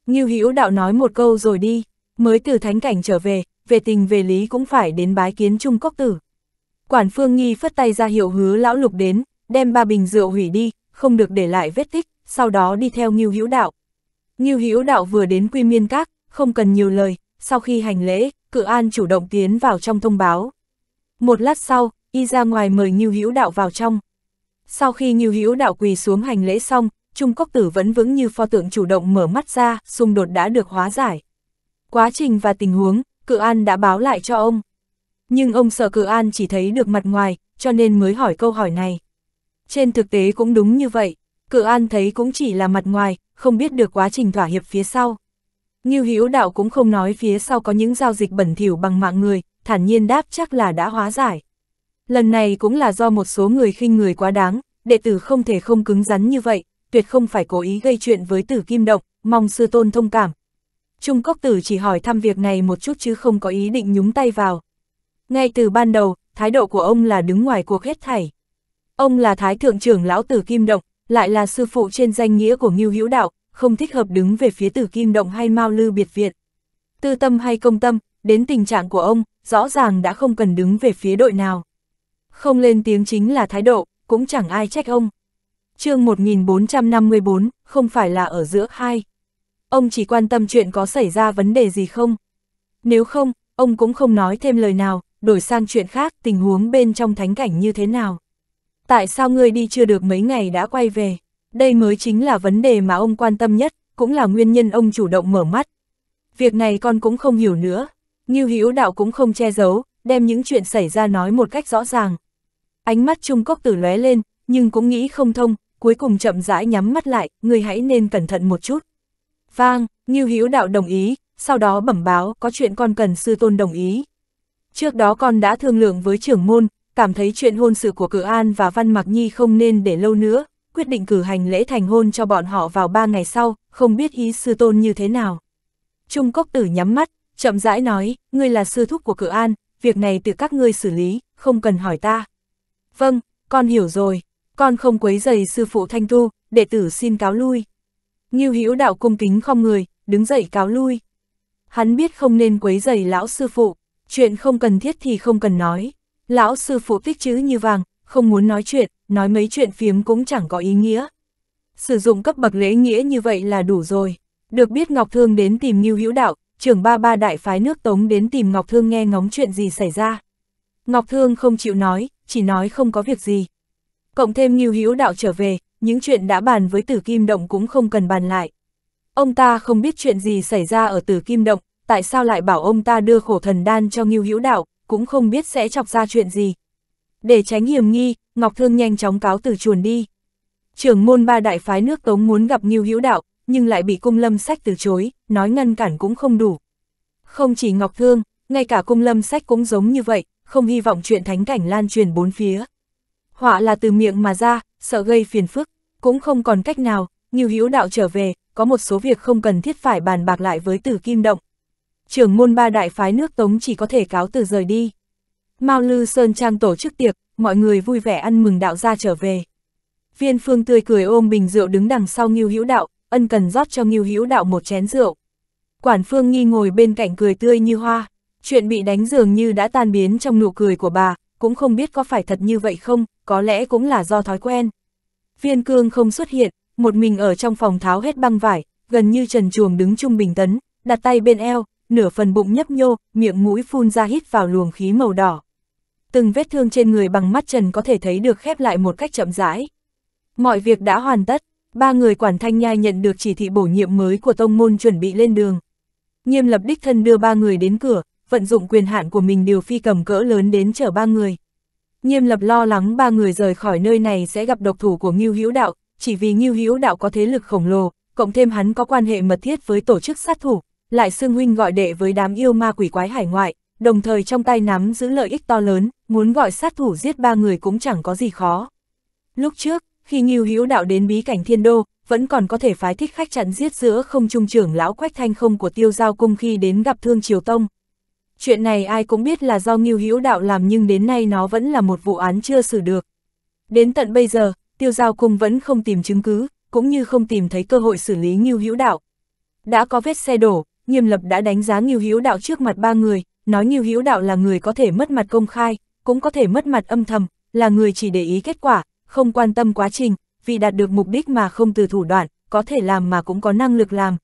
Ngưu Hữu đạo nói một câu rồi đi, mới từ thánh cảnh trở về, về tình về lý cũng phải đến bái kiến Trung Cốc Tử. Quản Phương Nhi phất tay ra hiệu hứa lão lục đến, đem ba bình rượu hủy đi, không được để lại vết tích, sau đó đi theo Ngưu Hữu Đạo. Ngưu Hữu Đạo vừa đến Quy Miên Các, không cần nhiều lời, sau khi hành lễ, Cự An chủ động tiến vào trong thông báo. Một lát sau, y ra ngoài mời Ngưu Hữu Đạo vào trong. Sau khi Ngưu Hữu Đạo quỳ xuống hành lễ xong, Trung Cốc Tử vẫn vững như pho tượng chủ động mở mắt ra, xung đột đã được hóa giải. Quá trình và tình huống, Cự An đã báo lại cho ông. Nhưng ông sợ cử an chỉ thấy được mặt ngoài, cho nên mới hỏi câu hỏi này. Trên thực tế cũng đúng như vậy, cử an thấy cũng chỉ là mặt ngoài, không biết được quá trình thỏa hiệp phía sau. Ngưu Hữu Đạo cũng không nói phía sau có những giao dịch bẩn thỉu bằng mạng người, thản nhiên đáp chắc là đã hóa giải. Lần này cũng là do một số người khinh người quá đáng, đệ tử không thể không cứng rắn như vậy, tuyệt không phải cố ý gây chuyện với Tử Kim Động, mong sư tôn thông cảm. Trung Cốc Tử chỉ hỏi thăm việc này một chút chứ không có ý định nhúng tay vào. Ngay từ ban đầu, thái độ của ông là đứng ngoài cuộc hết thảy. Ông là thái thượng trưởng lão tử Kim Động, lại là sư phụ trên danh nghĩa của Ngưu Hữu Đạo, không thích hợp đứng về phía tử Kim Động hay Mao Lư Biệt Viện. Tư tâm hay công tâm, đến tình trạng của ông, rõ ràng đã không cần đứng về phía đội nào. Không lên tiếng chính là thái độ, cũng chẳng ai trách ông. chương 1454, không phải là ở giữa hai. Ông chỉ quan tâm chuyện có xảy ra vấn đề gì không. Nếu không, ông cũng không nói thêm lời nào, đổi sang chuyện khác, tình huống bên trong thánh cảnh như thế nào. Tại sao ngươi đi chưa được mấy ngày đã quay về? Đây mới chính là vấn đề mà ông quan tâm nhất, cũng là nguyên nhân ông chủ động mở mắt. Việc này con cũng không hiểu nữa. Ngưu Hữu Đạo cũng không che giấu, đem những chuyện xảy ra nói một cách rõ ràng. Ánh mắt Trung Cốc Tử lóe lên, nhưng cũng nghĩ không thông, cuối cùng chậm rãi nhắm mắt lại, người hãy nên cẩn thận một chút. Vang, như Hữu Đạo đồng ý, sau đó bẩm báo có chuyện con cần sư tôn đồng ý. Trước đó con đã thương lượng với trưởng môn, cảm thấy chuyện hôn sự của cửa An và Văn Mạc Nhi không nên để lâu nữa, quyết định cử hành lễ thành hôn cho bọn họ vào ba ngày sau, không biết ý sư tôn như thế nào. Trung Cốc Tử nhắm mắt, chậm rãi nói, ngươi là sư thúc của cửa An, việc này từ các ngươi xử lý, không cần hỏi ta. Vâng, con hiểu rồi, con không quấy giày sư phụ Thanh Tu, đệ tử xin cáo lui. Nghiêu Hữu đạo cung kính không người, đứng dậy cáo lui. Hắn biết không nên quấy giày lão sư phụ, chuyện không cần thiết thì không cần nói. Lão sư phụ tích chữ như vàng, không muốn nói chuyện, nói mấy chuyện phiếm cũng chẳng có ý nghĩa. Sử dụng cấp bậc lễ nghĩa như vậy là đủ rồi. Được biết Ngọc Thương đến tìm Ngưu Hữu Đạo, trưởng ba ba đại phái nước Tống đến tìm Ngọc Thương nghe ngóng chuyện gì xảy ra. Ngọc Thương không chịu nói, chỉ nói không có việc gì. Cộng thêm Ngưu Hữu Đạo trở về, những chuyện đã bàn với Tử Kim Động cũng không cần bàn lại. Ông ta không biết chuyện gì xảy ra ở Tử Kim Động, tại sao lại bảo ông ta đưa khổ thần đan cho Ngưu Hữu Đạo, cũng không biết sẽ chọc ra chuyện gì. Để tránh hiểm nghi, Ngọc Thương nhanh chóng cáo từ chuồn đi. Trưởng môn ba đại phái nước Tống muốn gặp Ngưu Hữu Đạo, nhưng lại bị Cung Lâm Sách từ chối, nói ngăn cản cũng không đủ. Không chỉ Ngọc Thương, ngay cả Cung Lâm Sách cũng giống như vậy, không hy vọng chuyện thánh cảnh lan truyền bốn phía. Họa là từ miệng mà ra, sợ gây phiền phức, cũng không còn cách nào, Ngưu Hữu Đạo trở về, có một số việc không cần thiết phải bàn bạc lại với Tử Kim Động, trưởng môn ba đại phái nước Tống chỉ có thể cáo từ rời đi. Mao Lư Sơn Trang tổ chức tiệc, mọi người vui vẻ ăn mừng đạo gia trở về. Viên Phương tươi cười ôm bình rượu đứng đằng sau Ngưu Hữu Đạo, ân cần rót cho Ngưu Hữu Đạo một chén rượu. Quản Phương Nghi ngồi bên cạnh cười tươi như hoa, chuyện bị đánh dường như đã tan biến trong nụ cười của bà, cũng không biết có phải thật như vậy không, có lẽ cũng là do thói quen. Viên Cương không xuất hiện, một mình ở trong phòng tháo hết băng vải, gần như trần chuồng đứng trung bình tấn, đặt tay bên eo, nửa phần bụng nhấp nhô, miệng mũi phun ra hít vào luồng khí màu đỏ. Từng vết thương trên người bằng mắt trần có thể thấy được khép lại một cách chậm rãi. Mọi việc đã hoàn tất, ba người quản thanh nhai nhận được chỉ thị bổ nhiệm mới của tông môn chuẩn bị lên đường. Nghiêm lập đích thân đưa ba người đến cửa, vận dụng quyền hạn của mình điều phi cầm cỡ lớn đến chở ba người. Nghiêm lập lo lắng ba người rời khỏi nơi này sẽ gặp độc thủ của Ngưu Hữu Đạo, chỉ vì Ngưu Hữu Đạo có thế lực khổng lồ, cộng thêm hắn có quan hệ mật thiết với tổ chức sát thủ, lại xưng huynh gọi đệ với đám yêu ma quỷ quái hải ngoại, đồng thời trong tay nắm giữ lợi ích to lớn, muốn gọi sát thủ giết ba người cũng chẳng có gì khó. Lúc trước, khi Ngưu Hữu đạo đến bí cảnh Thiên Đô, vẫn còn có thể phái thích khách chặn giết giữa không trung trưởng lão Quách Thanh không của Tiêu Giao Cung khi đến gặp Thương Triều Tông. Chuyện này ai cũng biết là do Ngưu Hữu đạo làm nhưng đến nay nó vẫn là một vụ án chưa xử được. Đến tận bây giờ, Tiêu Giao Cung vẫn không tìm chứng cứ, cũng như không tìm thấy cơ hội xử lý Ngưu Hữu đạo. Đã có vết xe đổ, nghiêm lập đã đánh giá Nghiêu Hữu Đạo trước mặt ba người, nói Nghiêu Hữu Đạo là người có thể mất mặt công khai, cũng có thể mất mặt âm thầm, là người chỉ để ý kết quả, không quan tâm quá trình, vì đạt được mục đích mà không từ thủ đoạn, có thể làm mà cũng có năng lực làm.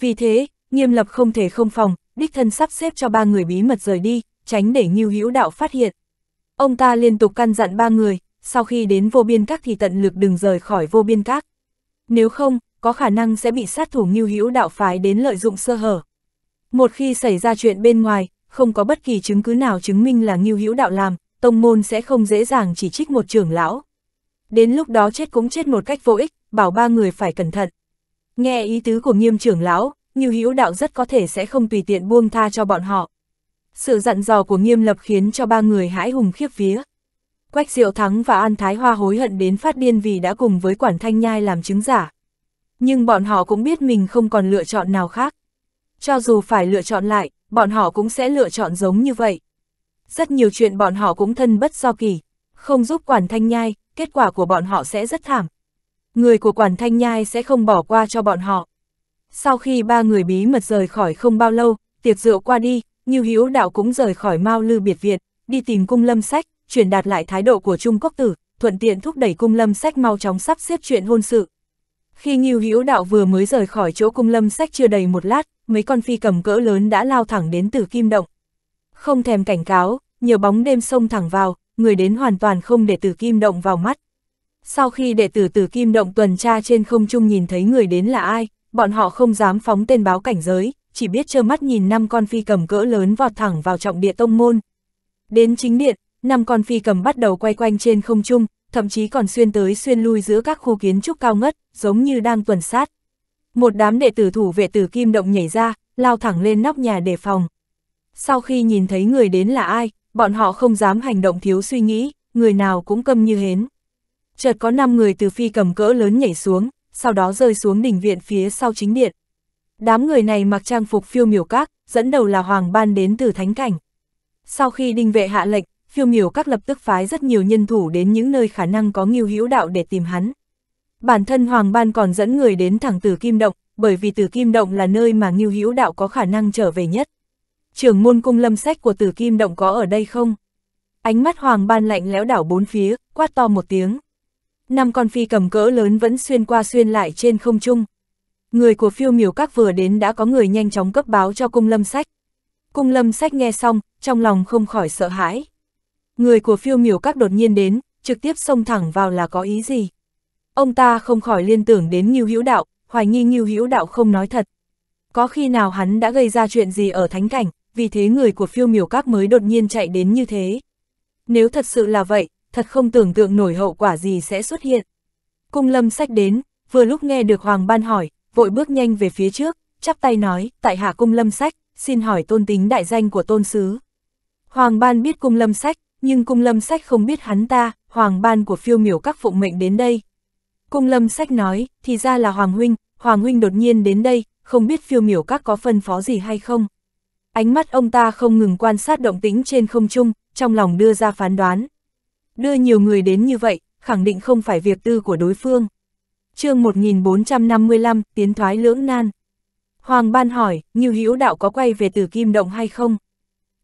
Vì thế, nghiêm lập không thể không phòng, đích thân sắp xếp cho ba người bí mật rời đi, tránh để Ngưu Hữu Đạo phát hiện. Ông ta liên tục căn dặn ba người, sau khi đến vô biên các thì tận lực đừng rời khỏi vô biên các. Nếu không, có khả năng sẽ bị sát thủ nghiêu hữu đạo phái đến lợi dụng sơ hở. Một khi xảy ra chuyện bên ngoài, không có bất kỳ chứng cứ nào chứng minh là nghiêu hữu đạo làm, tông môn sẽ không dễ dàng chỉ trích một trưởng lão. Đến lúc đó chết cũng chết một cách vô ích, bảo ba người phải cẩn thận. Nghe ý tứ của nghiêm trưởng lão, nghiêu hữu đạo rất có thể sẽ không tùy tiện buông tha cho bọn họ. Sự dặn dò của nghiêm lập khiến cho ba người hãi hùng khiếp vía. Quách Diệu Thắng và An Thái Hoa hối hận đến phát điên vì đã cùng với Quản Thanh Nhai làm chứng giả, nhưng bọn họ cũng biết mình không còn lựa chọn nào khác. Cho dù phải lựa chọn lại, bọn họ cũng sẽ lựa chọn giống như vậy. Rất nhiều chuyện bọn họ cũng thân bất do kỳ. Không giúp quản thanh nhai, kết quả của bọn họ sẽ rất thảm. Người của quản thanh nhai sẽ không bỏ qua cho bọn họ. Sau khi ba người bí mật rời khỏi không bao lâu, tiệc rượu qua đi, Như Hữu Đạo cũng rời khỏi Mao Lư Biệt việt, đi tìm cung lâm sách, truyền đạt lại thái độ của Trung Quốc Tử, thuận tiện thúc đẩy cung lâm sách mau chóng sắp xếp chuyện hôn sự. Khi Ngưu Hữu Đạo vừa mới rời khỏi chỗ cung lâm sách chưa đầy một lát, mấy con phi cầm cỡ lớn đã lao thẳng đến Tử Kim Động. Không thèm cảnh cáo, nhờ bóng đêm xông thẳng vào, người đến hoàn toàn không để Tử Kim Động vào mắt. Sau khi đệ tử Tử Kim Động tuần tra trên không trung nhìn thấy người đến là ai, bọn họ không dám phóng tên báo cảnh giới, chỉ biết trơ mắt nhìn năm con phi cầm cỡ lớn vọt thẳng vào trọng địa tông môn. Đến chính điện, năm con phi cầm bắt đầu quay quanh trên không trung, thậm chí còn xuyên tới xuyên lui giữa các khu kiến trúc cao ngất, giống như đang tuần sát. Một đám đệ tử thủ vệ từ kim động nhảy ra, lao thẳng lên nóc nhà để phòng. Sau khi nhìn thấy người đến là ai, bọn họ không dám hành động thiếu suy nghĩ, người nào cũng câm như hến. Chợt có 5 người từ phi cầm cỡ lớn nhảy xuống, sau đó rơi xuống đỉnh viện phía sau chính điện. Đám người này mặc trang phục phiêu miểu các, dẫn đầu là Hoàng Ban đến từ Thánh Cảnh. Sau khi đinh vệ hạ lệnh, phiêu miểu các lập tức phái rất nhiều nhân thủ đến những nơi khả năng có nghiêu hữu đạo để tìm hắn. Bản thân Hoàng Ban còn dẫn người đến thẳng Tử Kim Động, bởi vì Tử Kim Động là nơi mà nghiêu hữu đạo có khả năng trở về nhất. Trường môn cung lâm sách của Tử Kim Động có ở đây không? Ánh mắt Hoàng Ban lạnh lẽo đảo bốn phía, quát to một tiếng. Năm con phi cầm cỡ lớn vẫn xuyên qua xuyên lại trên không trung. Người của phiêu miểu các vừa đến đã có người nhanh chóng cấp báo cho cung lâm sách. Cung lâm sách nghe xong, trong lòng không khỏi sợ hãi người của phiêu miểu các đột nhiên đến, trực tiếp xông thẳng vào là có ý gì. Ông ta không khỏi liên tưởng đến Ngưu Hữu Đạo, hoài nghi Ngưu Hữu Đạo không nói thật. Có khi nào hắn đã gây ra chuyện gì ở thánh cảnh, vì thế người của phiêu miểu các mới đột nhiên chạy đến như thế. Nếu thật sự là vậy, thật không tưởng tượng nổi hậu quả gì sẽ xuất hiện. Cung lâm sách đến, vừa lúc nghe được Hoàng Ban hỏi, vội bước nhanh về phía trước, chắp tay nói, tại hạ cung lâm sách, xin hỏi tôn tính đại danh của tôn sứ. Hoàng Ban biết cung lâm sách, nhưng cung lâm sách không biết hắn ta, hoàng ban của phiêu miểu các phụng mệnh đến đây. Cung lâm sách nói, thì ra là hoàng huynh, hoàng huynh đột nhiên đến đây, không biết phiêu miểu các có phân phó gì hay không. Ánh mắt ông ta không ngừng quan sát động tĩnh trên không trung, trong lòng đưa ra phán đoán. Đưa nhiều người đến như vậy, khẳng định không phải việc tư của đối phương. chương 1455, tiến thoái lưỡng nan. Hoàng Ban hỏi, Ngưu Hữu Đạo có quay về từ Kim Động hay không?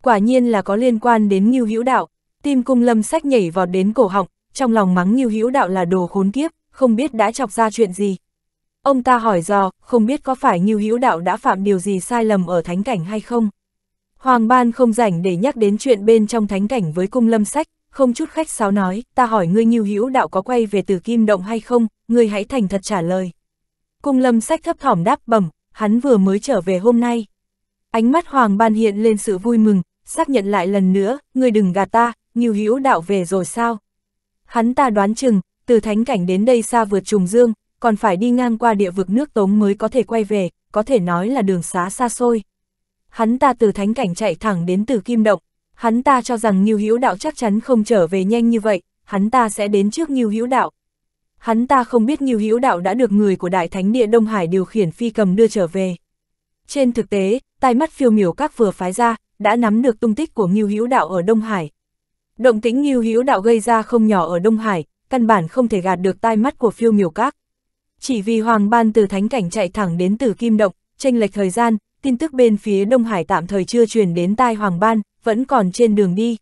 Quả nhiên là có liên quan đến Ngưu Hữu Đạo, Tim cung lâm sách nhảy vọt đến cổ họng, trong lòng mắng như hữu đạo là đồ khốn kiếp, không biết đã chọc ra chuyện gì. Ông ta hỏi dò, không biết có phải như hữu đạo đã phạm điều gì sai lầm ở thánh cảnh hay không? Hoàng ban không rảnh để nhắc đến chuyện bên trong thánh cảnh với cung lâm sách, không chút khách sáo nói, ta hỏi ngươi như hữu đạo có quay về từ kim động hay không, ngươi hãy thành thật trả lời. Cung lâm sách thấp thỏm đáp bẩm, hắn vừa mới trở về hôm nay. Ánh mắt Hoàng ban hiện lên sự vui mừng, xác nhận lại lần nữa, ngươi đừng gạt ta, Ngưu Hữu đạo về rồi sao? Hắn ta đoán chừng, từ thánh cảnh đến đây xa vượt trùng dương, còn phải đi ngang qua địa vực nước Tống mới có thể quay về, có thể nói là đường xá xa xôi. Hắn ta từ thánh cảnh chạy thẳng đến từ kim động, hắn ta cho rằng Ngưu Hữu đạo chắc chắn không trở về nhanh như vậy, hắn ta sẽ đến trước Ngưu Hữu đạo. Hắn ta không biết Ngưu Hữu đạo đã được người của Đại Thánh địa Đông Hải điều khiển phi cầm đưa trở về. Trên thực tế, tai mắt phiêu miểu các vừa phái ra, đã nắm được tung tích của Ngưu Hữu đạo ở Đông Hải, Động tĩnh nghiêu hữu đạo gây ra không nhỏ ở Đông Hải, căn bản không thể gạt được tai mắt của phiêu miểu các. Chỉ vì Hoàng Ban từ thánh cảnh chạy thẳng đến từ Kim Động, tranh lệch thời gian, tin tức bên phía Đông Hải tạm thời chưa truyền đến tai Hoàng Ban, vẫn còn trên đường đi.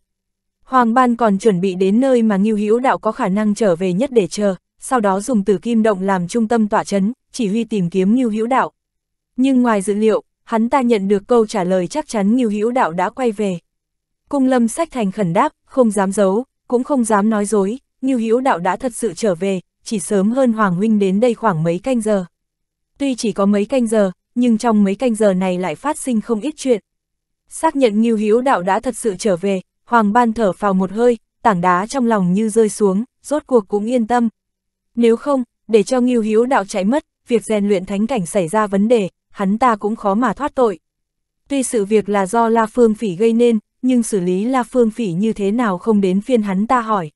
Hoàng Ban còn chuẩn bị đến nơi mà nghiêu Hữu Đạo có khả năng trở về nhất để chờ, sau đó dùng từ Kim Động làm trung tâm tỏa chấn, chỉ huy tìm kiếm nghiêu Hữu Đạo. Nhưng ngoài dữ liệu, hắn ta nhận được câu trả lời chắc chắn nghiêu Hữu Đạo đã quay về. Cung Lâm Sách Thành khẩn đáp, không dám giấu, cũng không dám nói dối, như Hữu đạo đã thật sự trở về, chỉ sớm hơn Hoàng Huynh đến đây khoảng mấy canh giờ. Tuy chỉ có mấy canh giờ, nhưng trong mấy canh giờ này lại phát sinh không ít chuyện. Xác nhận Ngưu Hữu Đạo đã thật sự trở về, Hoàng Ban thở phào một hơi, tảng đá trong lòng như rơi xuống, rốt cuộc cũng yên tâm. Nếu không, để cho Ngưu Hữu Đạo chạy mất, việc rèn luyện thánh cảnh xảy ra vấn đề, hắn ta cũng khó mà thoát tội. Tuy sự việc là do La Phương Phỉ gây nên, nhưng xử lý La Phương Phỉ như thế nào không đến phiên hắn ta hỏi.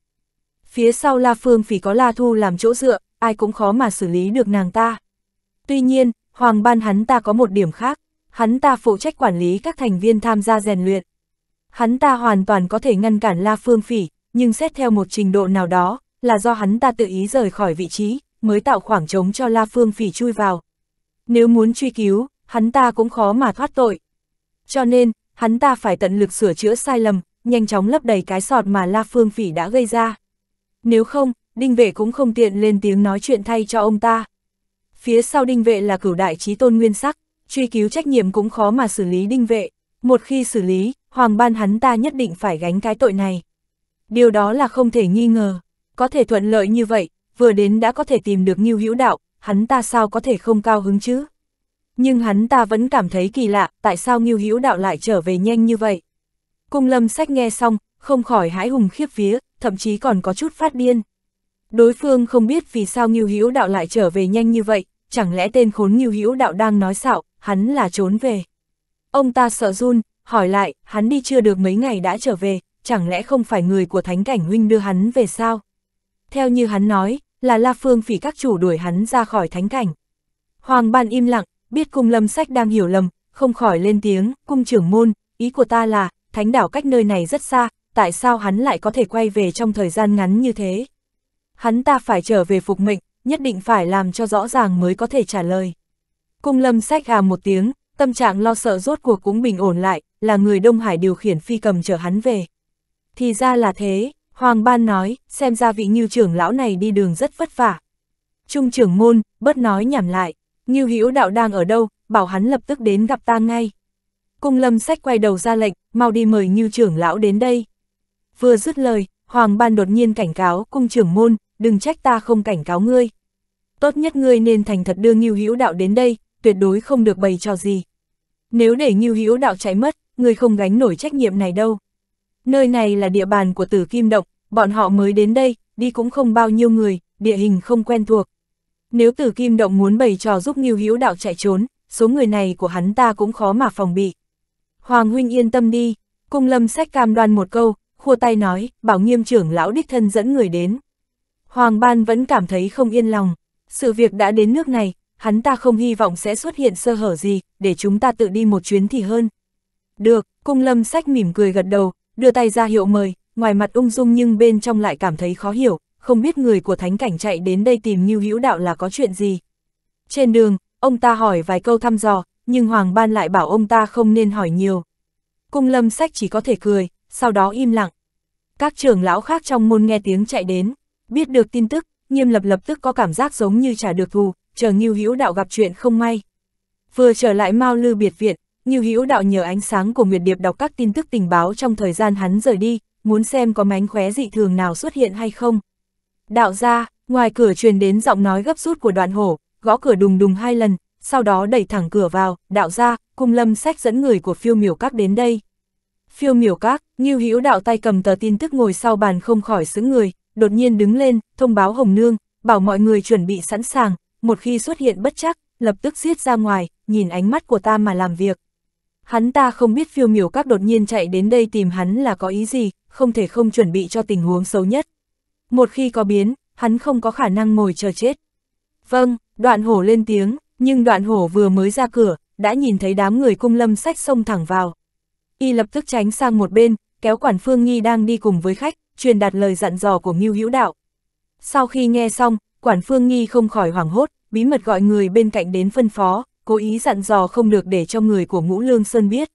Phía sau La Phương Phỉ có La Thu làm chỗ dựa, ai cũng khó mà xử lý được nàng ta. Tuy nhiên, Hoàng Ban hắn ta có một điểm khác, hắn ta phụ trách quản lý các thành viên tham gia rèn luyện. Hắn ta hoàn toàn có thể ngăn cản La Phương Phỉ, nhưng xét theo một trình độ nào đó, là do hắn ta tự ý rời khỏi vị trí, mới tạo khoảng trống cho La Phương Phỉ chui vào. Nếu muốn truy cứu, hắn ta cũng khó mà thoát tội. Cho nên, hắn ta phải tận lực sửa chữa sai lầm, nhanh chóng lấp đầy cái sọt mà La Phương Phỉ đã gây ra. Nếu không, đinh vệ cũng không tiện lên tiếng nói chuyện thay cho ông ta. Phía sau đinh vệ là cửu đại trí tôn nguyên sắc, truy cứu trách nhiệm cũng khó mà xử lý đinh vệ. Một khi xử lý, hoàng ban hắn ta nhất định phải gánh cái tội này. Điều đó là không thể nghi ngờ. Có thể thuận lợi như vậy, vừa đến đã có thể tìm được Ngưu Hữu Đạo, hắn ta sao có thể không cao hứng chứ? Nhưng hắn ta vẫn cảm thấy kỳ lạ, tại sao Ngưu Hữu Đạo lại trở về nhanh như vậy? Cung lâm sách nghe xong, không khỏi hãi hùng khiếp vía, thậm chí còn có chút phát điên. Đối phương không biết vì sao Ngưu Hữu Đạo lại trở về nhanh như vậy, chẳng lẽ tên khốn Ngưu Hữu Đạo đang nói xạo, hắn là trốn về. Ông ta sợ run, hỏi lại, hắn đi chưa được mấy ngày đã trở về, chẳng lẽ không phải người của Thánh Cảnh Huynh đưa hắn về sao? Theo như hắn nói, là La Phương phỉ các chủ đuổi hắn ra khỏi Thánh Cảnh. Hoàng Ban im lặng, biết cung lâm sách đang hiểu lầm, không khỏi lên tiếng, cung trưởng môn, ý của ta là, thánh đảo cách nơi này rất xa, tại sao hắn lại có thể quay về trong thời gian ngắn như thế? Hắn ta phải trở về phục mệnh, nhất định phải làm cho rõ ràng mới có thể trả lời. Cung lâm sách à một tiếng, tâm trạng lo sợ rốt cuộc cũng bình ổn lại, là người Đông Hải điều khiển phi cầm chở hắn về. Thì ra là thế, Hoàng Ban nói, xem ra vị như trưởng lão này đi đường rất vất vả. Trung trưởng môn, bớt nói nhảm lại. Ngưu Hữu Đạo đang ở đâu, bảo hắn lập tức đến gặp ta ngay. Cung lâm sách quay đầu ra lệnh, mau đi mời Ngưu trưởng lão đến đây. Vừa dứt lời, Hoàng Ban đột nhiên cảnh cáo cung trưởng môn, đừng trách ta không cảnh cáo ngươi. Tốt nhất ngươi nên thành thật đưa Ngưu Hữu Đạo đến đây, tuyệt đối không được bày trò gì. Nếu để Ngưu Hữu Đạo chạy mất, ngươi không gánh nổi trách nhiệm này đâu. Nơi này là địa bàn của Tử Kim Động, bọn họ mới đến đây, đi cũng không bao nhiêu người, địa hình không quen thuộc, nếu Tử Kim Động muốn bày trò giúp Nghiêu Hữu Đạo chạy trốn, số người này của hắn ta cũng khó mà phòng bị. Hoàng huynh yên tâm đi, cung lâm sách cam đoan một câu, khua tay nói, bảo nghiêm trưởng lão đích thân dẫn người đến. Hoàng ban vẫn cảm thấy không yên lòng, sự việc đã đến nước này, hắn ta không hy vọng sẽ xuất hiện sơ hở gì, để chúng ta tự đi một chuyến thì hơn. Được, cung lâm sách mỉm cười gật đầu, đưa tay ra hiệu mời, ngoài mặt ung dung nhưng bên trong lại cảm thấy khó hiểu, không biết người của thánh cảnh chạy đến đây tìm Ngưu Hữu Đạo là có chuyện gì. Trên đường, ông ta hỏi vài câu thăm dò, nhưng Hoàng Ban lại bảo ông ta không nên hỏi nhiều. Cung lâm sách chỉ có thể cười, sau đó im lặng. Các trưởng lão khác trong môn nghe tiếng chạy đến, biết được tin tức, nghiêm lập lập tức có cảm giác giống như trả được thù, chờ Ngưu Hữu Đạo gặp chuyện không may. Vừa trở lại Mao Lư biệt viện, Ngưu Hữu Đạo nhờ ánh sáng của Nguyệt Điệp đọc các tin tức tình báo trong thời gian hắn rời đi, muốn xem có mánh khóe dị thường nào xuất hiện hay không. Đạo gia ngoài cửa truyền đến giọng nói gấp rút của đoạn hổ, gõ cửa đùng đùng hai lần, sau đó đẩy thẳng cửa vào, đạo gia cung lâm sách dẫn người của phiêu miểu các đến đây. Phiêu miểu các, Ngưu Hữu đạo tay cầm tờ tin tức ngồi sau bàn không khỏi xứng người, đột nhiên đứng lên, thông báo Hồng Nương, bảo mọi người chuẩn bị sẵn sàng, một khi xuất hiện bất chắc, lập tức giết ra ngoài, nhìn ánh mắt của ta mà làm việc. Hắn ta không biết phiêu miểu các đột nhiên chạy đến đây tìm hắn là có ý gì, không thể không chuẩn bị cho tình huống xấu nhất một khi có biến, hắn không có khả năng ngồi chờ chết. Vâng, đoạn hổ lên tiếng, nhưng đoạn hổ vừa mới ra cửa, đã nhìn thấy đám người cung lâm sách xông thẳng vào. Y lập tức tránh sang một bên, kéo quản phương nghi đang đi cùng với khách, truyền đạt lời dặn dò của Ngưu Hữu Đạo. Sau khi nghe xong, quản phương nghi không khỏi hoảng hốt, bí mật gọi người bên cạnh đến phân phó, cố ý dặn dò không được để cho người của ngũ lương sơn biết.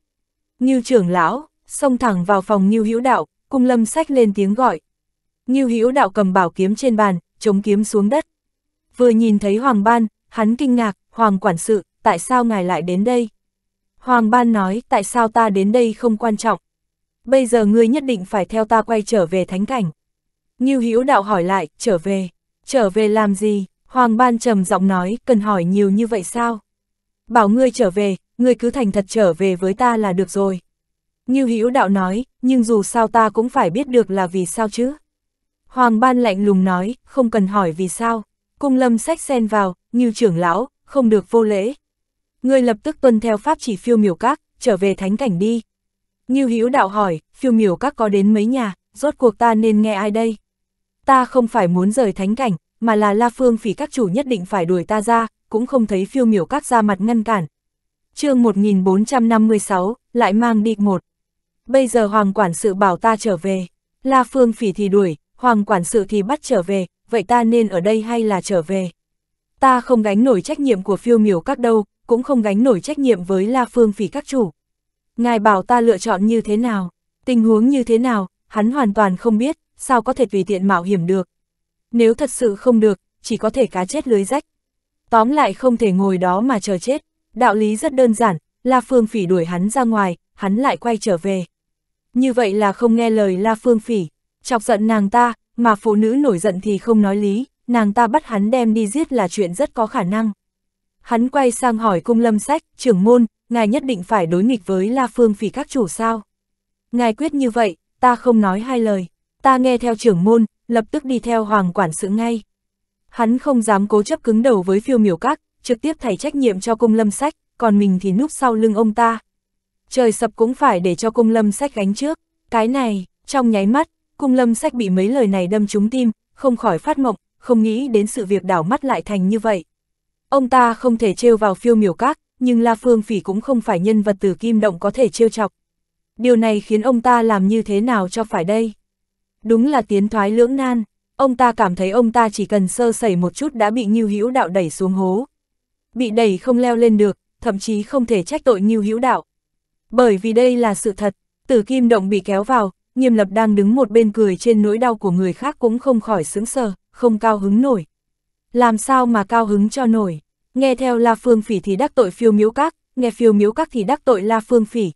Ngưu trưởng lão, xông thẳng vào phòng Ngưu Hữu Đạo, cung lâm sách lên tiếng gọi, Ngưu Hữu Đạo cầm bảo kiếm trên bàn, chống kiếm xuống đất. Vừa nhìn thấy Hoàng Ban, hắn kinh ngạc, Hoàng quản sự, tại sao ngài lại đến đây? Hoàng Ban nói, tại sao ta đến đây không quan trọng. Bây giờ ngươi nhất định phải theo ta quay trở về thánh cảnh. Ngưu Hữu Đạo hỏi lại, trở về, trở về làm gì? Hoàng Ban trầm giọng nói, cần hỏi nhiều như vậy sao? Bảo ngươi trở về, ngươi cứ thành thật trở về với ta là được rồi. Ngưu Hữu Đạo nói, nhưng dù sao ta cũng phải biết được là vì sao chứ? Hoàng Ban lạnh lùng nói, không cần hỏi vì sao. Cung lâm sách sen vào, như trưởng lão, không được vô lễ. Ngươi lập tức tuân theo pháp chỉ phiêu miểu các, trở về thánh cảnh đi. Như hữu đạo hỏi, phiêu miểu các có đến mấy nhà, rốt cuộc ta nên nghe ai đây? Ta không phải muốn rời thánh cảnh, mà là La Phương phỉ các chủ nhất định phải đuổi ta ra, cũng không thấy phiêu miểu các ra mặt ngăn cản. chương 1456, lại mang đi một. Bây giờ hoàng quản sự bảo ta trở về, La Phương phỉ thì đuổi, Hoàng quản sự thì bắt trở về, vậy ta nên ở đây hay là trở về? Ta không gánh nổi trách nhiệm của phiêu miểu các đâu, cũng không gánh nổi trách nhiệm với La Phương phỉ các chủ. Ngài bảo ta lựa chọn như thế nào, tình huống như thế nào, hắn hoàn toàn không biết, sao có thể vì tiện mạo hiểm được. Nếu thật sự không được, chỉ có thể cá chết lưới rách. Tóm lại không thể ngồi đó mà chờ chết, đạo lý rất đơn giản, La Phương Phỉ đuổi hắn ra ngoài, hắn lại quay trở về. Như vậy là không nghe lời La Phương Phỉ chọc giận nàng ta, mà phụ nữ nổi giận thì không nói lý, nàng ta bắt hắn đem đi giết là chuyện rất có khả năng. Hắn quay sang hỏi cung lâm sách, trưởng môn, ngài nhất định phải đối nghịch với La Phương phỉ các chủ sao. Ngài quyết như vậy, ta không nói hai lời, ta nghe theo trưởng môn, lập tức đi theo hoàng quản sự ngay. Hắn không dám cố chấp cứng đầu với phiêu miểu các, trực tiếp thảy trách nhiệm cho cung lâm sách, còn mình thì núp sau lưng ông ta. Trời sập cũng phải để cho cung lâm sách gánh trước, cái này, trong nháy mắt, Cung lâm sách bị mấy lời này đâm trúng tim, không khỏi phát mộng, không nghĩ đến sự việc đảo mắt lại thành như vậy. Ông ta không thể trêu vào phiêu miểu các, nhưng La Phương Phỉ cũng không phải nhân vật từ kim động có thể trêu chọc. Điều này khiến ông ta làm như thế nào cho phải đây? Đúng là tiến thoái lưỡng nan, ông ta cảm thấy ông ta chỉ cần sơ sẩy một chút đã bị Ngưu Hữu Đạo đẩy xuống hố. Bị đẩy không leo lên được, thậm chí không thể trách tội Ngưu Hữu Đạo. Bởi vì đây là sự thật, Tử Kim Động bị kéo vào, nghiêm lập đang đứng một bên cười trên nỗi đau của người khác cũng không khỏi sướng sờ, không cao hứng nổi. Làm sao mà cao hứng cho nổi, nghe theo La Phương Phỉ thì đắc tội phiêu miếu các, nghe phiêu miếu các thì đắc tội La Phương Phỉ.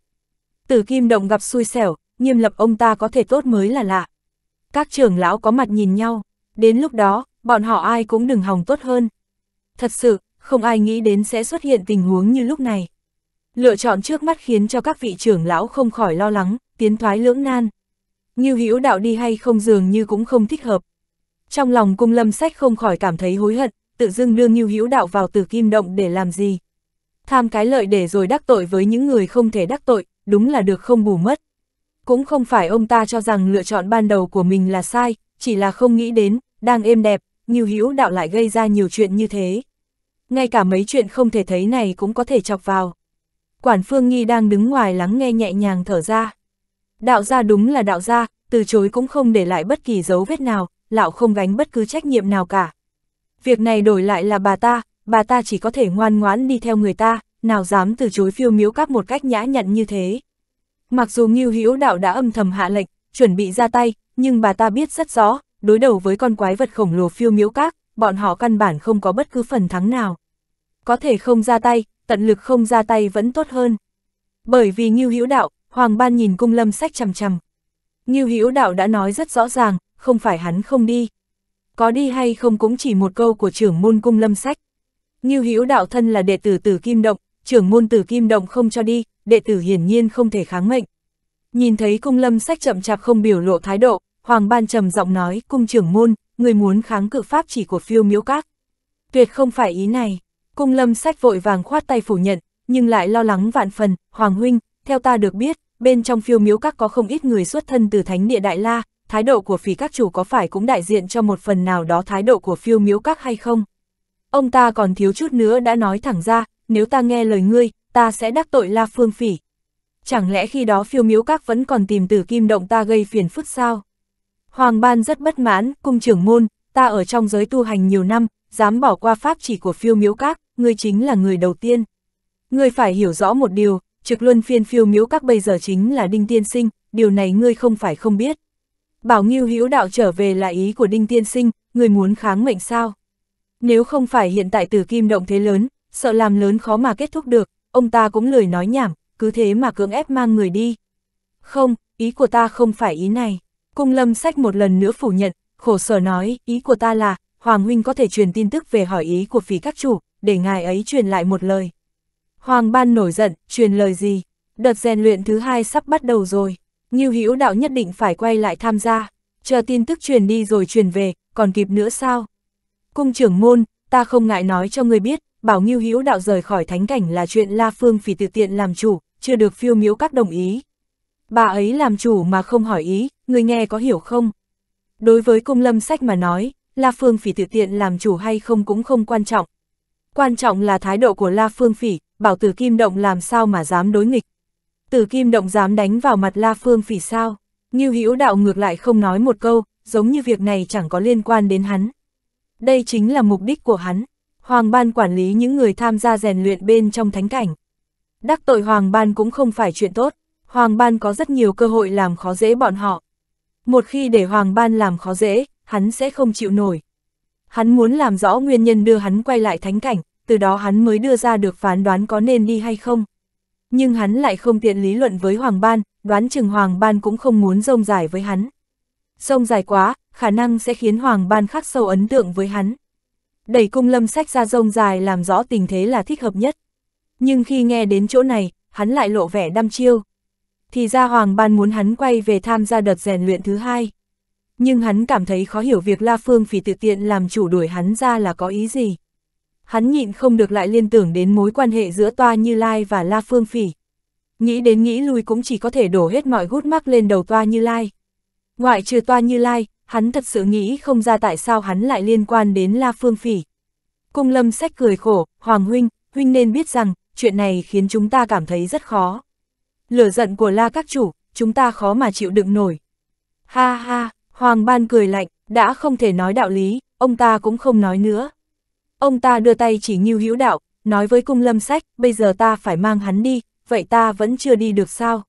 Tử Kim Động gặp xui xẻo, nghiêm lập ông ta có thể tốt mới là lạ. Các trưởng lão có mặt nhìn nhau, đến lúc đó, bọn họ ai cũng đừng hòng tốt hơn. Thật sự, không ai nghĩ đến sẽ xuất hiện tình huống như lúc này. Lựa chọn trước mắt khiến cho các vị trưởng lão không khỏi lo lắng, tiến thoái lưỡng nan. Ngưu Hữu Đạo đi hay không dường như cũng không thích hợp. Trong lòng Cung Lâm Sách không khỏi cảm thấy hối hận, tự dưng đưa Ngưu Hữu Đạo vào Tử Kim Động để làm gì? Tham cái lợi để rồi đắc tội với những người không thể đắc tội, đúng là được không bù mất. Cũng không phải ông ta cho rằng lựa chọn ban đầu của mình là sai, chỉ là không nghĩ đến, đang êm đẹp, Ngưu Hữu Đạo lại gây ra nhiều chuyện như thế. Ngay cả mấy chuyện không thể thấy này cũng có thể chọc vào. Quản Phương Nghi đang đứng ngoài lắng nghe nhẹ nhàng thở ra. Đạo gia đúng là đạo gia, từ chối cũng không để lại bất kỳ dấu vết nào, lão không gánh bất cứ trách nhiệm nào cả. Việc này đổi lại là bà ta, bà ta chỉ có thể ngoan ngoãn đi theo người ta, nào dám từ chối phiêu miếu các một cách nhã nhặn như thế. Mặc dù Ngưu Hữu Đạo đã âm thầm hạ lệnh, chuẩn bị ra tay, nhưng bà ta biết rất rõ, đối đầu với con quái vật khổng lồ phiêu miếu các, bọn họ căn bản không có bất cứ phần thắng nào. Có thể không ra tay, tận lực không ra tay vẫn tốt hơn. Bởi vì Ngưu Hữu Đạo, Hoàng Ban nhìn cung lâm sách chằm chằm. Như Hữu đạo đã nói rất rõ ràng, không phải hắn không đi. Có đi hay không cũng chỉ một câu của trưởng môn cung lâm sách. Như Hữu đạo thân là đệ tử tử Kim Động, trưởng môn tử Kim Động không cho đi, đệ tử hiển nhiên không thể kháng mệnh. Nhìn thấy cung lâm sách chậm chạp không biểu lộ thái độ, Hoàng Ban trầm giọng nói, cung trưởng môn, người muốn kháng cự pháp chỉ của phiêu miếu các. Tuyệt không phải ý này, cung lâm sách vội vàng khoát tay phủ nhận, nhưng lại lo lắng vạn phần, Hoàng Huynh, theo ta được biết, bên trong phiêu miếu các có không ít người xuất thân từ thánh địa Đại La, thái độ của phỉ các chủ có phải cũng đại diện cho một phần nào đó thái độ của phiêu miếu các hay không? Ông ta còn thiếu chút nữa đã nói thẳng ra, nếu ta nghe lời ngươi, ta sẽ đắc tội La Phương phỉ. Chẳng lẽ khi đó phiêu miếu các vẫn còn tìm tử kim động ta gây phiền phức sao? Hoàng Ban rất bất mãn, cung trưởng môn, ta ở trong giới tu hành nhiều năm, dám bỏ qua pháp chỉ của phiêu miếu các, ngươi chính là người đầu tiên. Ngươi phải hiểu rõ một điều, trực luân phiên phiêu miếu các bây giờ chính là Đinh Tiên Sinh, điều này ngươi không phải không biết. Bảo Nghiêu Hữu Đạo trở về là ý của Đinh Tiên Sinh, ngươi muốn kháng mệnh sao? Nếu không phải hiện tại Tử Kim động thế lớn, sợ làm lớn khó mà kết thúc được, ông ta cũng lười nói nhảm, cứ thế mà cưỡng ép mang người đi. Không, ý của ta không phải ý này. Cung lâm sách một lần nữa phủ nhận, khổ sở nói, ý của ta là, Hoàng Huynh có thể truyền tin tức về hỏi ý của phí các chủ, để ngài ấy truyền lại một lời. Hoàng Ban nổi giận, truyền lời gì? Đợt rèn luyện thứ hai sắp bắt đầu rồi, Ngưu Hữu Đạo nhất định phải quay lại tham gia, chờ tin tức truyền đi rồi truyền về, còn kịp nữa sao? Cung trưởng môn, ta không ngại nói cho người biết, bảo Ngưu Hữu Đạo rời khỏi thánh cảnh là chuyện La Phương Phỉ tự tiện làm chủ, chưa được phiêu miếu các đồng ý. Bà ấy làm chủ mà không hỏi ý, người nghe có hiểu không? Đối với cung lâm sách mà nói, La Phương Phỉ tự tiện làm chủ hay không cũng không quan trọng. Quan trọng là thái độ của La Phương Phỉ, bảo tử kim động làm sao mà dám đối nghịch. Tử kim động dám đánh vào mặt La Phương Phỉ sao, Ngưu Hữu Đạo ngược lại không nói một câu, giống như việc này chẳng có liên quan đến hắn. Đây chính là mục đích của hắn, Hoàng Ban quản lý những người tham gia rèn luyện bên trong thánh cảnh. Đắc tội Hoàng Ban cũng không phải chuyện tốt, Hoàng Ban có rất nhiều cơ hội làm khó dễ bọn họ. Một khi để Hoàng Ban làm khó dễ, hắn sẽ không chịu nổi. Hắn muốn làm rõ nguyên nhân đưa hắn quay lại thánh cảnh, từ đó hắn mới đưa ra được phán đoán có nên đi hay không. Nhưng hắn lại không tiện lý luận với Hoàng Ban, đoán chừng Hoàng Ban cũng không muốn rông dài với hắn. Rông dài quá, khả năng sẽ khiến Hoàng Ban khắc sâu ấn tượng với hắn. Đẩy cung lâm sách ra rông dài làm rõ tình thế là thích hợp nhất. Nhưng khi nghe đến chỗ này, hắn lại lộ vẻ đăm chiêu. Thì ra Hoàng Ban muốn hắn quay về tham gia đợt rèn luyện thứ hai. Nhưng hắn cảm thấy khó hiểu việc La Phương Phỉ tự tiện làm chủ đuổi hắn ra là có ý gì hắn nhịn không được lại liên tưởng đến mối quan hệ giữa Toa Như Lai và La Phương Phỉ. Nghĩ đến nghĩ lui cũng chỉ có thể đổ hết mọi gút mắc lên đầu Toa Như Lai. Ngoại trừ Toa Như Lai, hắn thật sự nghĩ không ra tại sao hắn lại liên quan đến La Phương Phỉ. Cung lâm sách cười khổ, Hoàng Huynh, Huynh nên biết rằng, chuyện này khiến chúng ta cảm thấy rất khó. Lửa giận của La các chủ, chúng ta khó mà chịu đựng nổi. Ha ha, Hoàng Ban cười lạnh, đã không thể nói đạo lý, ông ta cũng không nói nữa. Ông ta đưa tay chỉ Ngưu Hữu Đạo, nói với Cung Lâm Sách, bây giờ ta phải mang hắn đi, vậy ta vẫn chưa đi được sao?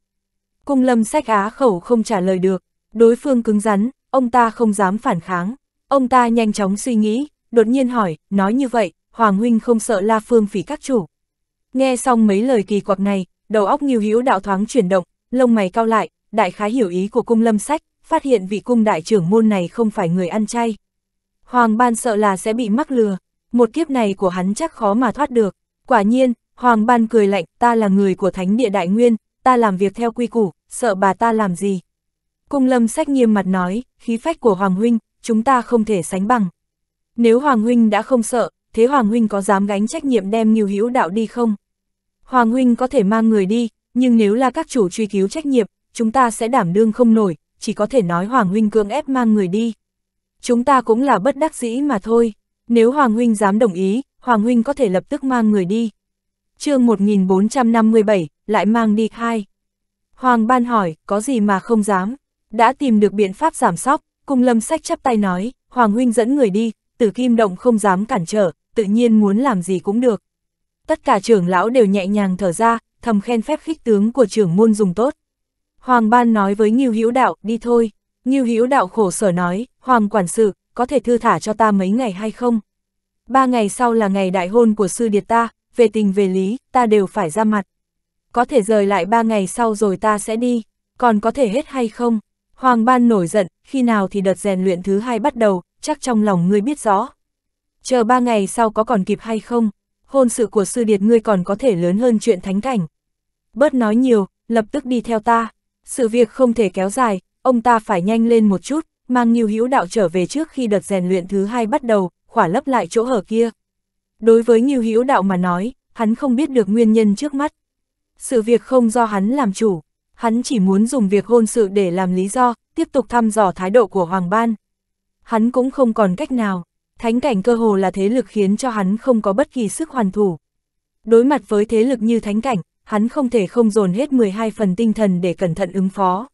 Cung Lâm Sách á khẩu không trả lời được, đối phương cứng rắn, ông ta không dám phản kháng. Ông ta nhanh chóng suy nghĩ, đột nhiên hỏi, nói như vậy, Hoàng Huynh không sợ La Phương phỉ các chủ. Nghe xong mấy lời kỳ quặc này, đầu óc Ngưu Hữu Đạo thoáng chuyển động, lông mày cao lại, đại khái hiểu ý của Cung Lâm Sách, phát hiện vị cung đại trưởng môn này không phải người ăn chay. Hoàng Ban sợ là sẽ bị mắc lừa, một kiếp này của hắn chắc khó mà thoát được. Quả nhiên, Hoàng Ban cười lạnh, ta là người của Thánh Địa Đại Nguyên, ta làm việc theo quy củ, sợ bà ta làm gì. Cung lâm sách nghiêm mặt nói, khí phách của Hoàng Huynh, chúng ta không thể sánh bằng. Nếu Hoàng Huynh đã không sợ, thế Hoàng Huynh có dám gánh trách nhiệm đem nhiều hữu đạo đi không? Hoàng Huynh có thể mang người đi, nhưng nếu là các chủ truy cứu trách nhiệm, chúng ta sẽ đảm đương không nổi, chỉ có thể nói Hoàng Huynh cưỡng ép mang người đi. Chúng ta cũng là bất đắc dĩ mà thôi. Nếu Hoàng Huynh dám đồng ý, Hoàng Huynh có thể lập tức mang người đi. chương 1457, lại mang đi khai. Hoàng Ban hỏi, có gì mà không dám? Đã tìm được biện pháp giảm sóc, cùng lâm sách chắp tay nói, Hoàng Huynh dẫn người đi, tử kim động không dám cản trở, tự nhiên muốn làm gì cũng được. Tất cả trưởng lão đều nhẹ nhàng thở ra, thầm khen phép khích tướng của trưởng môn dùng tốt. Hoàng Ban nói với Nghiêu Hữu Đạo, đi thôi. Nghiêu Hữu Đạo khổ sở nói, Hoàng quản sự, có thể thư thả cho ta mấy ngày hay không? Ba ngày sau là ngày đại hôn của sư điệt ta, về tình về lý, ta đều phải ra mặt. Có thể rời lại ba ngày sau rồi ta sẽ đi, còn có thể hết hay không? Hoàng Ban nổi giận, khi nào thì đợt rèn luyện thứ hai bắt đầu, chắc trong lòng ngươi biết rõ. Chờ ba ngày sau có còn kịp hay không? Hôn sự của sư điệt ngươi còn có thể lớn hơn chuyện thánh cảnh. Bớt nói nhiều, lập tức đi theo ta. Sự việc không thể kéo dài, ông ta phải nhanh lên một chút, mang nhiều hữu đạo trở về trước khi đợt rèn luyện thứ hai bắt đầu, khỏa lấp lại chỗ hở kia. Đối với nhiều hữu đạo mà nói, hắn không biết được nguyên nhân trước mắt. Sự việc không do hắn làm chủ, hắn chỉ muốn dùng việc hôn sự để làm lý do, tiếp tục thăm dò thái độ của Hoàng Ban. Hắn cũng không còn cách nào, thánh cảnh cơ hồ là thế lực khiến cho hắn không có bất kỳ sức hoàn thủ. Đối mặt với thế lực như thánh cảnh, hắn không thể không dồn hết 12 phần tinh thần để cẩn thận ứng phó.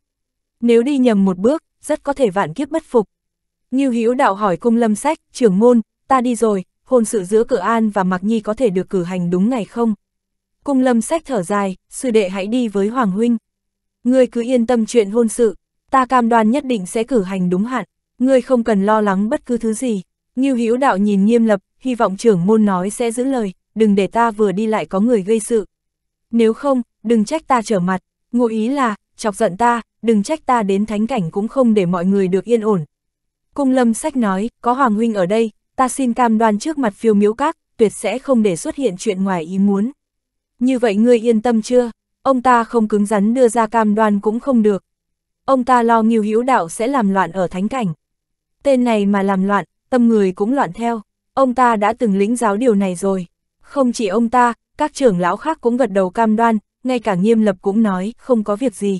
Nếu đi nhầm một bước, rất có thể vạn kiếp bất phục. Như Hữu đạo hỏi cung lâm sách, trưởng môn, ta đi rồi, hôn sự giữa cửa An và mặc Nhi có thể được cử hành đúng ngày không? Cung lâm sách thở dài, sư đệ hãy đi với Hoàng Huynh. Ngươi cứ yên tâm chuyện hôn sự, ta cam đoan nhất định sẽ cử hành đúng hạn, ngươi không cần lo lắng bất cứ thứ gì. Như Hữu đạo nhìn nghiêm lập, hy vọng trưởng môn nói sẽ giữ lời, đừng để ta vừa đi lại có người gây sự. Nếu không, đừng trách ta trở mặt, ngụ ý là, chọc giận ta, đừng trách ta đến thánh cảnh cũng không để mọi người được yên ổn. Cung lâm sách nói, có Hoàng Huynh ở đây, ta xin cam đoan trước mặt phiêu miếu các, tuyệt sẽ không để xuất hiện chuyện ngoài ý muốn. Như vậy ngươi yên tâm chưa? Ông ta không cứng rắn đưa ra cam đoan cũng không được. Ông ta lo nghiêu hữu đạo sẽ làm loạn ở thánh cảnh. Tên này mà làm loạn, tâm người cũng loạn theo. Ông ta đã từng lĩnh giáo điều này rồi. Không chỉ ông ta, các trưởng lão khác cũng gật đầu cam đoan, ngay cả nghiêm lập cũng nói không có việc gì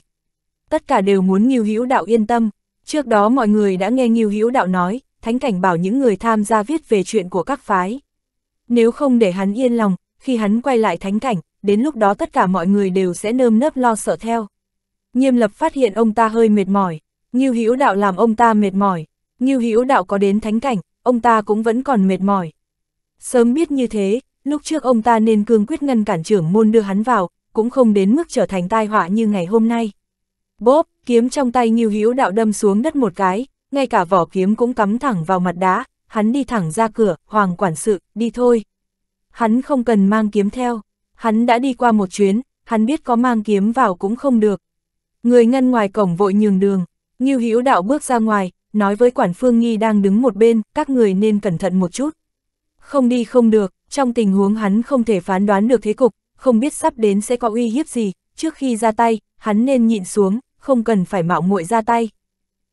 tất cả đều muốn Nghiêu Hữu Đạo yên tâm. Trước đó mọi người đã nghe Nghiêu Hữu Đạo nói, Thánh Cảnh bảo những người tham gia viết về chuyện của các phái. Nếu không để hắn yên lòng, khi hắn quay lại Thánh Cảnh, đến lúc đó tất cả mọi người đều sẽ nơm nớp lo sợ theo. Nghiêm lập phát hiện ông ta hơi mệt mỏi, Nghiêu Hữu Đạo làm ông ta mệt mỏi, Nghiêu Hữu Đạo có đến Thánh Cảnh, ông ta cũng vẫn còn mệt mỏi. Sớm biết như thế, lúc trước ông ta nên cương quyết ngăn cản trưởng môn đưa hắn vào, cũng không đến mức trở thành tai họa như ngày hôm nay. Bốp, kiếm trong tay Ngưu Hữu Đạo đâm xuống đất một cái, ngay cả vỏ kiếm cũng cắm thẳng vào mặt đá, hắn đi thẳng ra cửa, Hoàng quản sự, đi thôi. Hắn không cần mang kiếm theo, hắn đã đi qua một chuyến, hắn biết có mang kiếm vào cũng không được. Người ngăn ngoài cổng vội nhường đường, Ngưu Hữu Đạo bước ra ngoài, nói với quản phương nghi đang đứng một bên, các người nên cẩn thận một chút. Không đi không được, trong tình huống hắn không thể phán đoán được thế cục, không biết sắp đến sẽ có uy hiếp gì, trước khi ra tay, hắn nên nhịn xuống, không cần phải mạo muội ra tay.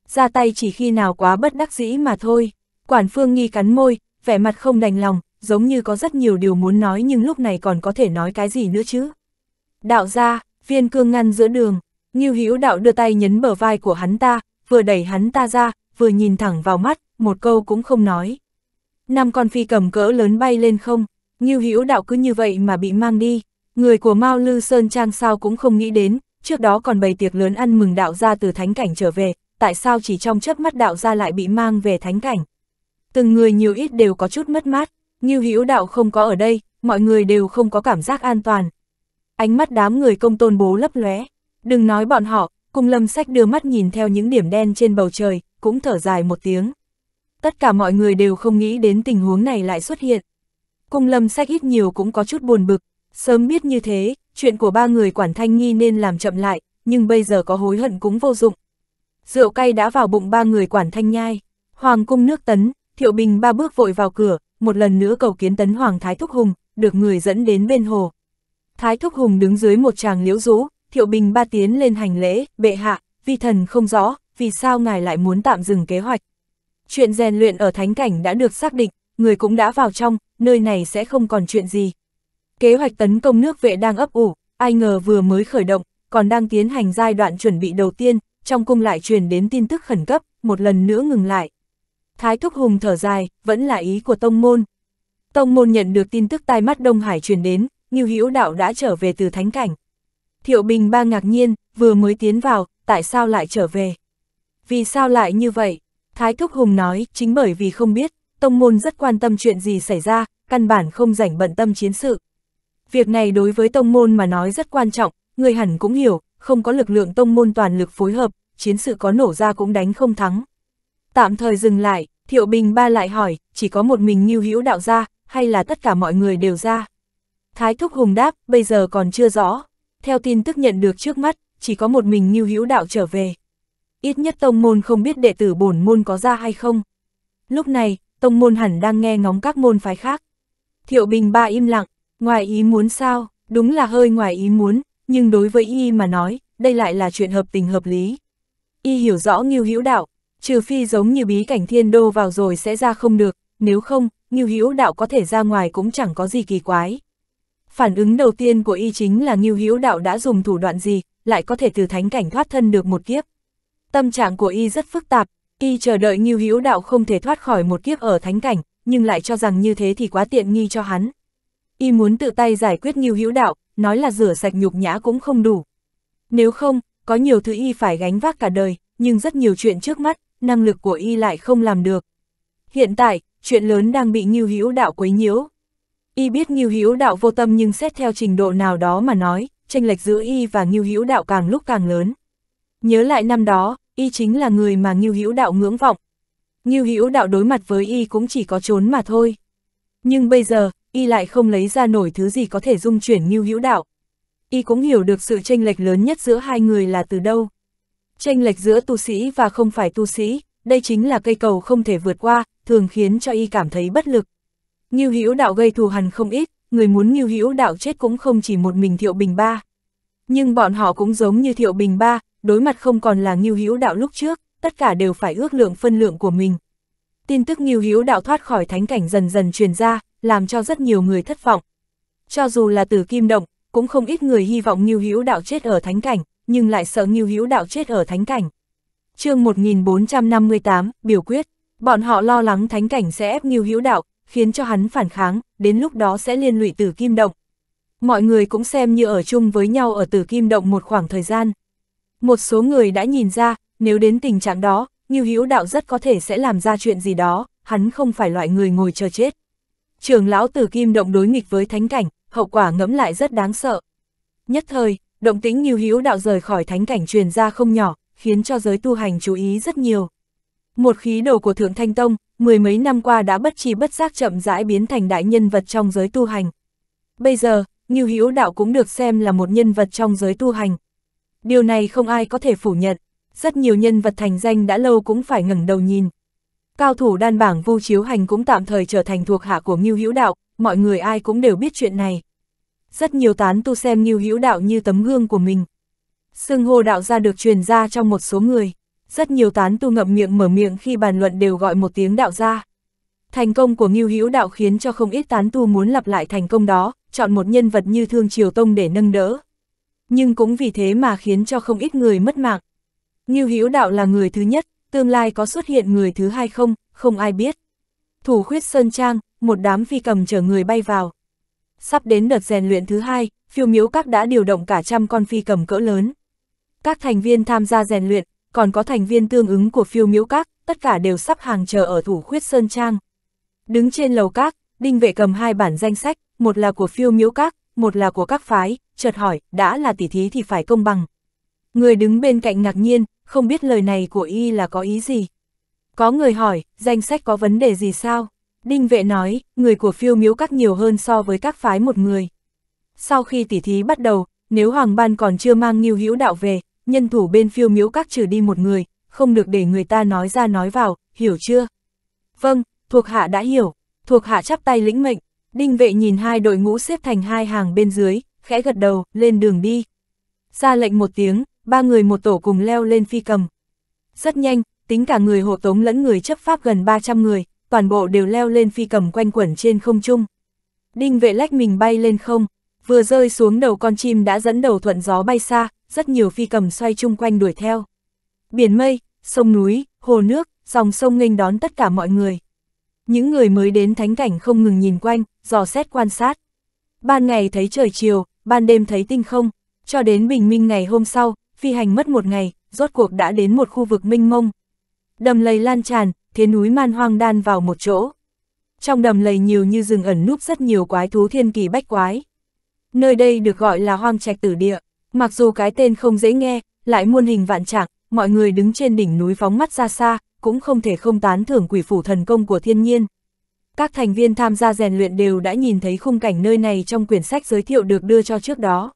Ra tay chỉ khi nào quá bất đắc dĩ mà thôi. Quản Phương Nghi cắn môi, vẻ mặt không đành lòng, giống như có rất nhiều điều muốn nói nhưng lúc này còn có thể nói cái gì nữa chứ. Đạo ra, viên cương ngăn giữa đường, Ngưu Hữu đạo đưa tay nhấn bờ vai của hắn ta, vừa đẩy hắn ta ra, vừa nhìn thẳng vào mắt, một câu cũng không nói. Năm con phi cầm cỡ lớn bay lên không, Ngưu Hữu đạo cứ như vậy mà bị mang đi, người của Mao Lư Sơn Trang sao cũng không nghĩ đến, trước đó còn bày tiệc lớn ăn mừng đạo gia từ thánh cảnh trở về, tại sao chỉ trong chớp mắt đạo gia lại bị mang về thánh cảnh. Từng người nhiều ít đều có chút mất mát, như hữu đạo không có ở đây, mọi người đều không có cảm giác an toàn. Ánh mắt đám người công tôn bố lấp lóe, đừng nói bọn họ, cùng lâm sách đưa mắt nhìn theo những điểm đen trên bầu trời, cũng thở dài một tiếng. Tất cả mọi người đều không nghĩ đến tình huống này lại xuất hiện. Cung lâm sách ít nhiều cũng có chút buồn bực, sớm biết như thế, chuyện của ba người quản thanh nghi nên làm chậm lại, nhưng bây giờ có hối hận cũng vô dụng. Rượu cay đã vào bụng ba người quản thanh nhai, hoàng cung nước tấn, thiệu bình ba bước vội vào cửa, một lần nữa cầu kiến tấn hoàng Thái Thúc Hùng, được người dẫn đến bên hồ. Thái Thúc Hùng đứng dưới một tràng liễu rũ, thiệu bình ba tiến lên hành lễ, bệ hạ, vi thần không rõ, vì sao ngài lại muốn tạm dừng kế hoạch. Chuyện rèn luyện ở thánh cảnh đã được xác định, người cũng đã vào trong, nơi này sẽ không còn chuyện gì. Kế hoạch tấn công nước vệ đang ấp ủ, ai ngờ vừa mới khởi động, còn đang tiến hành giai đoạn chuẩn bị đầu tiên, trong cung lại truyền đến tin tức khẩn cấp, một lần nữa ngừng lại. Thái Thúc Hùng thở dài, vẫn là ý của Tông Môn. Tông Môn nhận được tin tức tai mắt Đông Hải truyền đến, Ngưu Hữu Đạo đã trở về từ Thánh Cảnh. Thiệu Bình ba ngạc nhiên, vừa mới tiến vào, tại sao lại trở về? Vì sao lại như vậy? Thái Thúc Hùng nói, chính bởi vì không biết, Tông Môn rất quan tâm chuyện gì xảy ra, căn bản không rảnh bận tâm chiến sự. Việc này đối với tông môn mà nói rất quan trọng, người hẳn cũng hiểu, không có lực lượng tông môn toàn lực phối hợp, chiến sự có nổ ra cũng đánh không thắng. Tạm thời dừng lại, Thiệu Bình Ba lại hỏi, chỉ có một mình Ngưu Hữu đạo ra, hay là tất cả mọi người đều ra? Thái Thúc Hùng đáp, bây giờ còn chưa rõ. Theo tin tức nhận được trước mắt, chỉ có một mình Ngưu Hữu đạo trở về. Ít nhất tông môn không biết đệ tử bổn môn có ra hay không. Lúc này, tông môn hẳn đang nghe ngóng các môn phái khác. Thiệu Bình Ba im lặng, Ngoài ý muốn sao, đúng là hơi ngoài ý muốn, nhưng đối với y mà nói, đây lại là chuyện hợp tình hợp lý. Y hiểu rõ Ngưu Hữu Đạo, trừ phi giống như bí cảnh thiên đô vào rồi sẽ ra không được, nếu không, Ngưu Hữu Đạo có thể ra ngoài cũng chẳng có gì kỳ quái. Phản ứng đầu tiên của y chính là Ngưu Hữu Đạo đã dùng thủ đoạn gì, lại có thể từ thánh cảnh thoát thân được một kiếp. Tâm trạng của y rất phức tạp, y chờ đợi Ngưu Hữu Đạo không thể thoát khỏi một kiếp ở thánh cảnh, nhưng lại cho rằng như thế thì quá tiện nghi cho hắn y muốn tự tay giải quyết nghiêu hữu đạo, nói là rửa sạch nhục nhã cũng không đủ. Nếu không, có nhiều thứ y phải gánh vác cả đời, nhưng rất nhiều chuyện trước mắt, năng lực của y lại không làm được. Hiện tại, chuyện lớn đang bị nghiêu hữu đạo quấy nhiễu. Y biết nghiêu hữu đạo vô tâm nhưng xét theo trình độ nào đó mà nói, tranh lệch giữa y và nghiêu hữu đạo càng lúc càng lớn. Nhớ lại năm đó, y chính là người mà nghiêu hữu đạo ngưỡng vọng. Nghiêu hữu đạo đối mặt với y cũng chỉ có trốn mà thôi. Nhưng bây giờ, y lại không lấy ra nổi thứ gì có thể dung chuyển như hữu đạo. Y cũng hiểu được sự tranh lệch lớn nhất giữa hai người là từ đâu. Tranh lệch giữa tu sĩ và không phải tu sĩ, đây chính là cây cầu không thể vượt qua, thường khiến cho y cảm thấy bất lực. Nghiêu hữu đạo gây thù hằn không ít, người muốn nghiêu hữu đạo chết cũng không chỉ một mình Thiệu Bình Ba. Nhưng bọn họ cũng giống như Thiệu Bình Ba, đối mặt không còn là nghiêu hữu đạo lúc trước, tất cả đều phải ước lượng phân lượng của mình. Tin tức nghiêu hữu đạo thoát khỏi thánh cảnh dần dần truyền ra, làm cho rất nhiều người thất vọng. Cho dù là Tử kim động, cũng không ít người hy vọng Ngưu Hữu Đạo chết ở thánh cảnh, nhưng lại sợ Ngưu Hữu Đạo chết ở thánh cảnh. Chương 1458, biểu quyết, bọn họ lo lắng thánh cảnh sẽ ép Ngưu Hữu Đạo, khiến cho hắn phản kháng, đến lúc đó sẽ liên lụy Tử Kim Động. Mọi người cũng xem như ở chung với nhau ở Tử Kim Động một khoảng thời gian. Một số người đã nhìn ra, nếu đến tình trạng đó, Ngưu Hữu Đạo rất có thể sẽ làm ra chuyện gì đó, hắn không phải loại người ngồi chờ chết. Trường lão tử kim động đối nghịch với thánh cảnh, hậu quả ngẫm lại rất đáng sợ. Nhất thời, động tĩnh như hữu đạo rời khỏi thánh cảnh truyền ra không nhỏ, khiến cho giới tu hành chú ý rất nhiều. Một khí đồ của Thượng Thanh Tông, mười mấy năm qua đã bất trí bất giác chậm rãi biến thành đại nhân vật trong giới tu hành. Bây giờ, như Hữu Đạo cũng được xem là một nhân vật trong giới tu hành. Điều này không ai có thể phủ nhận, rất nhiều nhân vật thành danh đã lâu cũng phải ngẩng đầu nhìn. Cao thủ đan bảng vu chiếu hành cũng tạm thời trở thành thuộc hạ của Ngưu Hữu Đạo, mọi người ai cũng đều biết chuyện này. Rất nhiều tán tu xem Ngưu Hữu Đạo như tấm gương của mình. Sưng hô đạo gia được truyền ra trong một số người, rất nhiều tán tu ngậm miệng mở miệng khi bàn luận đều gọi một tiếng đạo gia. Thành công của Ngưu Hữu Đạo khiến cho không ít tán tu muốn lặp lại thành công đó, chọn một nhân vật như Thương Triều Tông để nâng đỡ. Nhưng cũng vì thế mà khiến cho không ít người mất mạng. Ngưu Hữu Đạo là người thứ nhất, tương lai có xuất hiện người thứ hai không, không ai biết. Thủ khuyết Sơn Trang, một đám phi cầm chở người bay vào. Sắp đến đợt rèn luyện thứ hai, phiêu miếu các đã điều động cả trăm con phi cầm cỡ lớn. Các thành viên tham gia rèn luyện, còn có thành viên tương ứng của phiêu miếu các, tất cả đều sắp hàng chờ ở thủ khuyết Sơn Trang. Đứng trên lầu các, đinh vệ cầm hai bản danh sách, một là của phiêu miếu các, một là của các phái, chợt hỏi, đã là tỷ thí thì phải công bằng. Người đứng bên cạnh ngạc nhiên, không biết lời này của y là có ý gì. Có người hỏi, danh sách có vấn đề gì sao? Đinh vệ nói, người của phiêu miếu các nhiều hơn so với các phái một người. Sau khi tỉ thí bắt đầu, nếu Hoàng Ban còn chưa mang nghiêu hữu đạo về, nhân thủ bên phiêu miếu các trừ đi một người, không được để người ta nói ra nói vào, hiểu chưa? Vâng, thuộc hạ đã hiểu, thuộc hạ chắp tay lĩnh mệnh, đinh vệ nhìn hai đội ngũ xếp thành hai hàng bên dưới, khẽ gật đầu, lên đường đi. Ra lệnh một tiếng, ba người một tổ cùng leo lên phi cầm. Rất nhanh, tính cả người hộ tống lẫn người chấp pháp gần 300 người, toàn bộ đều leo lên phi cầm quanh quẩn trên không trung. Đinh vệ lách mình bay lên không, vừa rơi xuống đầu con chim đã dẫn đầu thuận gió bay xa, rất nhiều phi cầm xoay chung quanh đuổi theo. Biển mây, sông núi, hồ nước, dòng sông nghênh đón tất cả mọi người. Những người mới đến thánh cảnh không ngừng nhìn quanh, dò xét quan sát. Ban ngày thấy trời chiều, ban đêm thấy tinh không, cho đến bình minh ngày hôm sau, phi hành mất một ngày, rốt cuộc đã đến một khu vực minh mông. Đầm lầy lan tràn, thế núi man hoang đan vào một chỗ. Trong đầm lầy nhiều như rừng ẩn núp rất nhiều quái thú thiên kỳ bách quái. Nơi đây được gọi là hoang trạch tử địa, mặc dù cái tên không dễ nghe, lại muôn hình vạn trạng, mọi người đứng trên đỉnh núi phóng mắt ra xa, cũng không thể không tán thưởng quỷ phủ thần công của thiên nhiên. Các thành viên tham gia rèn luyện đều đã nhìn thấy khung cảnh nơi này trong quyển sách giới thiệu được đưa cho trước đó.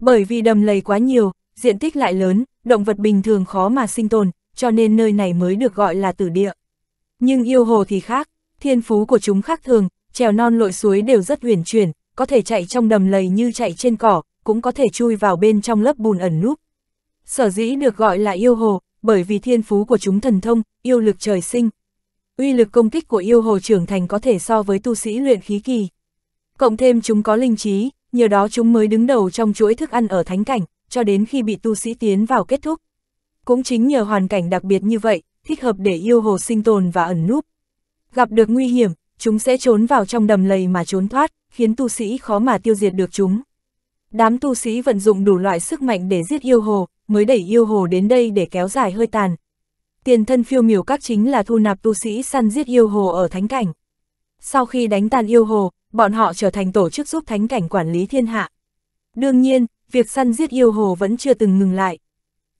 Bởi vì đầm lầy quá nhiều, diện tích lại lớn, động vật bình thường khó mà sinh tồn, cho nên nơi này mới được gọi là tử địa. Nhưng yêu hồ thì khác, thiên phú của chúng khác thường, trèo non lội suối đều rất huyền chuyển, có thể chạy trong đầm lầy như chạy trên cỏ, cũng có thể chui vào bên trong lớp bùn ẩn núp. Sở dĩ được gọi là yêu hồ, bởi vì thiên phú của chúng thần thông, yêu lực trời sinh. Uy lực công kích của yêu hồ trưởng thành có thể so với tu sĩ luyện khí kỳ. Cộng thêm chúng có linh trí, nhờ đó chúng mới đứng đầu trong chuỗi thức ăn ở thánh cảnh, cho đến khi bị tu sĩ tiến vào kết thúc. Cũng chính nhờ hoàn cảnh đặc biệt như vậy, thích hợp để yêu hồ sinh tồn và ẩn núp. Gặp được nguy hiểm, chúng sẽ trốn vào trong đầm lầy mà trốn thoát, khiến tu sĩ khó mà tiêu diệt được chúng. Đám tu sĩ vận dụng đủ loại sức mạnh để giết yêu hồ, mới đẩy yêu hồ đến đây để kéo dài hơi tàn. Tiền thân phiêu miểu các chính là thu nạp tu sĩ săn giết yêu hồ ở thánh cảnh. Sau khi đánh tàn yêu hồ, bọn họ trở thành tổ chức giúp thánh cảnh quản lý thiên hạ. Đương nhiên, việc săn giết yêu hồ vẫn chưa từng ngừng lại.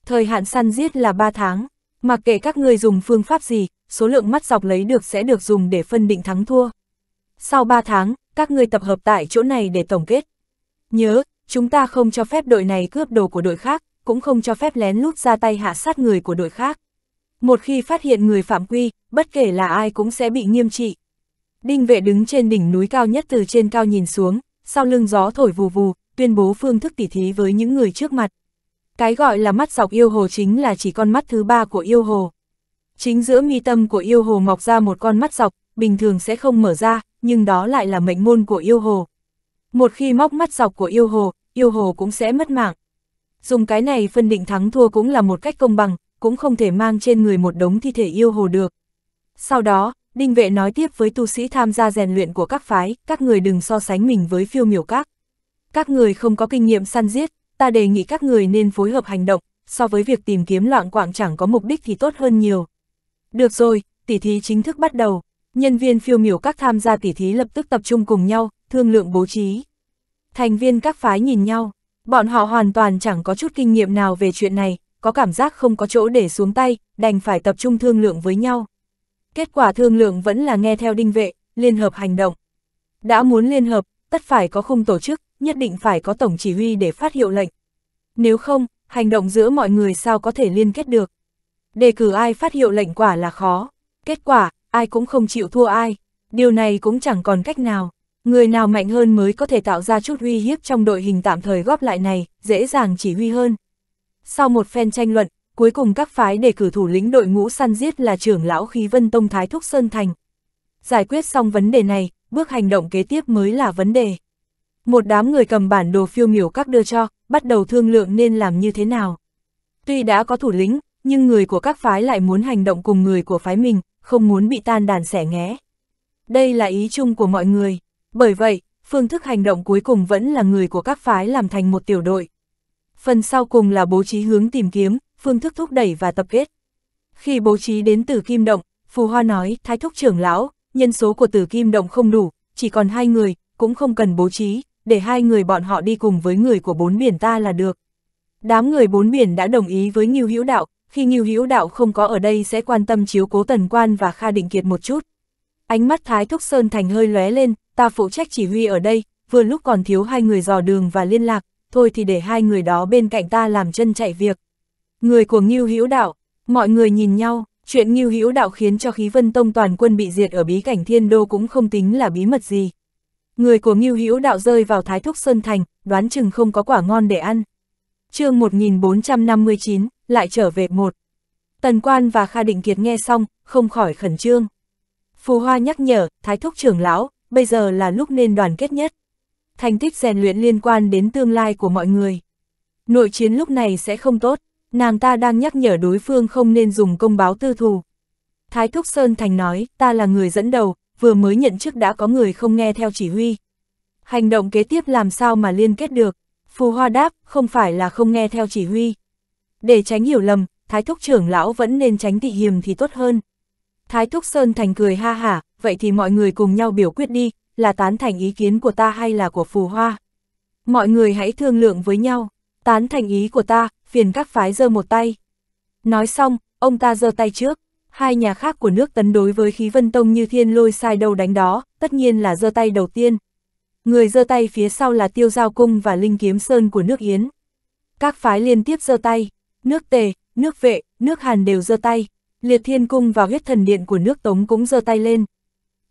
Thời hạn săn giết là 3 tháng, mặc kệ các người dùng phương pháp gì, số lượng mắt dọc lấy được sẽ được dùng để phân định thắng thua. Sau 3 tháng, các người tập hợp tại chỗ này để tổng kết. Nhớ, chúng ta không cho phép đội này cướp đồ của đội khác, cũng không cho phép lén lút ra tay hạ sát người của đội khác. Một khi phát hiện người phạm quy, bất kể là ai cũng sẽ bị nghiêm trị. Đinh vệ đứng trên đỉnh núi cao nhất từ trên cao nhìn xuống, sau lưng gió thổi vù vù, tuyên bố phương thức tỉ thí với những người trước mặt. Cái gọi là mắt sọc yêu hồ chính là chỉ con mắt thứ ba của yêu hồ. Chính giữa mi tâm của yêu hồ mọc ra một con mắt sọc, bình thường sẽ không mở ra, nhưng đó lại là mệnh môn của yêu hồ. Một khi móc mắt sọc của yêu hồ, yêu hồ cũng sẽ mất mạng. Dùng cái này phân định thắng thua cũng là một cách công bằng, cũng không thể mang trên người một đống thi thể yêu hồ được. Sau đó, Đinh Vệ nói tiếp với tu sĩ tham gia rèn luyện của các phái, các người đừng so sánh mình với phiêu miểu các các người không có kinh nghiệm săn giết, ta đề nghị các người nên phối hợp hành động, so với việc tìm kiếm loạn quảng chẳng có mục đích thì tốt hơn nhiều. Được rồi, tỉ thí chính thức bắt đầu, nhân viên phiêu miểu các tham gia tỉ thí lập tức tập trung cùng nhau, thương lượng bố trí. Thành viên các phái nhìn nhau, bọn họ hoàn toàn chẳng có chút kinh nghiệm nào về chuyện này, có cảm giác không có chỗ để xuống tay, đành phải tập trung thương lượng với nhau. Kết quả thương lượng vẫn là nghe theo đinh vệ, liên hợp hành động. Đã muốn liên hợp, tất phải có khung tổ chức, nhất định phải có tổng chỉ huy để phát hiệu lệnh. Nếu không, hành động giữa mọi người sao có thể liên kết được. Đề cử ai phát hiệu lệnh quả là khó, kết quả, ai cũng không chịu thua ai, điều này cũng chẳng còn cách nào. Người nào mạnh hơn mới có thể tạo ra chút uy hiếp trong đội hình tạm thời góp lại này, dễ dàng chỉ huy hơn. Sau một phen tranh luận, cuối cùng các phái đề cử thủ lĩnh đội ngũ săn giết là trưởng lão khí vân tông Thái Thúc Sơn Thành. Giải quyết xong vấn đề này, bước hành động kế tiếp mới là vấn đề một đám người cầm bản đồ phiêu miểu các đưa cho, bắt đầu thương lượng nên làm như thế nào. Tuy đã có thủ lĩnh, nhưng người của các phái lại muốn hành động cùng người của phái mình, không muốn bị tan đàn sẻ nghé. Đây là ý chung của mọi người. Bởi vậy, phương thức hành động cuối cùng vẫn là người của các phái làm thành một tiểu đội. Phần sau cùng là bố trí hướng tìm kiếm, phương thức thúc đẩy và tập kết. Khi bố trí đến tử kim động, Phù Hoa nói, thái thúc trưởng lão, nhân số của tử kim động không đủ, chỉ còn hai người, cũng không cần bố trí, để hai người bọn họ đi cùng với người của bốn biển ta là được. Đám người bốn biển đã đồng ý với Ngưu Hữu Đạo, khi Ngưu Hữu Đạo không có ở đây sẽ quan tâm chiếu cố Tần Quan và Kha Định Kiệt một chút. Ánh mắt Thái Thúc Sơn Thành hơi lóe lên, ta phụ trách chỉ huy ở đây, vừa lúc còn thiếu hai người dò đường và liên lạc, thôi thì để hai người đó bên cạnh ta làm chân chạy việc. Người của Ngưu Hữu Đạo, mọi người nhìn nhau, chuyện Ngưu Hữu Đạo khiến cho khí vân tông toàn quân bị diệt ở bí cảnh thiên đô cũng không tính là bí mật gì. Người của Ngưu Hữu Đạo rơi vào Thái Thúc Sơn Thành, đoán chừng không có quả ngon để ăn. chương 1459, lại trở về một. Tần Quan và Kha Định Kiệt nghe xong, không khỏi khẩn trương. Phù Hoa nhắc nhở, Thái Thúc trưởng lão, bây giờ là lúc nên đoàn kết nhất. Thành tích rèn luyện liên quan đến tương lai của mọi người. Nội chiến lúc này sẽ không tốt, nàng ta đang nhắc nhở đối phương không nên dùng công báo tư thù. Thái Thúc Sơn Thành nói, ta là người dẫn đầu, vừa mới nhận chức đã có người không nghe theo chỉ huy. Hành động kế tiếp làm sao mà liên kết được? Phù Hoa đáp, không phải là không nghe theo chỉ huy. Để tránh hiểu lầm, Thái Thúc trưởng lão vẫn nên tránh thị hiềm thì tốt hơn. Thái Thúc Sơn Thành cười ha hả, vậy thì mọi người cùng nhau biểu quyết đi, là tán thành ý kiến của ta hay là của Phù Hoa. Mọi người hãy thương lượng với nhau, tán thành ý của ta, phiền các phái giơ một tay. Nói xong, ông ta giơ tay trước hai nhà khác của nước tấn đối với khí vân tông như thiên lôi sai đâu đánh đó, tất nhiên là giơ tay đầu tiên. Người giơ tay phía sau là tiêu giao cung và linh kiếm sơn của nước Yến. Các phái liên tiếp giơ tay, nước tề, nước vệ, nước hàn đều giơ tay, liệt thiên cung và huyết thần điện của nước tống cũng giơ tay lên.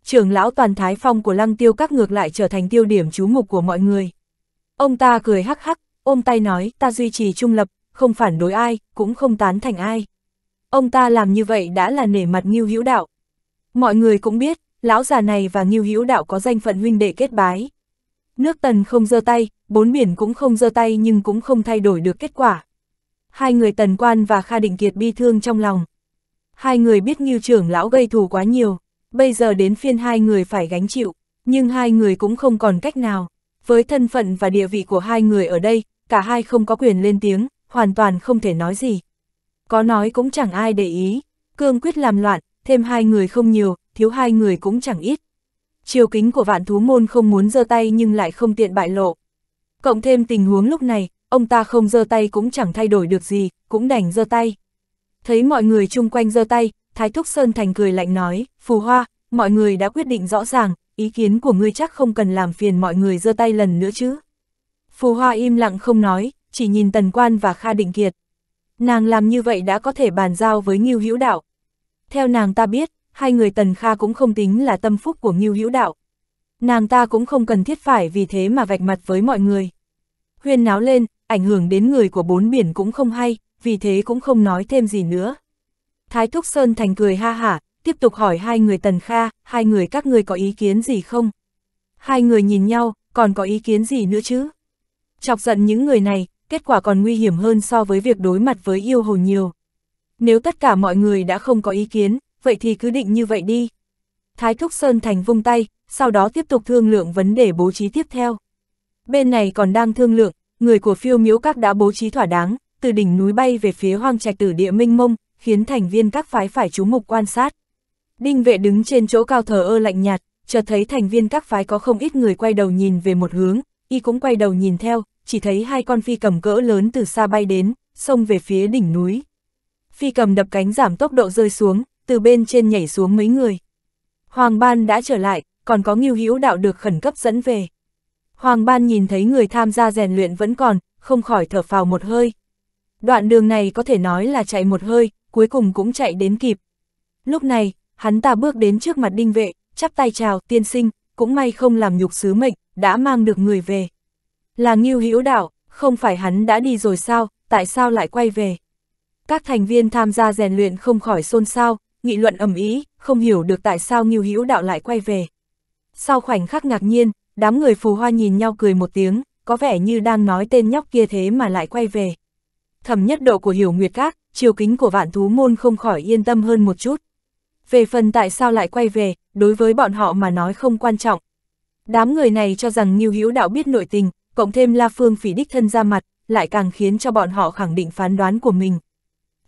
Trưởng lão toàn thái phong của lăng tiêu các ngược lại trở thành tiêu điểm chú mục của mọi người. Ông ta cười hắc hắc, ôm tay nói ta duy trì trung lập, không phản đối ai, cũng không tán thành ai. Ông ta làm như vậy đã là nể mặt Ngưu Hữu Đạo. Mọi người cũng biết, lão già này và Ngưu Hữu Đạo có danh phận huynh đệ kết bái. Nước Tần không giơ tay, bốn biển cũng không giơ tay nhưng cũng không thay đổi được kết quả. Hai người Tần Quan và Kha Định Kiệt bi thương trong lòng. Hai người biết Ngưu trưởng lão gây thù quá nhiều, bây giờ đến phiên hai người phải gánh chịu, nhưng hai người cũng không còn cách nào. Với thân phận và địa vị của hai người ở đây, cả hai không có quyền lên tiếng, hoàn toàn không thể nói gì. Có nói cũng chẳng ai để ý, cương quyết làm loạn, thêm hai người không nhiều, thiếu hai người cũng chẳng ít. Chiều kính của vạn thú môn không muốn giơ tay nhưng lại không tiện bại lộ. Cộng thêm tình huống lúc này, ông ta không giơ tay cũng chẳng thay đổi được gì, cũng đành giơ tay. Thấy mọi người chung quanh giơ tay, Thái Thúc Sơn Thành cười lạnh nói, Phù Hoa, mọi người đã quyết định rõ ràng, ý kiến của ngươi chắc không cần làm phiền mọi người giơ tay lần nữa chứ. Phù Hoa im lặng không nói, chỉ nhìn Tần Quan và Kha Định Kiệt. Nàng làm như vậy đã có thể bàn giao với Ngưu Hữu Đạo. Theo nàng ta biết, hai người Tần Kha cũng không tính là tâm phúc của Ngưu Hữu Đạo. Nàng ta cũng không cần thiết phải vì thế mà vạch mặt với mọi người. Huyên náo lên, ảnh hưởng đến người của bốn biển cũng không hay, vì thế cũng không nói thêm gì nữa. Thái Thúc Sơn Thành cười ha hả, tiếp tục hỏi hai người Tần Kha, hai người các người có ý kiến gì không? Hai người nhìn nhau, còn có ý kiến gì nữa chứ? Chọc giận những người này, kết quả còn nguy hiểm hơn so với việc đối mặt với yêu hồ nhiều. Nếu tất cả mọi người đã không có ý kiến, vậy thì cứ định như vậy đi. Thái Thúc Sơn Thành vung tay, sau đó tiếp tục thương lượng vấn đề bố trí tiếp theo. Bên này còn đang thương lượng, người của phiêu miếu các đã bố trí thỏa đáng, từ đỉnh núi bay về phía hoang trạch tử địa minh mông, khiến thành viên các phái phải chú mục quan sát. Đinh vệ đứng trên chỗ cao thờ ơ lạnh nhạt, chợt thấy thành viên các phái có không ít người quay đầu nhìn về một hướng, y cũng quay đầu nhìn theo, chỉ thấy hai con phi cầm cỡ lớn từ xa bay đến, xông về phía đỉnh núi. Phi cầm đập cánh giảm tốc độ rơi xuống, từ bên trên nhảy xuống mấy người. Hoàng Ban đã trở lại, còn có Ngưu hữu đạo được khẩn cấp dẫn về. Hoàng Ban nhìn thấy người tham gia rèn luyện vẫn còn, không khỏi thở phào một hơi. Đoạn đường này có thể nói là chạy một hơi, cuối cùng cũng chạy đến kịp. Lúc này, hắn ta bước đến trước mặt đinh vệ, chắp tay chào tiên sinh, cũng may không làm nhục sứ mệnh, đã mang được người về. Là Ngưu Hữu Đạo, không phải hắn đã đi rồi sao, tại sao lại quay về? Các thành viên tham gia rèn luyện không khỏi xôn xao, nghị luận ầm ĩ, không hiểu được tại sao Ngưu Hữu Đạo lại quay về. Sau khoảnh khắc ngạc nhiên, đám người phù hoa nhìn nhau cười một tiếng, có vẻ như đang nói tên nhóc kia thế mà lại quay về. Thẩm nhất độ của Hiểu Nguyệt Các, chiều kính của vạn thú môn không khỏi yên tâm hơn một chút. Về phần tại sao lại quay về, đối với bọn họ mà nói không quan trọng. Đám người này cho rằng Ngưu Hữu Đạo biết nội tình, cộng thêm La Phương Phỉ đích thân ra mặt, lại càng khiến cho bọn họ khẳng định phán đoán của mình.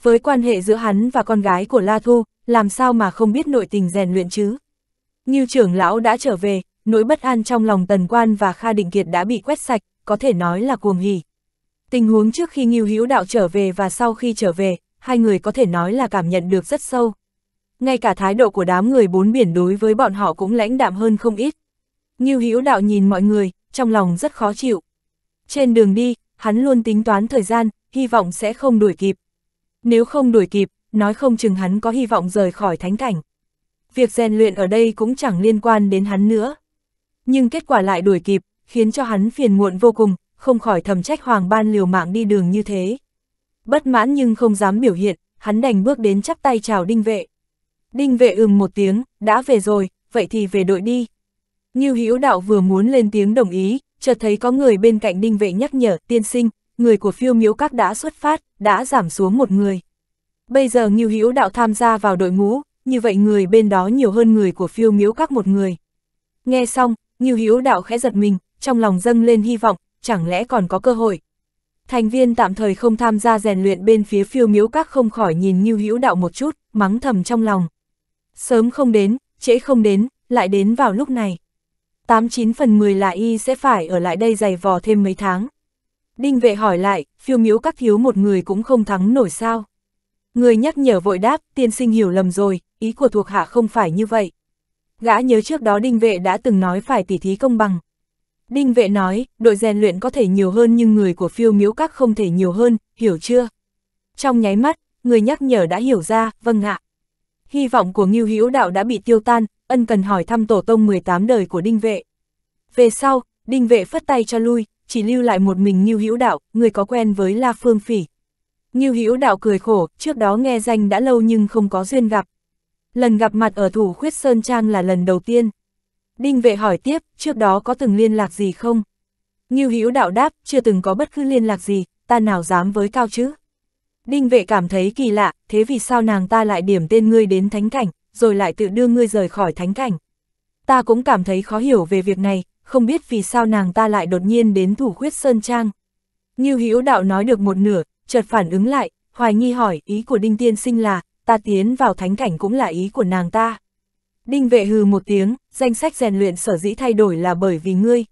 Với quan hệ giữa hắn và con gái của La Thu, làm sao mà không biết nội tình rèn luyện chứ? Ngưu trưởng lão đã trở về, nỗi bất an trong lòng Tần Quan và Kha Định Kiệt đã bị quét sạch, có thể nói là cuồng hỉ. Tình huống trước khi Ngưu Hữu Đạo trở về và sau khi trở về, hai người có thể nói là cảm nhận được rất sâu. Ngay cả thái độ của đám người bốn biển đối với bọn họ cũng lãnh đạm hơn không ít. Ngưu Hữu Đạo nhìn mọi người, trong lòng rất khó chịu. Trên đường đi, hắn luôn tính toán thời gian, hy vọng sẽ không đuổi kịp. Nếu không đuổi kịp, nói không chừng hắn có hy vọng rời khỏi thánh cảnh. Việc rèn luyện ở đây cũng chẳng liên quan đến hắn nữa. Nhưng kết quả lại đuổi kịp, khiến cho hắn phiền muộn vô cùng, không khỏi thầm trách Hoàng Ban liều mạng đi đường như thế. Bất mãn nhưng không dám biểu hiện, hắn đành bước đến chắp tay chào đinh vệ. Đinh vệ ừm một tiếng, đã về rồi, vậy thì về đội đi. Ngưu Hữu Đạo vừa muốn lên tiếng đồng ý, chợt thấy có người bên cạnh đinh vệ nhắc nhở, tiên sinh, người của phiêu miếu các đã xuất phát, đã giảm xuống một người. Bây giờ Ngưu Hữu Đạo tham gia vào đội ngũ, như vậy người bên đó nhiều hơn người của phiêu miếu các một người. Nghe xong, Ngưu Hữu Đạo khẽ giật mình, trong lòng dâng lên hy vọng, chẳng lẽ còn có cơ hội. Thành viên tạm thời không tham gia rèn luyện bên phía phiêu miếu các không khỏi nhìn Ngưu Hữu Đạo một chút, mắng thầm trong lòng. Sớm không đến, trễ không đến, lại đến vào lúc này. 89 phần 10 là y sẽ phải ở lại đây giày vò thêm mấy tháng. Đinh vệ hỏi lại, phiêu miếu các thiếu một người cũng không thắng nổi sao. Người nhắc nhở vội đáp, tiên sinh hiểu lầm rồi, ý của thuộc hạ không phải như vậy. Gã nhớ trước đó đinh vệ đã từng nói phải tỉ thí công bằng. Đinh vệ nói, đội rèn luyện có thể nhiều hơn nhưng người của phiêu miếu các không thể nhiều hơn, hiểu chưa? Trong nháy mắt, người nhắc nhở đã hiểu ra, vâng ạ. Hy vọng của Ngưu Hữu Đạo đã bị tiêu tan, ân cần hỏi thăm tổ tông 18 đời của đinh vệ. Về sau, đinh vệ phất tay cho lui, chỉ lưu lại một mình Ngưu Hữu Đạo, người có quen với La Phương Phỉ. Ngưu Hữu Đạo cười khổ, trước đó nghe danh đã lâu nhưng không có duyên gặp. Lần gặp mặt ở thủ khuyết Sơn Trang là lần đầu tiên. Đinh vệ hỏi tiếp, trước đó có từng liên lạc gì không? Ngưu Hữu Đạo đáp, chưa từng có bất cứ liên lạc gì, ta nào dám với cao chứ? Đinh vệ cảm thấy kỳ lạ, thế vì sao nàng ta lại điểm tên ngươi đến thánh cảnh? rồi lại tự đưa ngươi rời khỏi thánh cảnh. Ta cũng cảm thấy khó hiểu về việc này, không biết vì sao nàng ta lại đột nhiên đến thủ khuyết Sơn Trang. Như Hữu đạo nói được một nửa, chợt phản ứng lại, hoài nghi hỏi ý của Đinh Tiên Sinh là, ta tiến vào thánh cảnh cũng là ý của nàng ta. Đinh vệ hừ một tiếng, danh sách rèn luyện sở dĩ thay đổi là bởi vì ngươi.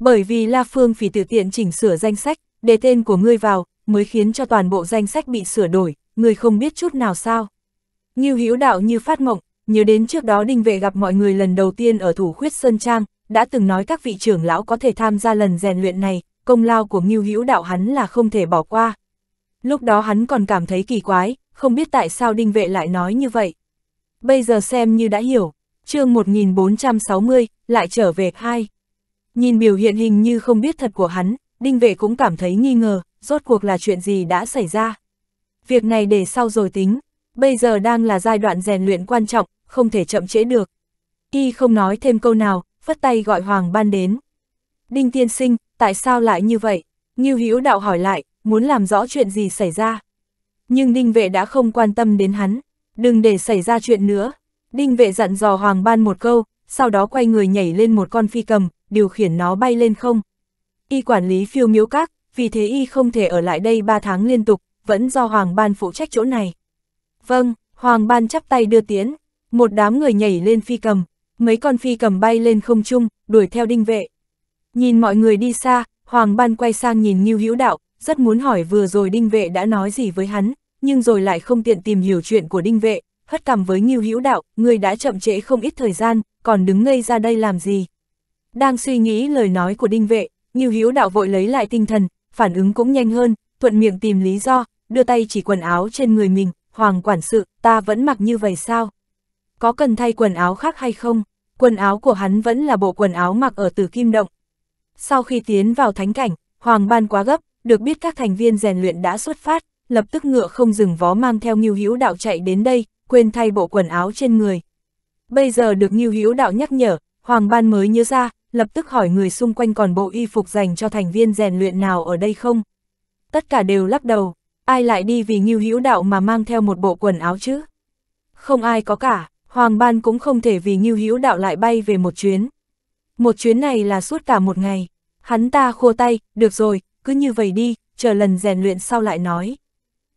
Bởi vì La Phương phỉ tự tiện chỉnh sửa danh sách, để tên của ngươi vào, mới khiến cho toàn bộ danh sách bị sửa đổi, ngươi không biết chút nào sao. Ngưu Hữu Đạo như phát mộng, nhớ đến trước đó Đinh Vệ gặp mọi người lần đầu tiên ở thủ khuyết Sơn Trang, đã từng nói các vị trưởng lão có thể tham gia lần rèn luyện này, công lao của Ngưu Hữu Đạo hắn là không thể bỏ qua. Lúc đó hắn còn cảm thấy kỳ quái, không biết tại sao Đinh Vệ lại nói như vậy. Bây giờ xem như đã hiểu, chương 1460, lại trở về hai. Nhìn biểu hiện hình như không biết thật của hắn, Đinh Vệ cũng cảm thấy nghi ngờ, rốt cuộc là chuyện gì đã xảy ra. Việc này để sau rồi tính, bây giờ đang là giai đoạn rèn luyện quan trọng, không thể chậm trễ được. Y không nói thêm câu nào, phất tay gọi Hoàng Ban đến. Đinh tiên sinh, tại sao lại như vậy? Ngưu Hữu đạo hỏi lại, muốn làm rõ chuyện gì xảy ra. Nhưng Đinh Vệ đã không quan tâm đến hắn, đừng để xảy ra chuyện nữa. Đinh Vệ dặn dò Hoàng Ban một câu, sau đó quay người nhảy lên một con phi cầm, điều khiển nó bay lên không. Y quản lý phiêu miếu các, vì thế Y không thể ở lại đây ba tháng liên tục, vẫn do Hoàng Ban phụ trách chỗ này. Vâng, Hoàng Ban chắp tay đưa tiến, một đám người nhảy lên phi cầm, mấy con phi cầm bay lên không trung, đuổi theo đinh vệ. Nhìn mọi người đi xa, Hoàng Ban quay sang nhìn Ngưu Hữu Đạo, rất muốn hỏi vừa rồi đinh vệ đã nói gì với hắn, nhưng rồi lại không tiện tìm hiểu chuyện của đinh vệ, hất cằm với Ngưu Hữu Đạo, người đã chậm trễ không ít thời gian, còn đứng ngây ra đây làm gì? Đang suy nghĩ lời nói của đinh vệ, Ngưu Hữu Đạo vội lấy lại tinh thần, phản ứng cũng nhanh hơn, thuận miệng tìm lý do, đưa tay chỉ quần áo trên người mình, Hoàng quản sự, ta vẫn mặc như vậy sao? Có cần thay quần áo khác hay không? Quần áo của hắn vẫn là bộ quần áo mặc ở từ kim động. Sau khi tiến vào thánh cảnh, Hoàng ban quá gấp, được biết các thành viên rèn luyện đã xuất phát, lập tức ngựa không dừng vó mang theo Nghiêu Hữu Đạo chạy đến đây, quên thay bộ quần áo trên người. Bây giờ được Nghiêu Hữu Đạo nhắc nhở, Hoàng ban mới nhớ ra, lập tức hỏi người xung quanh còn bộ y phục dành cho thành viên rèn luyện nào ở đây không. Tất cả đều lắc đầu ai lại đi vì nghiêu hữu đạo mà mang theo một bộ quần áo chứ? Không ai có cả, Hoàng Ban cũng không thể vì nghiêu hữu đạo lại bay về một chuyến. Một chuyến này là suốt cả một ngày, hắn ta khô tay, được rồi, cứ như vậy đi, chờ lần rèn luyện sau lại nói.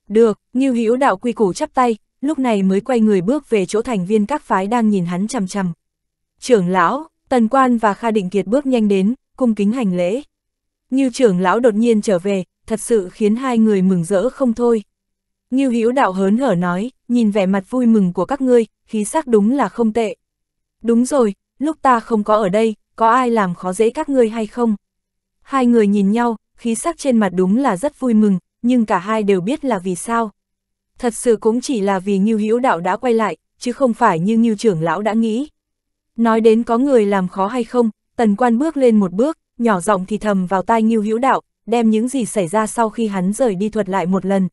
Được, nghiêu hữu đạo quy củ chắp tay, lúc này mới quay người bước về chỗ thành viên các phái đang nhìn hắn chằm chằm. Trưởng lão, Tần Quan và Kha Định Kiệt bước nhanh đến, cung kính hành lễ. Như trưởng lão đột nhiên trở về, thật sự khiến hai người mừng rỡ không thôi. Ngưu Hữu Đạo hớn hở nói, nhìn vẻ mặt vui mừng của các ngươi, khí sắc đúng là không tệ. Đúng rồi, lúc ta không có ở đây, có ai làm khó dễ các ngươi hay không? Hai người nhìn nhau, khí sắc trên mặt đúng là rất vui mừng, nhưng cả hai đều biết là vì sao. Thật sự cũng chỉ là vì Ngưu Hữu Đạo đã quay lại, chứ không phải như Ngưu trưởng lão đã nghĩ. Nói đến có người làm khó hay không, Tần Quan bước lên một bước, nhỏ giọng thì thầm vào tai Ngưu Hữu Đạo, đem những gì xảy ra sau khi hắn rời đi thuật lại một lần.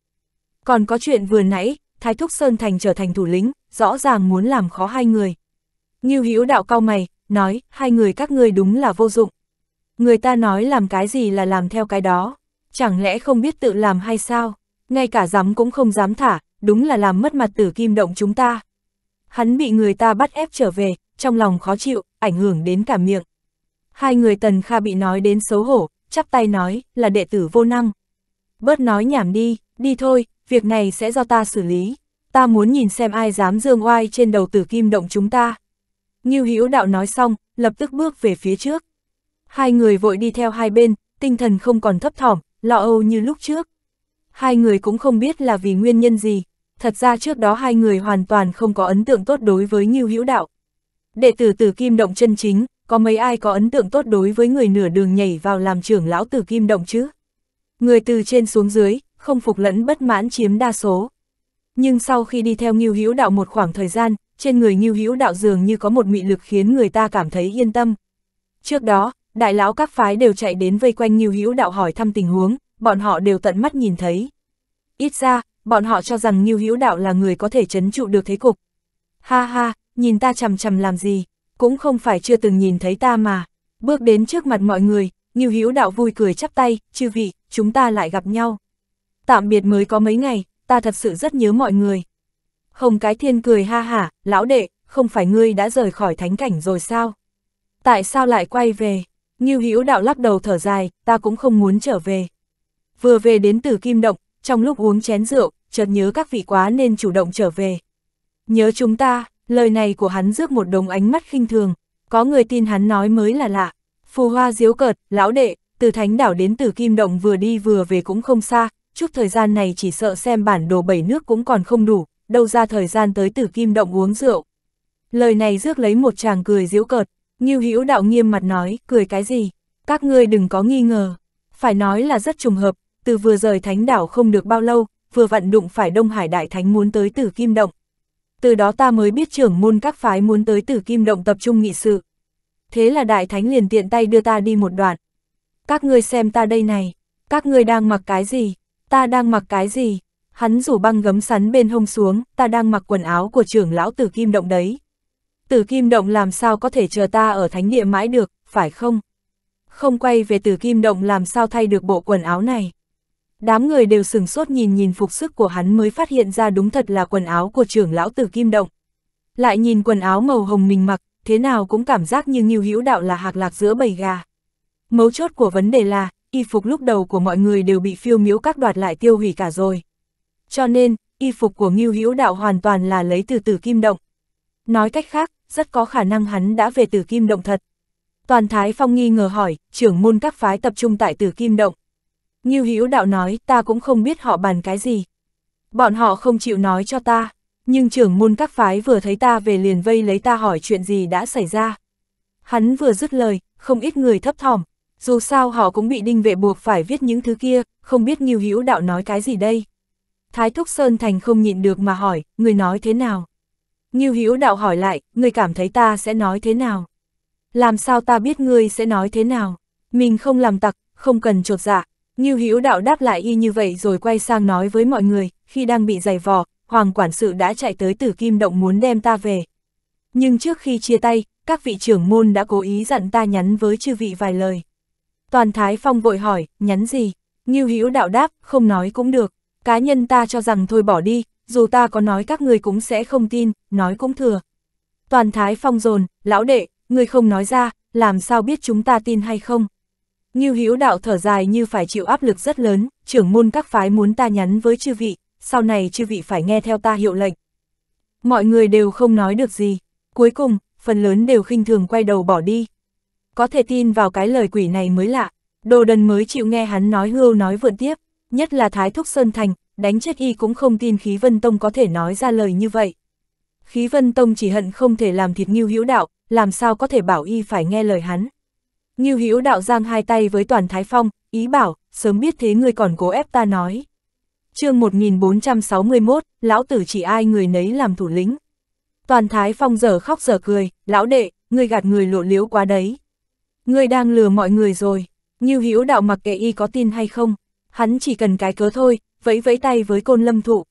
Còn có chuyện vừa nãy, Thái Thúc Sơn Thành trở thành thủ lĩnh, rõ ràng muốn làm khó hai người. Ngưu Hữu đạo cao mày, nói, hai người các ngươi đúng là vô dụng. Người ta nói làm cái gì là làm theo cái đó, chẳng lẽ không biết tự làm hay sao, ngay cả dám cũng không dám thả, đúng là làm mất mặt tử kim động chúng ta. Hắn bị người ta bắt ép trở về, trong lòng khó chịu, ảnh hưởng đến cả miệng. Hai người Tần Kha bị nói đến xấu hổ, chắp tay nói, là đệ tử vô năng. Bớt nói nhảm đi, đi thôi, việc này sẽ do ta xử lý. Ta muốn nhìn xem ai dám dương oai trên đầu tử kim động chúng ta. Ngưu Hữu đạo nói xong, lập tức bước về phía trước. Hai người vội đi theo hai bên, tinh thần không còn thấp thỏm, lo âu như lúc trước. Hai người cũng không biết là vì nguyên nhân gì, thật ra trước đó hai người hoàn toàn không có ấn tượng tốt đối với Ngưu Hữu đạo. Đệ tử Tử Kim Động chân chính, có mấy ai có ấn tượng tốt đối với người nửa đường nhảy vào làm trưởng lão từ kim động chứ? Người từ trên xuống dưới, không phục lẫn bất mãn chiếm đa số. Nhưng sau khi đi theo Ngưu Hữu Đạo một khoảng thời gian, trên người Ngưu Hữu Đạo dường như có một mị lực khiến người ta cảm thấy yên tâm. Trước đó, đại lão các phái đều chạy đến vây quanh Ngưu Hữu Đạo hỏi thăm tình huống, bọn họ đều tận mắt nhìn thấy. Ít ra, bọn họ cho rằng Ngưu Hữu Đạo là người có thể chấn trụ được thế cục. Ha ha, nhìn ta chằm chằm làm gì? cũng không phải chưa từng nhìn thấy ta mà. Bước đến trước mặt mọi người, Ngưu Hữu Đạo vui cười chắp tay, chư vị, chúng ta lại gặp nhau. Tạm biệt mới có mấy ngày, ta thật sự rất nhớ mọi người. Hồng Cái Thiên cười ha hả, lão đệ, không phải ngươi đã rời khỏi thánh cảnh rồi sao? Tại sao lại quay về? Ngưu Hữu Đạo lắc đầu thở dài, ta cũng không muốn trở về. Vừa về đến từ Kim Động, trong lúc uống chén rượu, chợt nhớ các vị quá nên chủ động trở về. Nhớ chúng ta, Lời này của hắn rước một đống ánh mắt khinh thường, có người tin hắn nói mới là lạ. Phù hoa diếu cợt, lão đệ, từ thánh đảo đến từ kim động vừa đi vừa về cũng không xa, chút thời gian này chỉ sợ xem bản đồ bảy nước cũng còn không đủ, đâu ra thời gian tới từ kim động uống rượu. Lời này rước lấy một chàng cười diếu cợt, như Hữu đạo nghiêm mặt nói, cười cái gì? Các ngươi đừng có nghi ngờ, phải nói là rất trùng hợp, từ vừa rời thánh đảo không được bao lâu, vừa vặn đụng phải Đông Hải Đại Thánh muốn tới Tử Kim Động từ đó ta mới biết trưởng môn các phái muốn tới tử kim động tập trung nghị sự. Thế là đại thánh liền tiện tay đưa ta đi một đoạn. Các ngươi xem ta đây này, các ngươi đang mặc cái gì, ta đang mặc cái gì, hắn rủ băng gấm sắn bên hông xuống, ta đang mặc quần áo của trưởng lão tử kim động đấy. Tử kim động làm sao có thể chờ ta ở thánh địa mãi được, phải không? Không quay về tử kim động làm sao thay được bộ quần áo này. Đám người đều sừng sốt nhìn nhìn phục sức của hắn mới phát hiện ra đúng thật là quần áo của trưởng lão từ Kim Động. Lại nhìn quần áo màu hồng mình mặc, thế nào cũng cảm giác như nghiêu hữu đạo là hạc lạc giữa bầy gà. Mấu chốt của vấn đề là, y phục lúc đầu của mọi người đều bị phiêu miếu các đoạt lại tiêu hủy cả rồi. Cho nên, y phục của nghiêu hữu đạo hoàn toàn là lấy từ từ Kim Động. Nói cách khác, rất có khả năng hắn đã về từ Kim Động thật. Toàn Thái Phong nghi ngờ hỏi, trưởng môn các phái tập trung tại từ Kim Động. Ngưu Hữu Đạo nói, ta cũng không biết họ bàn cái gì. Bọn họ không chịu nói cho ta, nhưng trưởng môn các phái vừa thấy ta về liền vây lấy ta hỏi chuyện gì đã xảy ra. Hắn vừa dứt lời, không ít người thấp thỏm, dù sao họ cũng bị đinh vệ buộc phải viết những thứ kia, không biết Ngưu Hữu Đạo nói cái gì đây. Thái Thúc Sơn Thành không nhịn được mà hỏi, người nói thế nào? Ngưu Hữu Đạo hỏi lại, người cảm thấy ta sẽ nói thế nào? Làm sao ta biết ngươi sẽ nói thế nào? Mình không làm tặc, không cần trột dạ, Ngưu Hữu Đạo đáp lại y như vậy rồi quay sang nói với mọi người, khi đang bị giày vò, Hoàng Quản sự đã chạy tới Tử Kim Động muốn đem ta về. Nhưng trước khi chia tay, các vị trưởng môn đã cố ý dặn ta nhắn với chư vị vài lời. Toàn Thái Phong vội hỏi, nhắn gì? Ngưu Hữu Đạo đáp, không nói cũng được, cá nhân ta cho rằng thôi bỏ đi, dù ta có nói các người cũng sẽ không tin, nói cũng thừa. Toàn Thái Phong dồn, lão đệ, người không nói ra, làm sao biết chúng ta tin hay không? Ngưu Hữu Đạo thở dài như phải chịu áp lực rất lớn, trưởng môn các phái muốn ta nhắn với chư vị, sau này chư vị phải nghe theo ta hiệu lệnh. Mọi người đều không nói được gì, cuối cùng, phần lớn đều khinh thường quay đầu bỏ đi. Có thể tin vào cái lời quỷ này mới lạ, đồ đần mới chịu nghe hắn nói hưu nói vượn tiếp, nhất là Thái Thúc Sơn Thành, đánh chết y cũng không tin khí vân tông có thể nói ra lời như vậy. Khí vân tông chỉ hận không thể làm thịt Ngưu hữu đạo, làm sao có thể bảo y phải nghe lời hắn. Ngưu Hữu đạo giang hai tay với toàn thái phong, ý bảo, sớm biết thế ngươi còn cố ép ta nói. chương 1461, lão tử chỉ ai người nấy làm thủ lĩnh. Toàn thái phong giờ khóc giờ cười, lão đệ, ngươi gạt người lộ liễu quá đấy. Ngươi đang lừa mọi người rồi, Ngưu Hữu đạo mặc kệ y có tin hay không, hắn chỉ cần cái cớ thôi, vẫy vẫy tay với côn lâm thụ.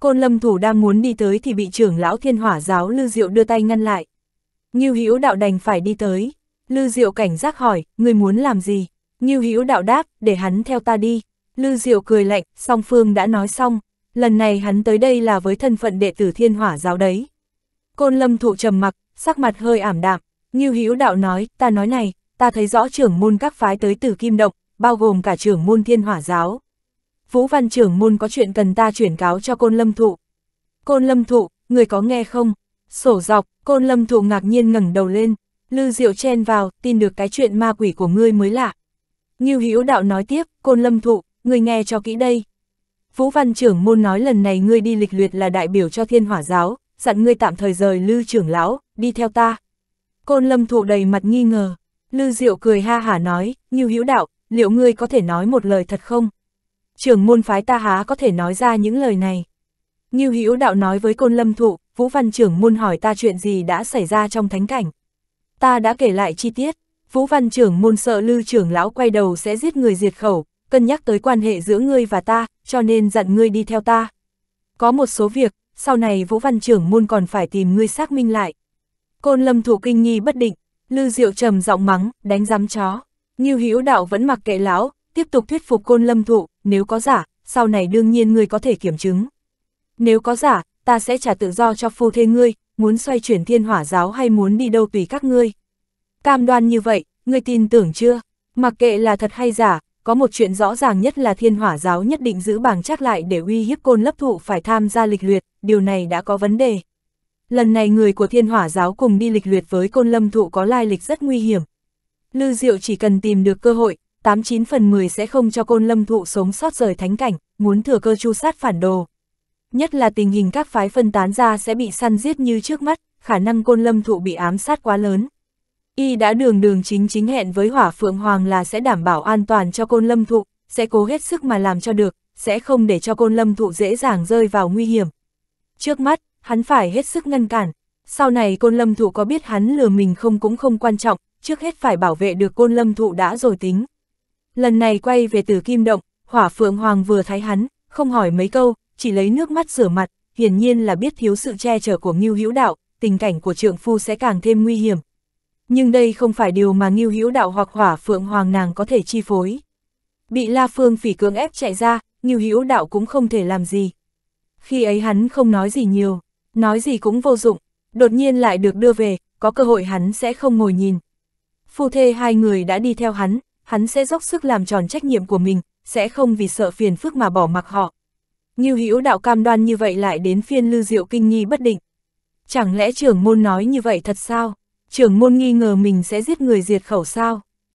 Côn lâm thủ đang muốn đi tới thì bị trưởng lão thiên hỏa giáo lư diệu đưa tay ngăn lại. Ngưu Hữu đạo đành phải đi tới. Lư Diệu cảnh giác hỏi, người muốn làm gì? Ngưu Hữu đạo đáp, để hắn theo ta đi. Lư Diệu cười lạnh, song phương đã nói xong, lần này hắn tới đây là với thân phận đệ tử Thiên Hỏa giáo đấy. Côn Lâm thụ trầm mặc, sắc mặt hơi ảm đạm, Ngưu Hữu đạo nói, ta nói này, ta thấy rõ trưởng môn các phái tới từ Kim Động, bao gồm cả trưởng môn Thiên Hỏa giáo. Vũ Văn trưởng môn có chuyện cần ta chuyển cáo cho Côn Lâm thụ. Côn Lâm thụ, người có nghe không? Sổ dọc, Côn Lâm thụ ngạc nhiên ngẩng đầu lên, Lư Diệu chen vào, tin được cái chuyện ma quỷ của ngươi mới lạ. Ngưu Hữu Đạo nói tiếp, Côn Lâm Thụ, ngươi nghe cho kỹ đây. Vũ Văn trưởng môn nói lần này ngươi đi lịch luyện là đại biểu cho Thiên Hỏa giáo, dặn ngươi tạm thời rời Lư trưởng lão, đi theo ta. Côn Lâm Thụ đầy mặt nghi ngờ, Lư Diệu cười ha hả nói, Ngưu Hữu Đạo, liệu ngươi có thể nói một lời thật không? Trưởng môn phái ta há có thể nói ra những lời này. Ngưu Hữu Đạo nói với Côn Lâm Thụ, Vũ Văn trưởng môn hỏi ta chuyện gì đã xảy ra trong thánh cảnh ta đã kể lại chi tiết, Vũ Văn trưởng môn sợ Lưu trưởng lão quay đầu sẽ giết người diệt khẩu, cân nhắc tới quan hệ giữa ngươi và ta, cho nên dặn ngươi đi theo ta. Có một số việc, sau này Vũ Văn trưởng môn còn phải tìm ngươi xác minh lại. Côn lâm thủ kinh nghi bất định, Lưu diệu trầm giọng mắng, đánh giám chó. Như hữu đạo vẫn mặc kệ lão, tiếp tục thuyết phục côn lâm thụ, nếu có giả, sau này đương nhiên ngươi có thể kiểm chứng. Nếu có giả, ta sẽ trả tự do cho phu thê ngươi, muốn xoay chuyển thiên hỏa giáo hay muốn đi đâu tùy các ngươi. Cam đoan như vậy, ngươi tin tưởng chưa? Mặc kệ là thật hay giả, có một chuyện rõ ràng nhất là thiên hỏa giáo nhất định giữ bảng chắc lại để uy hiếp côn lấp thụ phải tham gia lịch luyện, điều này đã có vấn đề. Lần này người của thiên hỏa giáo cùng đi lịch luyện với côn lâm thụ có lai lịch rất nguy hiểm. Lư Diệu chỉ cần tìm được cơ hội, 89 phần 10 sẽ không cho côn lâm thụ sống sót rời thánh cảnh, muốn thừa cơ chu sát phản đồ nhất là tình hình các phái phân tán ra sẽ bị săn giết như trước mắt, khả năng côn lâm thụ bị ám sát quá lớn. Y đã đường đường chính chính hẹn với hỏa phượng hoàng là sẽ đảm bảo an toàn cho côn lâm thụ, sẽ cố hết sức mà làm cho được, sẽ không để cho côn lâm thụ dễ dàng rơi vào nguy hiểm. Trước mắt, hắn phải hết sức ngăn cản, sau này côn lâm thụ có biết hắn lừa mình không cũng không quan trọng, trước hết phải bảo vệ được côn lâm thụ đã rồi tính. Lần này quay về từ kim động, hỏa phượng hoàng vừa thấy hắn, không hỏi mấy câu, chỉ lấy nước mắt rửa mặt, hiển nhiên là biết thiếu sự che chở của Ngưu Hữu Đạo, tình cảnh của trượng phu sẽ càng thêm nguy hiểm. Nhưng đây không phải điều mà Ngưu Hữu Đạo hoặc Hỏa Phượng Hoàng nàng có thể chi phối. Bị La Phương Phỉ cưỡng ép chạy ra, Ngưu Hữu Đạo cũng không thể làm gì. Khi ấy hắn không nói gì nhiều, nói gì cũng vô dụng, đột nhiên lại được đưa về, có cơ hội hắn sẽ không ngồi nhìn. Phu thê hai người đã đi theo hắn, hắn sẽ dốc sức làm tròn trách nhiệm của mình, sẽ không vì sợ phiền phức mà bỏ mặc họ. Ngưu Hữu đạo cam đoan như vậy lại đến phiên Lưu Diệu kinh nghi bất định. Chẳng lẽ trưởng môn nói như vậy thật sao? Trưởng môn nghi ngờ mình sẽ giết người diệt khẩu sao?